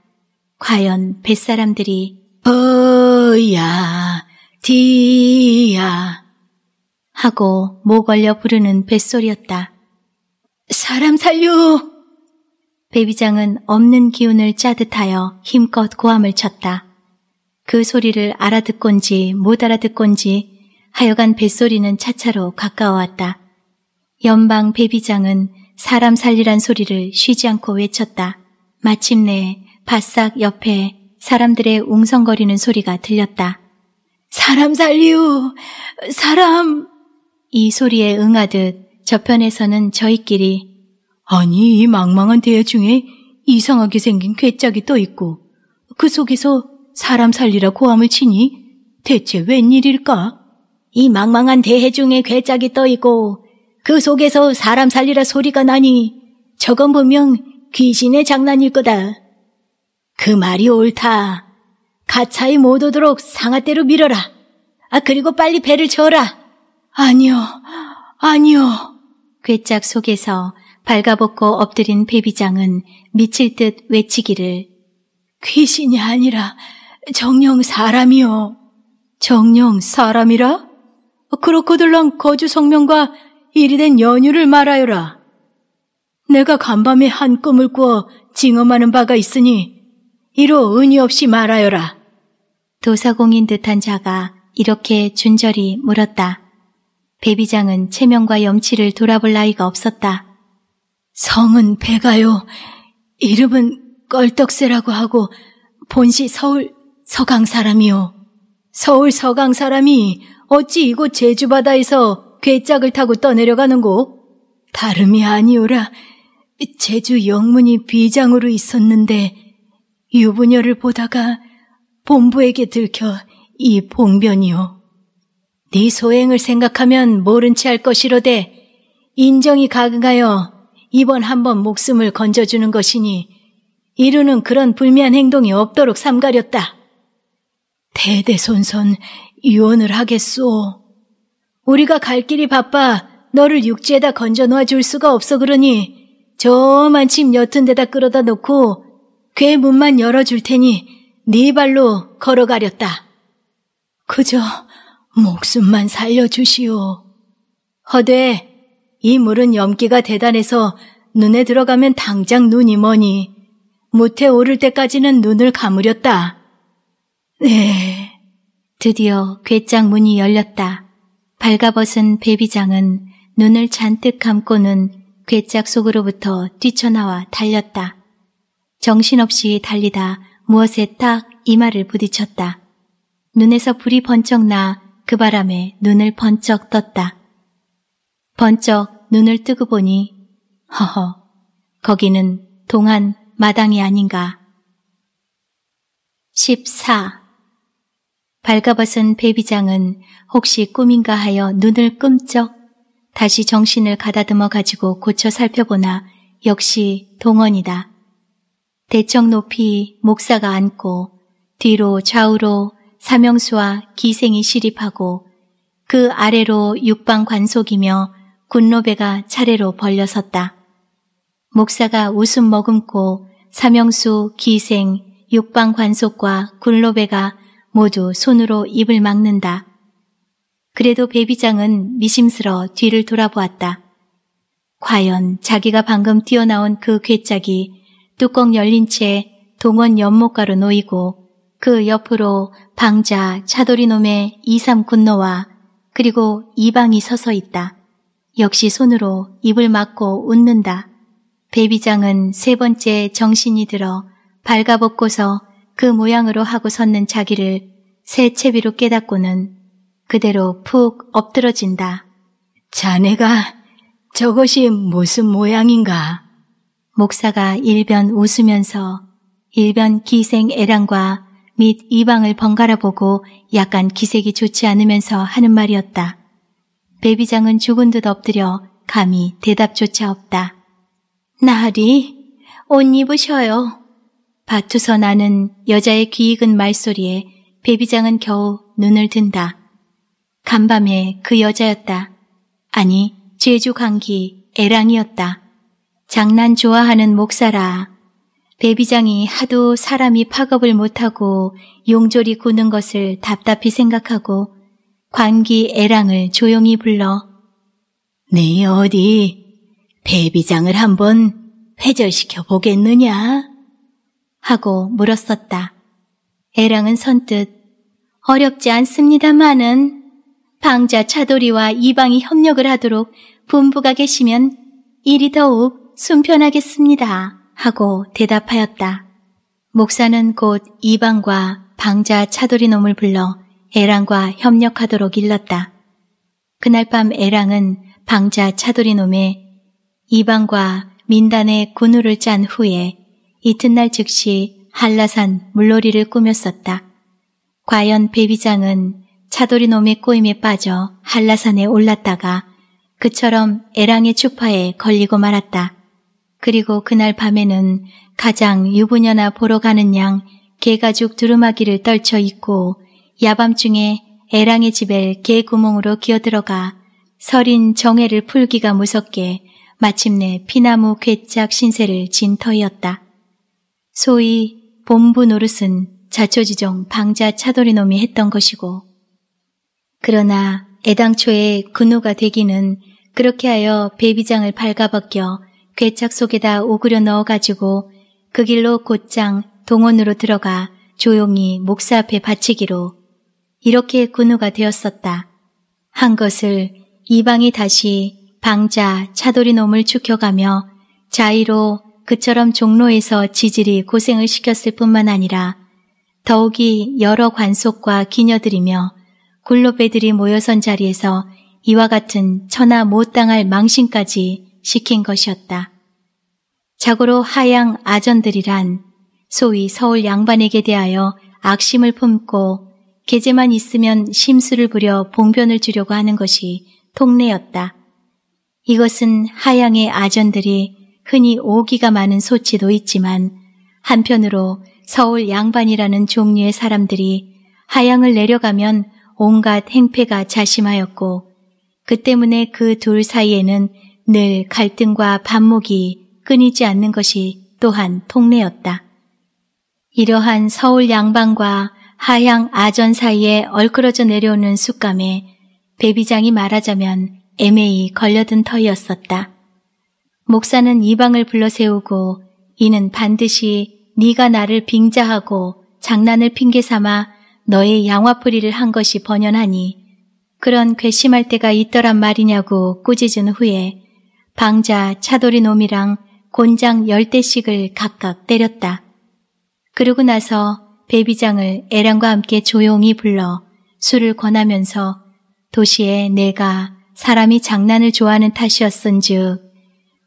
A: 과연 뱃사람들이 버야 디야 하고 목 얼려 부르는 뱃소리였다. 사람 살려! 베비장은 없는 기운을 짜듯하여 힘껏 고함을 쳤다. 그 소리를 알아듣건지 못 알아듣건지 하여간 뱃소리는 차차로 가까워왔다. 연방 배비장은 사람 살리란 소리를 쉬지 않고 외쳤다. 마침내 바싹 옆에 사람들의 웅성거리는 소리가 들렸다. 사람 살리우! 사람! 이 소리에 응하듯 저편에서는 저희끼리 아니 이 망망한 대야 중에 이상하게 생긴 괴짝이 떠 있고 그 속에서 사람 살리라 고함을 치니 대체 웬일일까? 이 망망한 대해 중에 괴짝이 떠있고 그 속에서 사람 살리라 소리가 나니 저건 분명 귀신의 장난일 거다. 그 말이 옳다. 가차이 못 오도록 상아대로 밀어라. 아 그리고 빨리 배를 저어라. 아니요, 아니요. 괴짝 속에서 발가벗고 엎드린 배비장은 미칠 듯 외치기를 귀신이 아니라 정령 사람이요. 정령 사람이라? 크로커들랑 거주 성명과 일이 된 연유를 말하여라. 내가 간밤에 한 꿈을 꾸어 징험하는 바가 있으니 이로 은유 없이 말하여라. 도사공인 듯한 자가 이렇게 준절히 물었다. 배비장은 체명과 염치를 돌아볼 나이가 없었다. 성은 배가요. 이름은 껄떡새라고 하고 본시 서울 서강 사람이요. 서울 서강 사람이 어찌 이곳 제주바다에서 괴짝을 타고 떠내려가는고? 다름이 아니오라. 제주 영문이 비장으로 있었는데 유부녀를 보다가 본부에게 들켜 이 봉변이요. 네 소행을 생각하면 모른 채 할 것이로되 인정이 가긍하여 이번 한 번 목숨을 건져주는 것이니 이루는 그런 불미한 행동이 없도록 삼가렸다. 대대손손 유언을 하겠소. 우리가 갈 길이 바빠 너를 육지에다 건져 놓아 줄 수가 없어 그러니 저만 침 옅은 데다 끌어다 놓고 괴 문만 열어 줄 테니 네 발로 걸어가렸다. 그저 목숨만 살려주시오. 허되 이 물은 염기가 대단해서 눈에 들어가면 당장 눈이 머니 못해 오를 때까지는 눈을 감으렸다. 네. 드디어 괴짝 문이 열렸다. 발가벗은 베비장은 눈을 잔뜩 감고는 괴짝 속으로부터 뛰쳐나와 달렸다. 정신없이 달리다 무엇에 딱 이마를 부딪혔다. 눈에서 불이 번쩍 나 그 바람에 눈을 번쩍 떴다. 번쩍 눈을 뜨고 보니 허허 거기는 동안 마당이 아닌가. 14. 발가벗은 베비장은 혹시 꿈인가 하여 눈을 끔쩍 다시 정신을 가다듬어 가지고 고쳐 살펴보나 역시 동원이다. 대청 높이 목사가 앉고 뒤로 좌우로 사명수와 기생이 시립하고 그 아래로 육방 관속이며 군로배가 차례로 벌려섰다. 목사가 웃음 머금고 사명수, 기생, 육방 관속과 군로배가 모두 손으로 입을 막는다. 그래도 베비장은 미심스러워 뒤를 돌아보았다. 과연 자기가 방금 뛰어나온 그 괴짝이 뚜껑 열린 채 동원 연못가로 놓이고 그 옆으로 방자 차돌이놈의 이삼 군노와 그리고 이방이 서서 있다. 역시 손으로 입을 막고 웃는다. 베비장은 세 번째 정신이 들어 발가벗고서 그 모양으로 하고 섰는 자기를 새 채비로 깨닫고는 그대로 푹 엎드러진다. 자네가 저것이 무슨 모양인가? 목사가 일변 웃으면서 일변 기생 애랑과 및 이방을 번갈아 보고 약간 기색이 좋지 않으면서 하는 말이었다. 배비장은 죽은 듯 엎드려 감히 대답조차 없다. 나리, 옷 입으셔요. 밭투서 나는 여자의 귀 익은 말소리에 배비장은 겨우 눈을 든다. 간밤에 그 여자였다. 아니, 제주 강기 애랑이었다. 장난 좋아하는 목사라. 배비장이 하도 사람이 파급을 못하고 용조리 구는 것을 답답히 생각하고 관기 애랑을 조용히 불러 네 어디 배비장을 한번 회절시켜 보겠느냐? 하고 물었었다. 에랑은 선뜻 어렵지 않습니다마는 방자 차돌이와 이방이 협력을 하도록 분부가 계시면 일이 더욱 순편하겠습니다. 하고 대답하였다. 목사는 곧 이방과 방자 차돌이 놈을 불러 에랑과 협력하도록 일렀다. 그날 밤에랑은 방자 차돌이 놈의 이방과 민단의 군우를 짠 후에 이튿날 즉시 한라산 물놀이를 꾸몄었다. 과연 배비장은 차돌이 놈의 꼬임에 빠져 한라산에 올랐다가 그처럼 애랑의 추파에 걸리고 말았다. 그리고 그날 밤에는 가장 유부녀나 보러 가는 양 개가죽 두루마기를 떨쳐 입고 야밤중에 애랑의 집에 개구멍으로 기어들어가 서린 정해를 풀기가 무섭게 마침내 피나무 괴짝 신세를 진터이었다 소위 본부 노릇은 자초지종 방자 차돌이놈이 했던 것이고 그러나 애당초에 근호가 되기는 그렇게 하여 배비장을 발아벗겨 괴착 속에다 오그려 넣어가지고 그 길로 곧장 동원으로 들어가 조용히 목사 앞에 바치기로 이렇게 군우가 되었었다. 한 것을 이방이 다시 방자 차돌이 놈을 축혀가며 자의로 그처럼 종로에서 지질이 고생을 시켰을 뿐만 아니라 더욱이 여러 관속과 기녀들이며 굴로배들이 모여선 자리에서 이와 같은 천하 못당할 망신까지 시킨 것이었다. 자고로 하양 아전들이란 소위 서울 양반에게 대하여 악심을 품고 계제만 있으면 심수를 부려 봉변을 주려고 하는 것이 통내였다 이것은 하양의 아전들이 흔히 오기가 많은 소치도 있지만 한편으로 서울 양반이라는 종류의 사람들이 하양을 내려가면 온갖 행패가 자심하였고 그 때문에 그 둘 사이에는 늘 갈등과 반목이 끊이지 않는 것이 또한 통례였다. 이러한 서울 양반과 하향 아전 사이에 얼끄러져 내려오는 숯감에 배비장이 말하자면 애매히 걸려든 터이었었다. 목사는 이방을 불러 세우고 이는 반드시 네가 나를 빙자하고 장난을 핑계 삼아 너의 양화풀이를 한 것이 번연하니 그런 괘씸할 때가 있더란 말이냐고 꾸짖은 후에 방자 차돌이 놈이랑 곤장 열대씩을 각각 때렸다. 그러고 나서 베비장을 애랑과 함께 조용히 불러 술을 권하면서 도시에 내가 사람이 장난을 좋아하는 탓이었은즉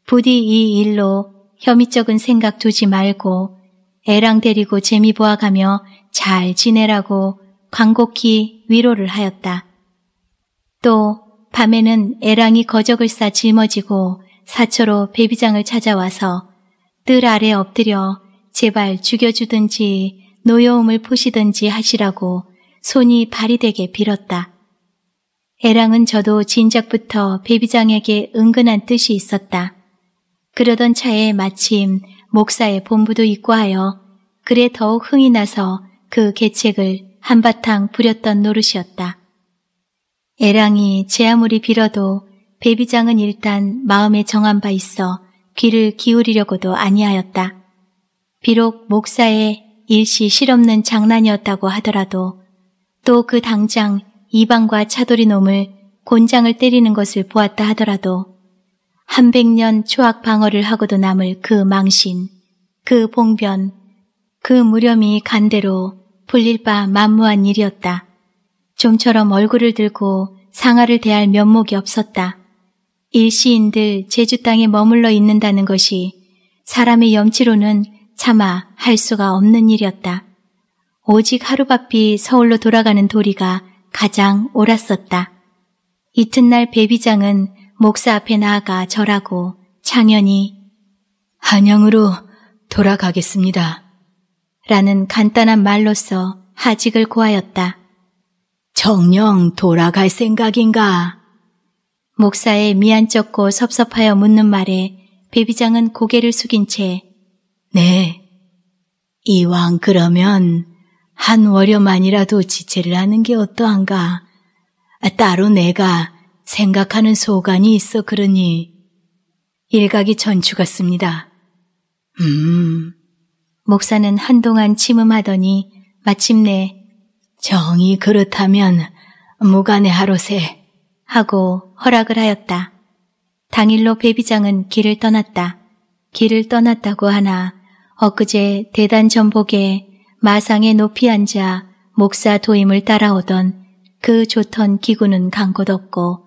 A: 부디 이 일로 혐의적인 생각 두지 말고 애랑 데리고 재미 보아가며 잘 지내라고 광곡히 위로를 하였다. 또 밤에는 애랑이 거적을 싸 짊어지고 사처로배비장을 찾아와서 뜰 아래 엎드려 제발 죽여주든지 노여움을 푸시든지 하시라고 손이 발이 되게 빌었다. 애랑은 저도 진작부터 배비장에게 은근한 뜻이 있었다. 그러던 차에 마침 목사의 본부도 있고하여 그래 더욱 흥이 나서 그 계책을 한바탕 부렸던 노릇이었다. 애랑이 제 아무리 빌어도 베비장은 일단 마음에 정한 바 있어 귀를 기울이려고도 아니하였다. 비록 목사의 일시 실없는 장난이었다고 하더라도 또 그 당장 이방과 차돌이 놈을 곤장을 때리는 것을 보았다 하더라도 한백년 초악 방어를 하고도 남을 그 망신, 그 봉변, 그 무렴이 간대로 불릴 바 만무한 일이었다. 좀처럼 얼굴을 들고 상하를 대할 면목이 없었다. 일시인들 제주 땅에 머물러 있는다는 것이 사람의 염치로는 차마 할 수가 없는 일이었다. 오직 하루바삐 서울로 돌아가는 도리가 가장 옳았었다. 이튿날 배비장은 목사 앞에 나아가 절하고 창현이 한양으로 돌아가겠습니다. 라는 간단한 말로써 하직을 구하였다. 정령 돌아갈 생각인가? 목사의 미안쩍고 섭섭하여 묻는 말에 베비장은 고개를 숙인 채 네. 이왕 그러면 한 월여만이라도 지체를 하는 게 어떠한가? 따로 내가 생각하는 소관이 있어 그러니 일각이 전주 같습니다. 음. 목사는 한동안 침음하더니 마침내 정이 그렇다면 무관의 하루세 하고 허락을 하였다. 당일로 배비장은 길을 떠났다. 길을 떠났다고 하나 엊그제 대단 전복에 마상에 높이 앉아 목사 도임을 따라오던 그 좋던 기구는 간 곳 없고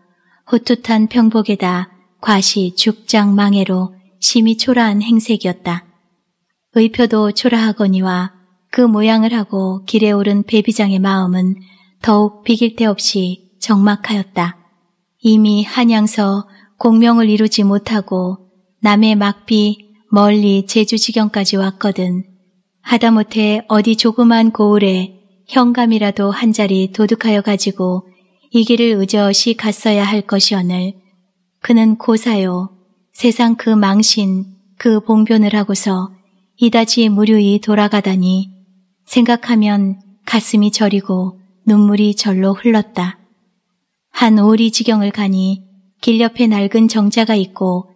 A: 호투한 평복에다 과시 죽장망해로 심히 초라한 행색이었다. 의표도 초라하거니와 그 모양을 하고 길에 오른 배비장의 마음은 더욱 비길 데 없이 적막하였다. 이미 한양서 공명을 이루지 못하고 남의 막비 멀리 제주 지경까지 왔거든. 하다못해 어디 조그만 고을에 현감이라도 한 자리 도둑하여 가지고 이 길을 의저시 갔어야 할것이오을 그는 고사요 세상 그 망신 그 봉변을 하고서 이다지 무류히 돌아가다니 생각하면 가슴이 저리고 눈물이 절로 흘렀다. 한 오리 지경을 가니 길 옆에 낡은 정자가 있고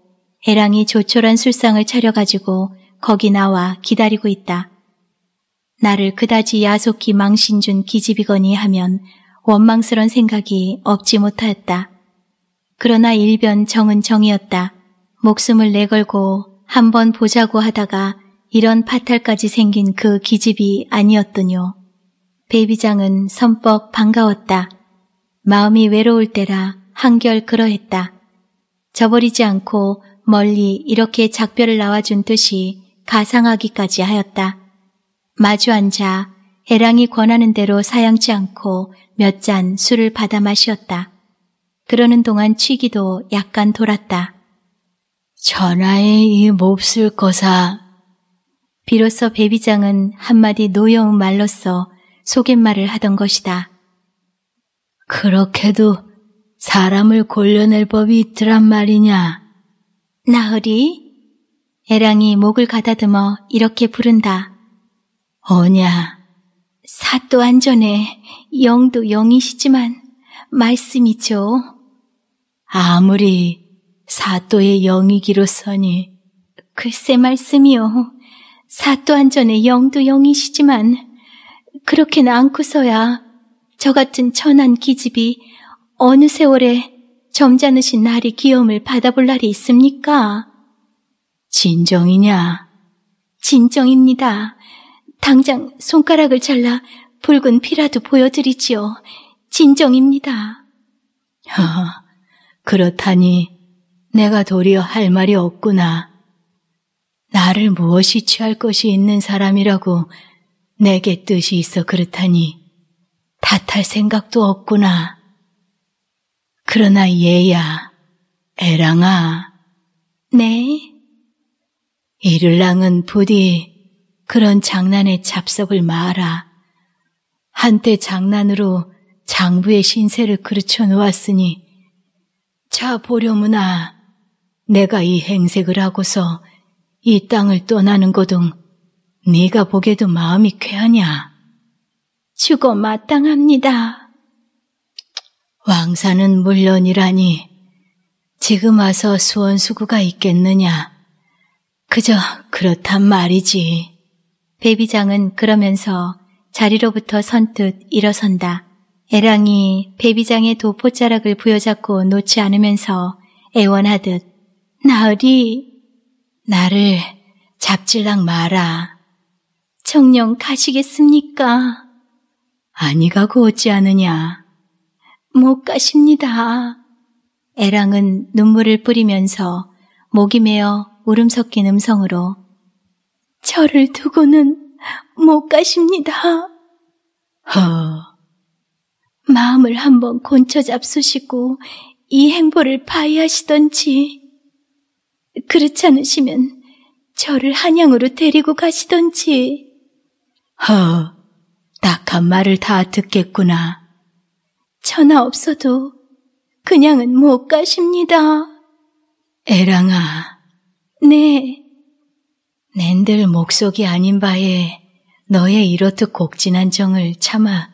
A: 애랑이 조촐한 술상을 차려가지고 거기 나와 기다리고 있다. 나를 그다지 야속히 망신 준 기집이거니 하면 원망스런 생각이 없지 못하였다. 그러나 일변 정은 정이었다. 목숨을 내걸고 한번 보자고 하다가 이런 파탈까지 생긴 그 기집이 아니었더뇨. 베이비장은 선뻑 반가웠다. 마음이 외로울 때라 한결 그러했다. 저버리지 않고 멀리 이렇게 작별을 나와준 듯이 가상하기까지 하였다. 마주 앉아 애랑이 권하는 대로 사양치 않고 몇잔 술을 받아 마셨다 그러는 동안 취기도 약간 돌았다. 전하의 이 몹쓸 거사. 비로소 배비장은 한마디 노여운 말로써 속임말을 하던 것이다. 그렇게도 사람을 골려낼 법이 있더란 말이냐. 나으리? 애랑이 목을 가다듬어 이렇게 부른다. 어냐, 사또 안전에 영도 영이시지만 말씀이죠. 아무리 사또의 영이기로서니 글쎄 말씀이요. 사또 안전에 영도 영이시지만 그렇게는 않고서야 저 같은 천한 기집이 어느 세월에 점잖으신 날이 기염을 받아볼 날이 있습니까? 진정이냐? 진정입니다. 당장 손가락을 잘라 붉은 피라도 보여드리지요. 진정입니다. 허, 아, 그렇다니 내가 도리어 할 말이 없구나. 나를 무엇이 취할 것이 있는 사람이라고 내게 뜻이 있어 그렇다니 탓할 생각도 없구나. 그러나 얘야, 애랑아. 네. 이를랑은 부디 그런 장난에 잡석을 마라. 한때 장난으로 장부의 신세를 그르쳐 놓았으니 자 보려무나 내가 이 행색을 하고서 이 땅을 떠나는 거둥 네가 보게도 마음이 쾌하냐? 죽어 마땅합니다. 왕사는 물론이라니 지금 와서 수원수구가 있겠느냐? 그저 그렇단 말이지. 베비장은 그러면서 자리로부터 선뜻 일어선다. 에랑이 베비장의 도 포자락을 부여잡고 놓지 않으면서 애원하듯 나으리 나를 잡질랑 마라. 청령 가시겠습니까? 아니 가고 어찌 하느냐. 못 가십니다. 애랑은 눈물을 뿌리면서 목이 메어 울음 섞인 음성으로 저를 두고는 못 가십니다. 허. 마음을 한번 곤쳐 잡수시고 이 행보를 바이하시던지 그렇지 않으시면 저를 한양으로 데리고 가시던지. 허, 딱한 말을 다 듣겠구나. 전화 없어도 그냥은 못 가십니다. 애랑아. 네. 낸들 목속이 아닌 바에 너의 이렇듯 곡진한 정을 참아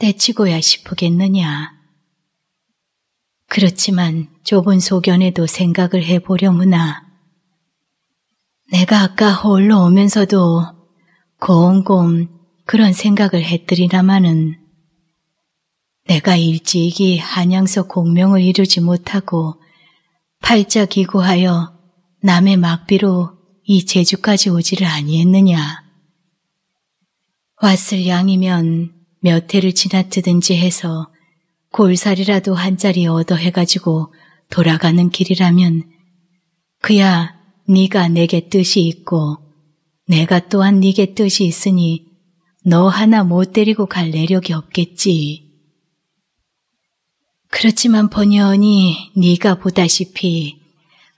A: 떼치고야 싶으겠느냐. 그렇지만 좁은 소견에도 생각을 해보려무나. 내가 아까 홀로 오면서도 고온곰 그런 생각을 했더리나마는 내가 일찍이 한양서 공명을 이루지 못하고 팔자 기구하여 남의 막비로 이 제주까지 오지를 아니했느냐. 왔을 양이면 몇 해를 지나트든지 해서 골살이라도 한 자리 얻어 해가지고 돌아가는 길이라면 그야 네가 내게 뜻이 있고 내가 또한 네게 뜻이 있으니 너 하나 못 데리고 갈 내력이 없겠지. 그렇지만 번연히 네가 보다시피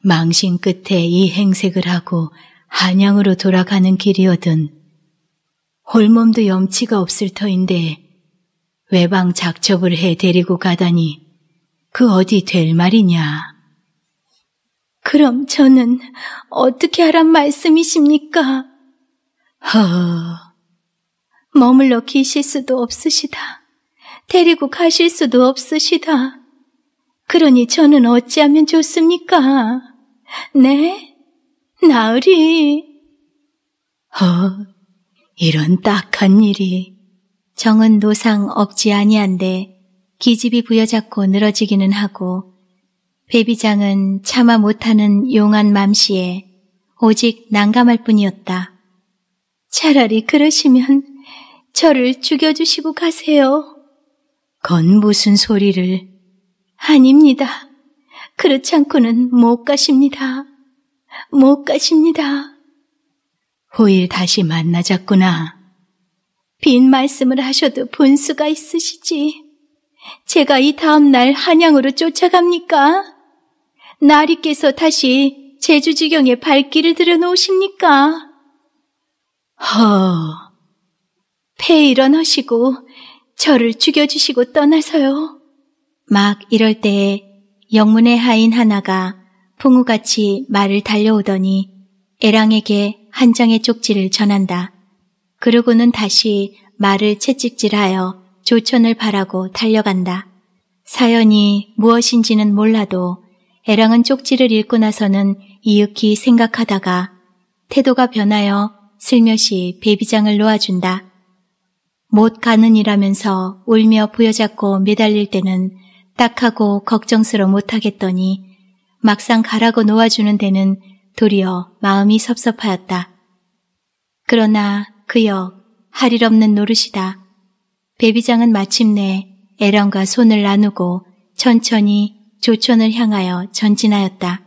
A: 망신 끝에 이 행색을 하고 한양으로 돌아가는 길이어든 홀몸도 염치가 없을 터인데 외방 작첩을 해 데리고 가다니 그 어디 될 말이냐. 그럼 저는 어떻게 하란 말씀이십니까? 허, 머물러 계실 수도 없으시다. 데리고 가실 수도 없으시다. 그러니 저는 어찌하면 좋습니까? 네? 나으리. 허, 어, 이런 딱한 일이. 정은 노상 없지 아니한데 기집이 부여잡고 늘어지기는 하고 배비장은 참아 못하는 용한 맘씨에 오직 난감할 뿐이었다. 차라리 그러시면 저를 죽여주시고 가세요. 건 무슨 소리를. 아닙니다. 그렇지 않고는 못 가십니다. 못 가십니다. 후일 다시 만나자꾸나. 빈 말씀을 하셔도 본수가 있으시지. 제가 이 다음날 한양으로 쫓아갑니까? 나리께서 다시 제주지경에 발길을 들여놓으십니까? 허, 폐 일어나시고 저를 죽여주시고 떠나서요. 막 이럴 때에 영문의 하인 하나가 풍우같이 말을 달려오더니 에랑에게 한 장의 쪽지를 전한다. 그러고는 다시 말을 채찍질하여 조천을 바라고 달려간다. 사연이 무엇인지는 몰라도 에랑은 쪽지를 읽고 나서는 이윽히 생각하다가 태도가 변하여 슬며시 베비장을 놓아준다. 못 가느니라면서 울며 부여잡고 매달릴 때는 딱하고 걱정스러 못하겠더니 막상 가라고 놓아주는 데는 도리어 마음이 섭섭하였다. 그러나 그역 할일 없는 노릇이다. 베비장은 마침내 에런과 손을 나누고 천천히 조촌을 향하여 전진하였다.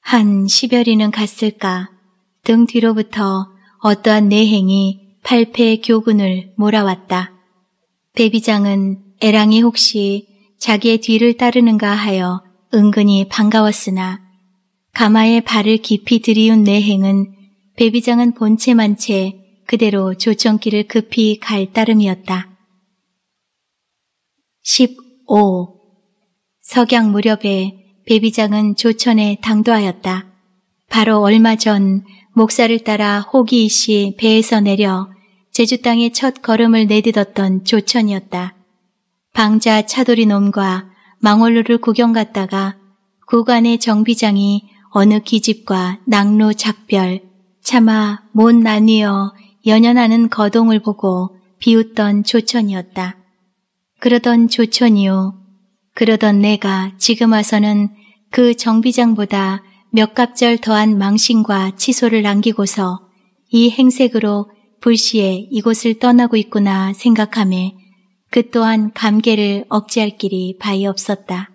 A: 한 십여리는 갔을까 등 뒤로부터 어떠한 내행이 팔패 의 교군을 몰아왔다. 베비장은 에랑이 혹시 자기의 뒤를 따르는가 하여 은근히 반가웠으나 가마의 발을 깊이 들이운 내 행은 배비장은 본체만 채 그대로 조청길을 급히 갈 따름이었다. 15. 석양 무렵에 배비장은 조천에 당도하였다. 바로 얼마 전 목사를 따라 호기이씨 배에서 내려 제주 땅에 첫 걸음을 내딛었던 조천이었다. 방자 차돌이 놈과 망월로를 구경 갔다가 구간의 정비장이 어느 기집과 낙로 작별, 차마 못 나뉘어 연연하는 거동을 보고 비웃던 조천이었다. 그러던 조천이요. 그러던 내가 지금 와서는 그 정비장보다 몇 갑절 더한 망신과 치소를 남기고서 이 행색으로 불시에 이곳을 떠나고 있구나 생각함에 그 또한 감개를 억제할 길이 바이 없었다.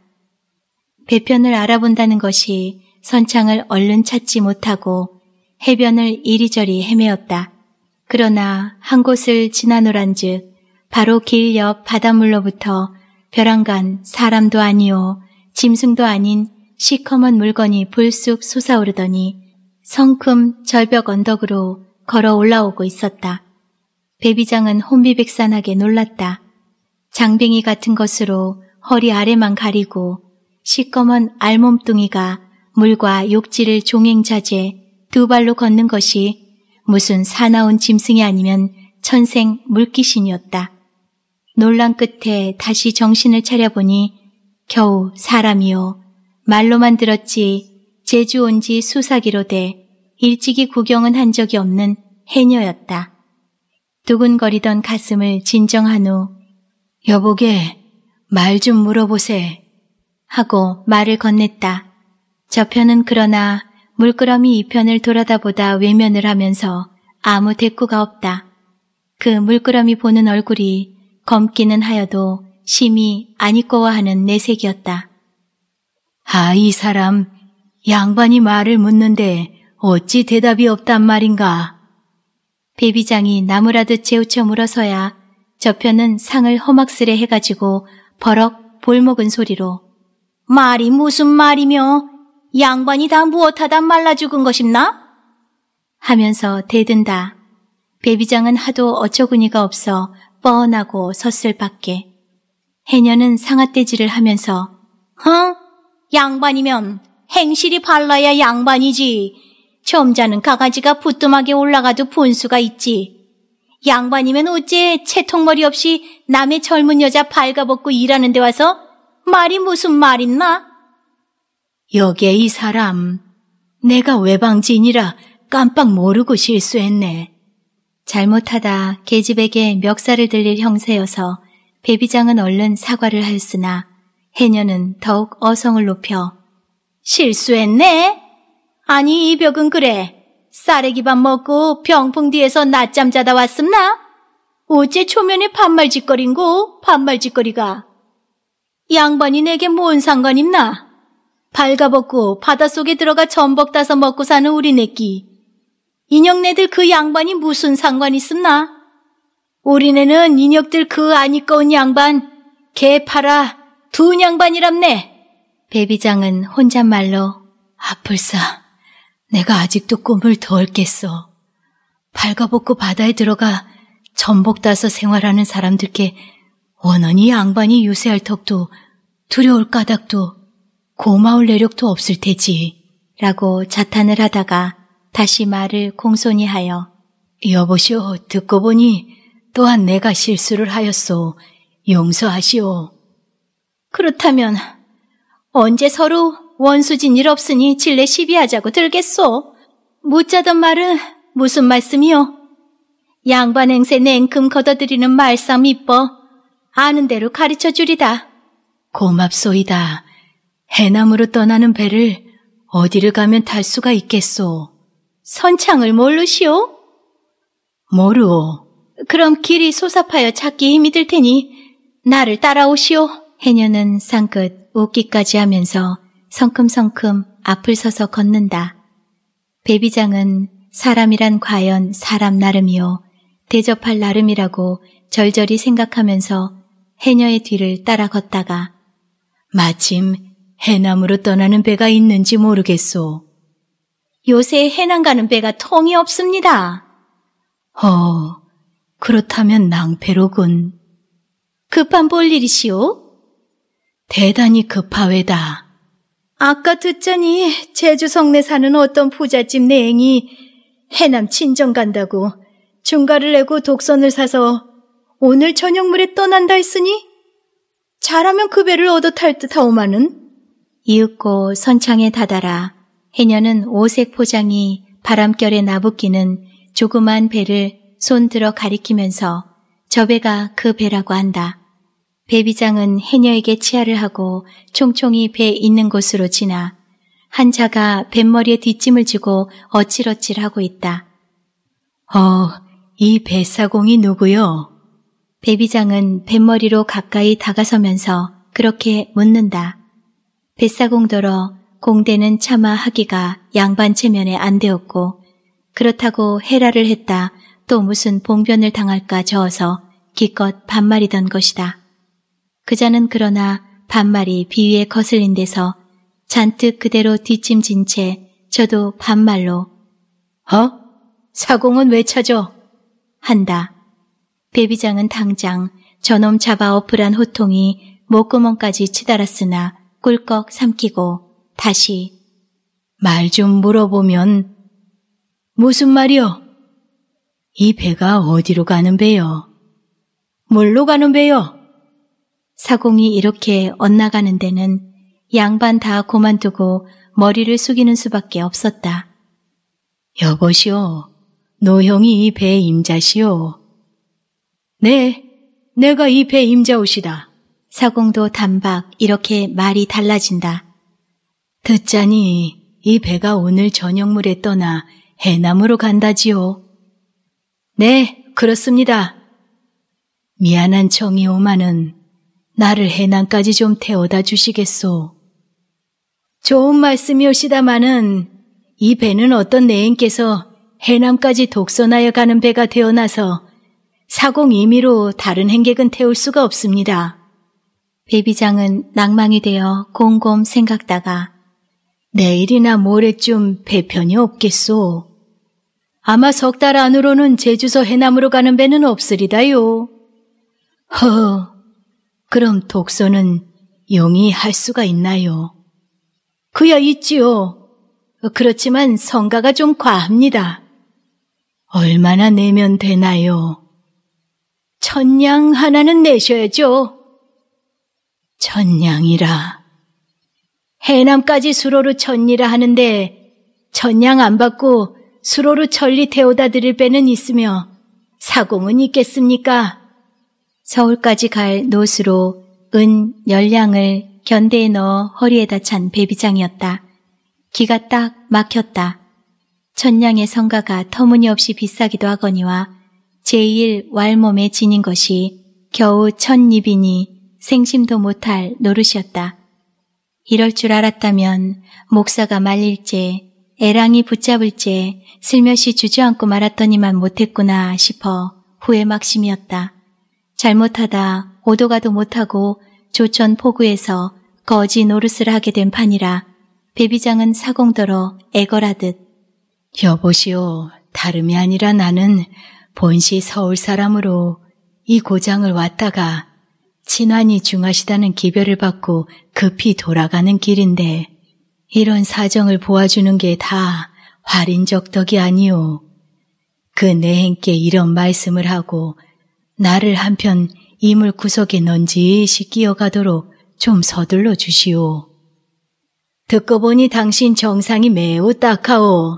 A: 배편을 알아본다는 것이 선창을 얼른 찾지 못하고 해변을 이리저리 헤매었다. 그러나 한 곳을 지나노란즉 바로 길 옆 바닷물로부터 벼랑간 사람도 아니오 짐승도 아닌 시커먼 물건이 불쑥 솟아오르더니 성큼 절벽 언덕으로 걸어 올라오고 있었다. 배비장은 혼비백산하게 놀랐다. 장뱅이 같은 것으로 허리 아래만 가리고 시꺼먼 알몸뚱이가 물과 욕지를 종행자제 두 발로 걷는 것이 무슨 사나운 짐승이 아니면 천생 물귀신이었다. 논란 끝에 다시 정신을 차려보니 겨우 사람이요. 말로만 들었지 제주 온지 수사기로 돼 일찍이 구경은 한 적이 없는 해녀였다. 두근거리던 가슴을 진정한 후 여보게, 말 좀 물어보세. 하고 말을 건넸다. 저편은 그러나 물끄러미 이편을 돌아다보다 외면을 하면서 아무 대꾸가 없다. 그 물끄러미 보는 얼굴이 검기는 하여도 심히 안이꺼워하는 내색이었다. 아, 이 사람, 양반이 말을 묻는데 어찌 대답이 없단 말인가? 배비장이 나무라듯 재우쳐 물어서야 저편은 상을 험악스레 해가지고 버럭 볼먹은 소리로 말이 무슨 말이며 양반이 다 무엇하다 말라 죽은 것입나? 하면서 대든다. 배비장은 하도 어처구니가 없어 뻔하고 섰을 밖에. 해녀는 상아떼질을 하면서 흥! 양반이면 행실이 발라야 양반이지. 점자는 가가지가 부뚜막에 올라가도 분수가 있지. 양반이면 어째 채통머리 없이 남의 젊은 여자 밝아벗고 일하는 데 와서 말이 무슨 말 있나? 여기에 이 사람, 내가 외방진이라 깜빡 모르고 실수했네. 잘못하다 계집에게 멱살을 들릴 형세여서 배비장은 얼른 사과를 하였으나 해녀는 더욱 어성을 높여 실수했네? 아니 이 벽은 그래. 싸래기밥 먹고 병풍 뒤에서 낮잠 자다 왔습나? 어째 초면에 반말 짓거린고 반말 짓거리가 양반이 내게 뭔 상관 있나? 발가벗고 바닷속에 들어가 전복 따서 먹고 사는 우리네끼 인형네들 그 양반이 무슨 상관 있었나? 우리네는 인형들그 아니꺼운 양반 개 팔아 두 양반이랍네. 베비장은 혼잣말로 아플싸 내가 아직도 꿈을 더덜 깼어. 발가벗고 바다에 들어가 전복 따서 생활하는 사람들께 원언이 양반이 유세할 턱도 두려울 까닭도 고마울 내력도 없을 테지. 라고 자탄을 하다가 다시 말을 공손히 하여 여보시오 듣고 보니 또한 내가 실수를 하였소. 용서하시오. 그렇다면 언제 서로 원수진 일 없으니 칠레 시비하자고 들겠소. 못 자던 말은 무슨 말씀이오 양반 행세 냉큼 걷어들이는 말싸 이뻐. 아는 대로 가르쳐 주리다. 고맙소이다. 해남으로 떠나는 배를 어디를 가면 탈 수가 있겠소? 선창을 모르시오? 모르오. 그럼 길이 소삽하여 찾기 힘이 들 테니 나를 따라오시오. 해녀는 상끝 웃기까지 하면서 성큼성큼 앞을 서서 걷는다. 배비장은 사람이란 과연 사람 나름이요 대접할 나름이라고 절절히 생각하면서 해녀의 뒤를 따라 걷다가 마침 해남으로 떠나는 배가 있는지 모르겠소. 요새 해남 가는 배가 통이 없습니다. 어, 그렇다면 낭패로군. 급한 볼 일이시오? 대단히 급하외다. 아까 듣자니 제주 성내 사는 어떤 부잣집 내행이 해남 친정 간다고 중가를 내고 독선을 사서 오늘 저녁물에 떠난다 했으니 잘하면 그 배를 얻어 탈 듯하오마는 이윽고 선창에 다다라 해녀는 오색 포장이 바람결에 나부끼는 조그만 배를 손 들어 가리키면서 저 배가 그 배라고 한다. 배비장은 해녀에게 치아를 하고 총총히 배 있는 곳으로 지나 한 자가 뱃머리에 뒷짐을 쥐고 어칠어칠 하고 있다. 어, 이 배사공이 누구요? 배비장은 뱃머리로 가까이 다가서면서 그렇게 묻는다. 뱃사공더러 공대는 차마 하기가 양반 체면에 안 되었고 그렇다고 해라를 했다 또 무슨 봉변을 당할까 저어서 기껏 반말이던 것이다. 그자는 그러나 반말이 비위에 거슬린 데서 잔뜩 그대로 뒷짐진 채 저도 반말로 어? 사공은 왜 찾아? 한다. 배비장은 당장 저놈 잡아 엎으란 호통이 목구멍까지 치달았으나 꿀꺽 삼키고 다시 말 좀 물어보면 무슨 말이오이 배가 어디로 가는 배요? 뭘로 가는 배요? 사공이 이렇게 엇나가는 데는 양반 다 고만두고 머리를 숙이는 수밖에 없었다. 여보시오, 노형이 이배 임자시오. 네, 내가 이 배 임자오시다. 사공도 단박 이렇게 말이 달라진다. 듣자니 이 배가 오늘 저녁물에 떠나 해남으로 간다지요. 네, 그렇습니다. 미안한 청이오마는 나를 해남까지 좀 태워다 주시겠소. 좋은 말씀이오시다마는 이 배는 어떤 내인께서 해남까지 독선하여 가는 배가 되어나서 사공 임의로 다른 행객은 태울 수가 없습니다. 배비장은 낭망이 되어 곰곰 생각다가 내일이나 모레쯤 배편이 없겠소. 아마 석달 안으로는 제주서 해남으로 가는 배는 없으리다요. 허 허, 그럼 독서는 용이할 수가 있나요? 그야 있지요. 그렇지만 성가가 좀 과합니다. 얼마나 내면 되나요? 천냥 하나는 내셔야죠. 천냥이라. 해남까지 수로로 천리라 하는데 천냥 안 받고 수로로 천리 태우다 드릴 배는 있으며 사공은 있겠습니까? 서울까지 갈 노수로 은 열량을 견대에 넣어 허리에다 찬배비장이었다 기가 딱 막혔다. 천냥의 성가가 터무니없이 비싸기도 하거니와 제일 왈몸에 지닌 것이 겨우 천입이니 생심도 못할 노릇이었다. 이럴 줄 알았다면 목사가 말릴제 애랑이 붙잡을제 슬며시 주저앉고 말았더니만 못했구나 싶어 후회 막심이었다. 잘못하다 오도가도 못하고 조천 포구에서 거지 노릇을 하게 된 판이라 배비장은 사공더러 애걸하듯 여보시오 다름이 아니라 나는 본시 서울 사람으로 이 고장을 왔다가 친환이 중하시다는 기별을 받고 급히 돌아가는 길인데 이런 사정을 보아주는 게 다 활인적 덕이 아니오. 그 내행께 이런 말씀을 하고 나를 한편 이물 구석에 넌지시 끼어가도록 좀 서둘러 주시오. 듣고 보니 당신 정상이 매우 딱하오.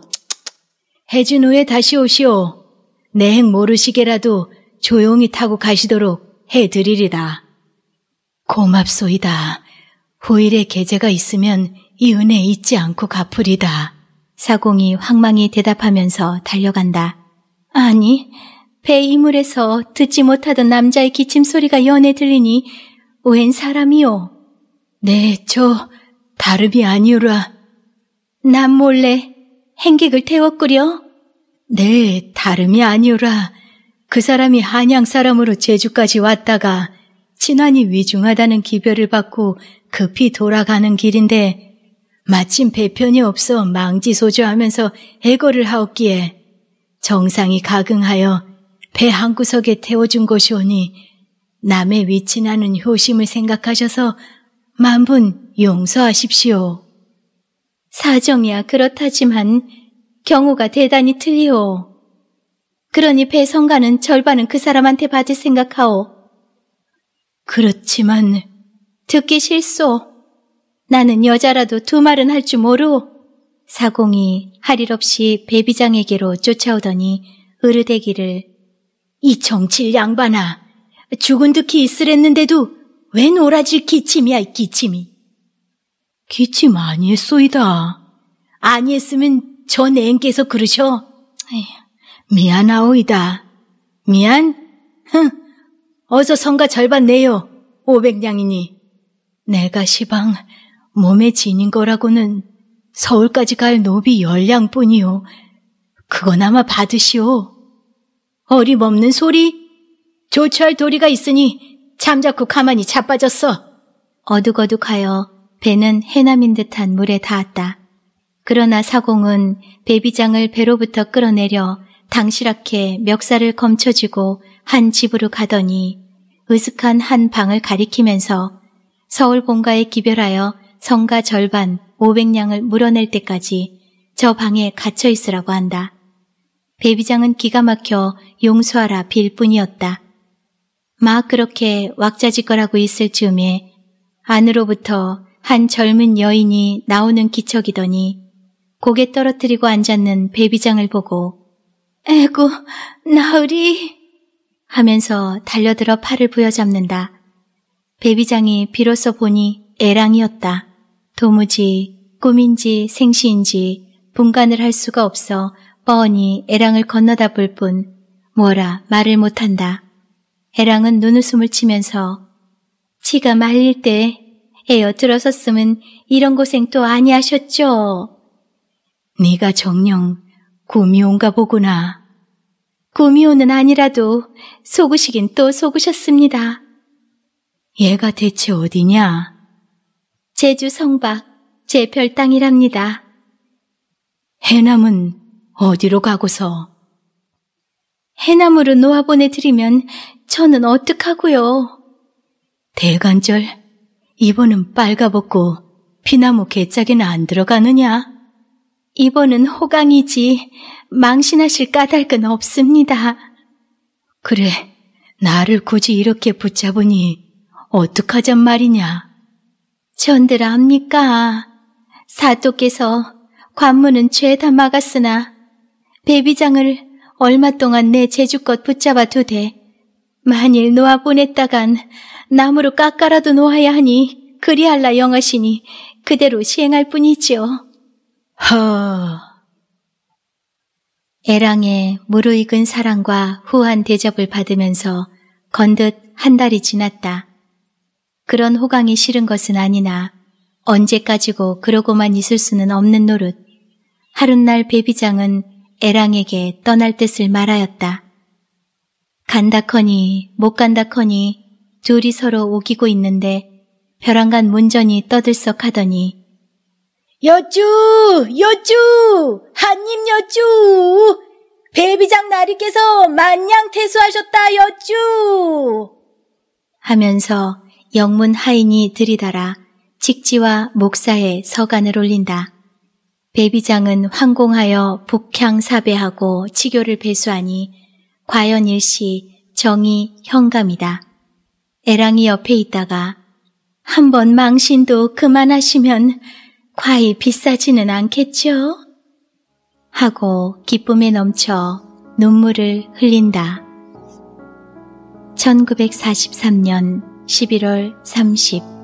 A: 해준 후에 다시 오시오. 내 행 모르시게라도 조용히 타고 가시도록 해드리리다. 고맙소이다. 후일에 계제가 있으면 이 은혜 잊지 않고 갚으리다. 사공이 황망히 대답하면서 달려간다. 아니, 배 이물에서 듣지 못하던 남자의 기침 소리가 연에 들리니 웬 사람이오? 네, 저 다름이 아니오라. 남 몰래 행객을 태웠구려? 네, 다름이 아니오라. 그 사람이 한양 사람으로 제주까지 왔다가 친환이 위중하다는 기별을 받고 급히 돌아가는 길인데 마침 배편이 없어 망지소주하면서 해거를 하옵기에 정상이 가긍하여 배한 구석에 태워준 것이 오니 남의 위치나는 효심을 생각하셔서 만분 용서하십시오. 사정이야 그렇다지만 경우가 대단히 틀리오. 그러니 배성가는 절반은 그 사람한테 받을 생각하오. 그렇지만 듣기 싫소. 나는 여자라도 두 말은 할 줄 모르오. 사공이 할 일 없이 배비장에게로 쫓아오더니 으르대기를 이 정칠 양반아, 죽은 듯이 있으랬는데도 왜 노라질 기침이야, 이 기침이. 기침 아니했소이다. 아니했으면 저 애인께서 그러셔. 미안하오이다. 미안? 흥, 어서 성가 절반 내요. 오백냥이니. 내가 시방 몸에 지닌 거라고는 서울까지 갈 노비 열량뿐이요. 그건아마 받으시오. 어림없는 소리? 조처할 도리가 있으니 잠자코 가만히 자빠졌어. 어둑어둑하여 배는 해남인 듯한 물에 닿았다. 그러나 사공은 배비장을 배로부터 끌어내려 당시랗게 멱살을 검쳐지고한 집으로 가더니 으슥한 한 방을 가리키면서 서울 본가에 기별하여 성가 절반 500냥을 물어낼 때까지 저 방에 갇혀 있으라고 한다. 베비장은 기가 막혀 용서하라 빌 뿐이었다. 막 그렇게 왁자지껄하고 있을 즈음에 안으로부터 한 젊은 여인이 나오는 기척이더니 고개 떨어뜨리고 앉았는 베비장을 보고 에구 나으리 하면서 달려들어 팔을 부여잡는다. 베비장이 비로소 보니 애랑이었다. 도무지 꿈인지 생시인지 분간을 할 수가 없어 뻔히 애랑을 건너다 볼 뿐 뭐라 말을 못한다. 애랑은 눈웃음을 치면서 지가 말릴 때 에어 들어섰으면 이런 고생 또 아니하셨죠? 네가 정녕 구미온가 보구나. 구미온은 아니라도 속으시긴 또 속으셨습니다. 얘가 대체 어디냐? 제주 성박 제별 땅이랍니다. 해남은 어디로 가고서? 해남으로 놓아보내드리면 저는 어떡하고요? 대관절, 이번은 빨가벗고 피나무 개짝에는 안 들어가느냐? 이번은 호강이지 망신하실 까닭은 없습니다. 그래, 나를 굳이 이렇게 붙잡으니 어떡하잔 말이냐? 전들 압니까? 사도께서 관문은 죄다 막았으나 베비장을 얼마 동안 내 재주껏 붙잡아 두되 만일 놓아 보냈다간 나무로 깎아라도 놓아야 하니 그리할라 영하시니 그대로 시행할 뿐이지요. 허. 애랑의 무르익은 사랑과 후한 대접을 받으면서 건듯 한 달이 지났다. 그런 호강이 싫은 것은 아니나 언제까지고 그러고만 있을 수는 없는 노릇. 하룻날 베비장은 애랑에게 떠날 뜻을 말하였다. 간다커니 못 간다커니 둘이 서로 오기고 있는데 벼랑간 문전이 떠들썩하더니 여쭈 여쭈 한입 여쭈 배비장 나리께서 만냥 태수하셨다 여쭈 하면서 영문 하인이 들이달아 직지와 목사의 서간을 올린다. 대비장은 황공하여 북향 사배하고 치교를 배수하니 과연 일시 정이 현감이다. 애랑이 옆에 있다가 한번 망신도 그만하시면 과히 비싸지는 않겠죠? 하고 기쁨에 넘쳐 눈물을 흘린다. 1943년 11월 30일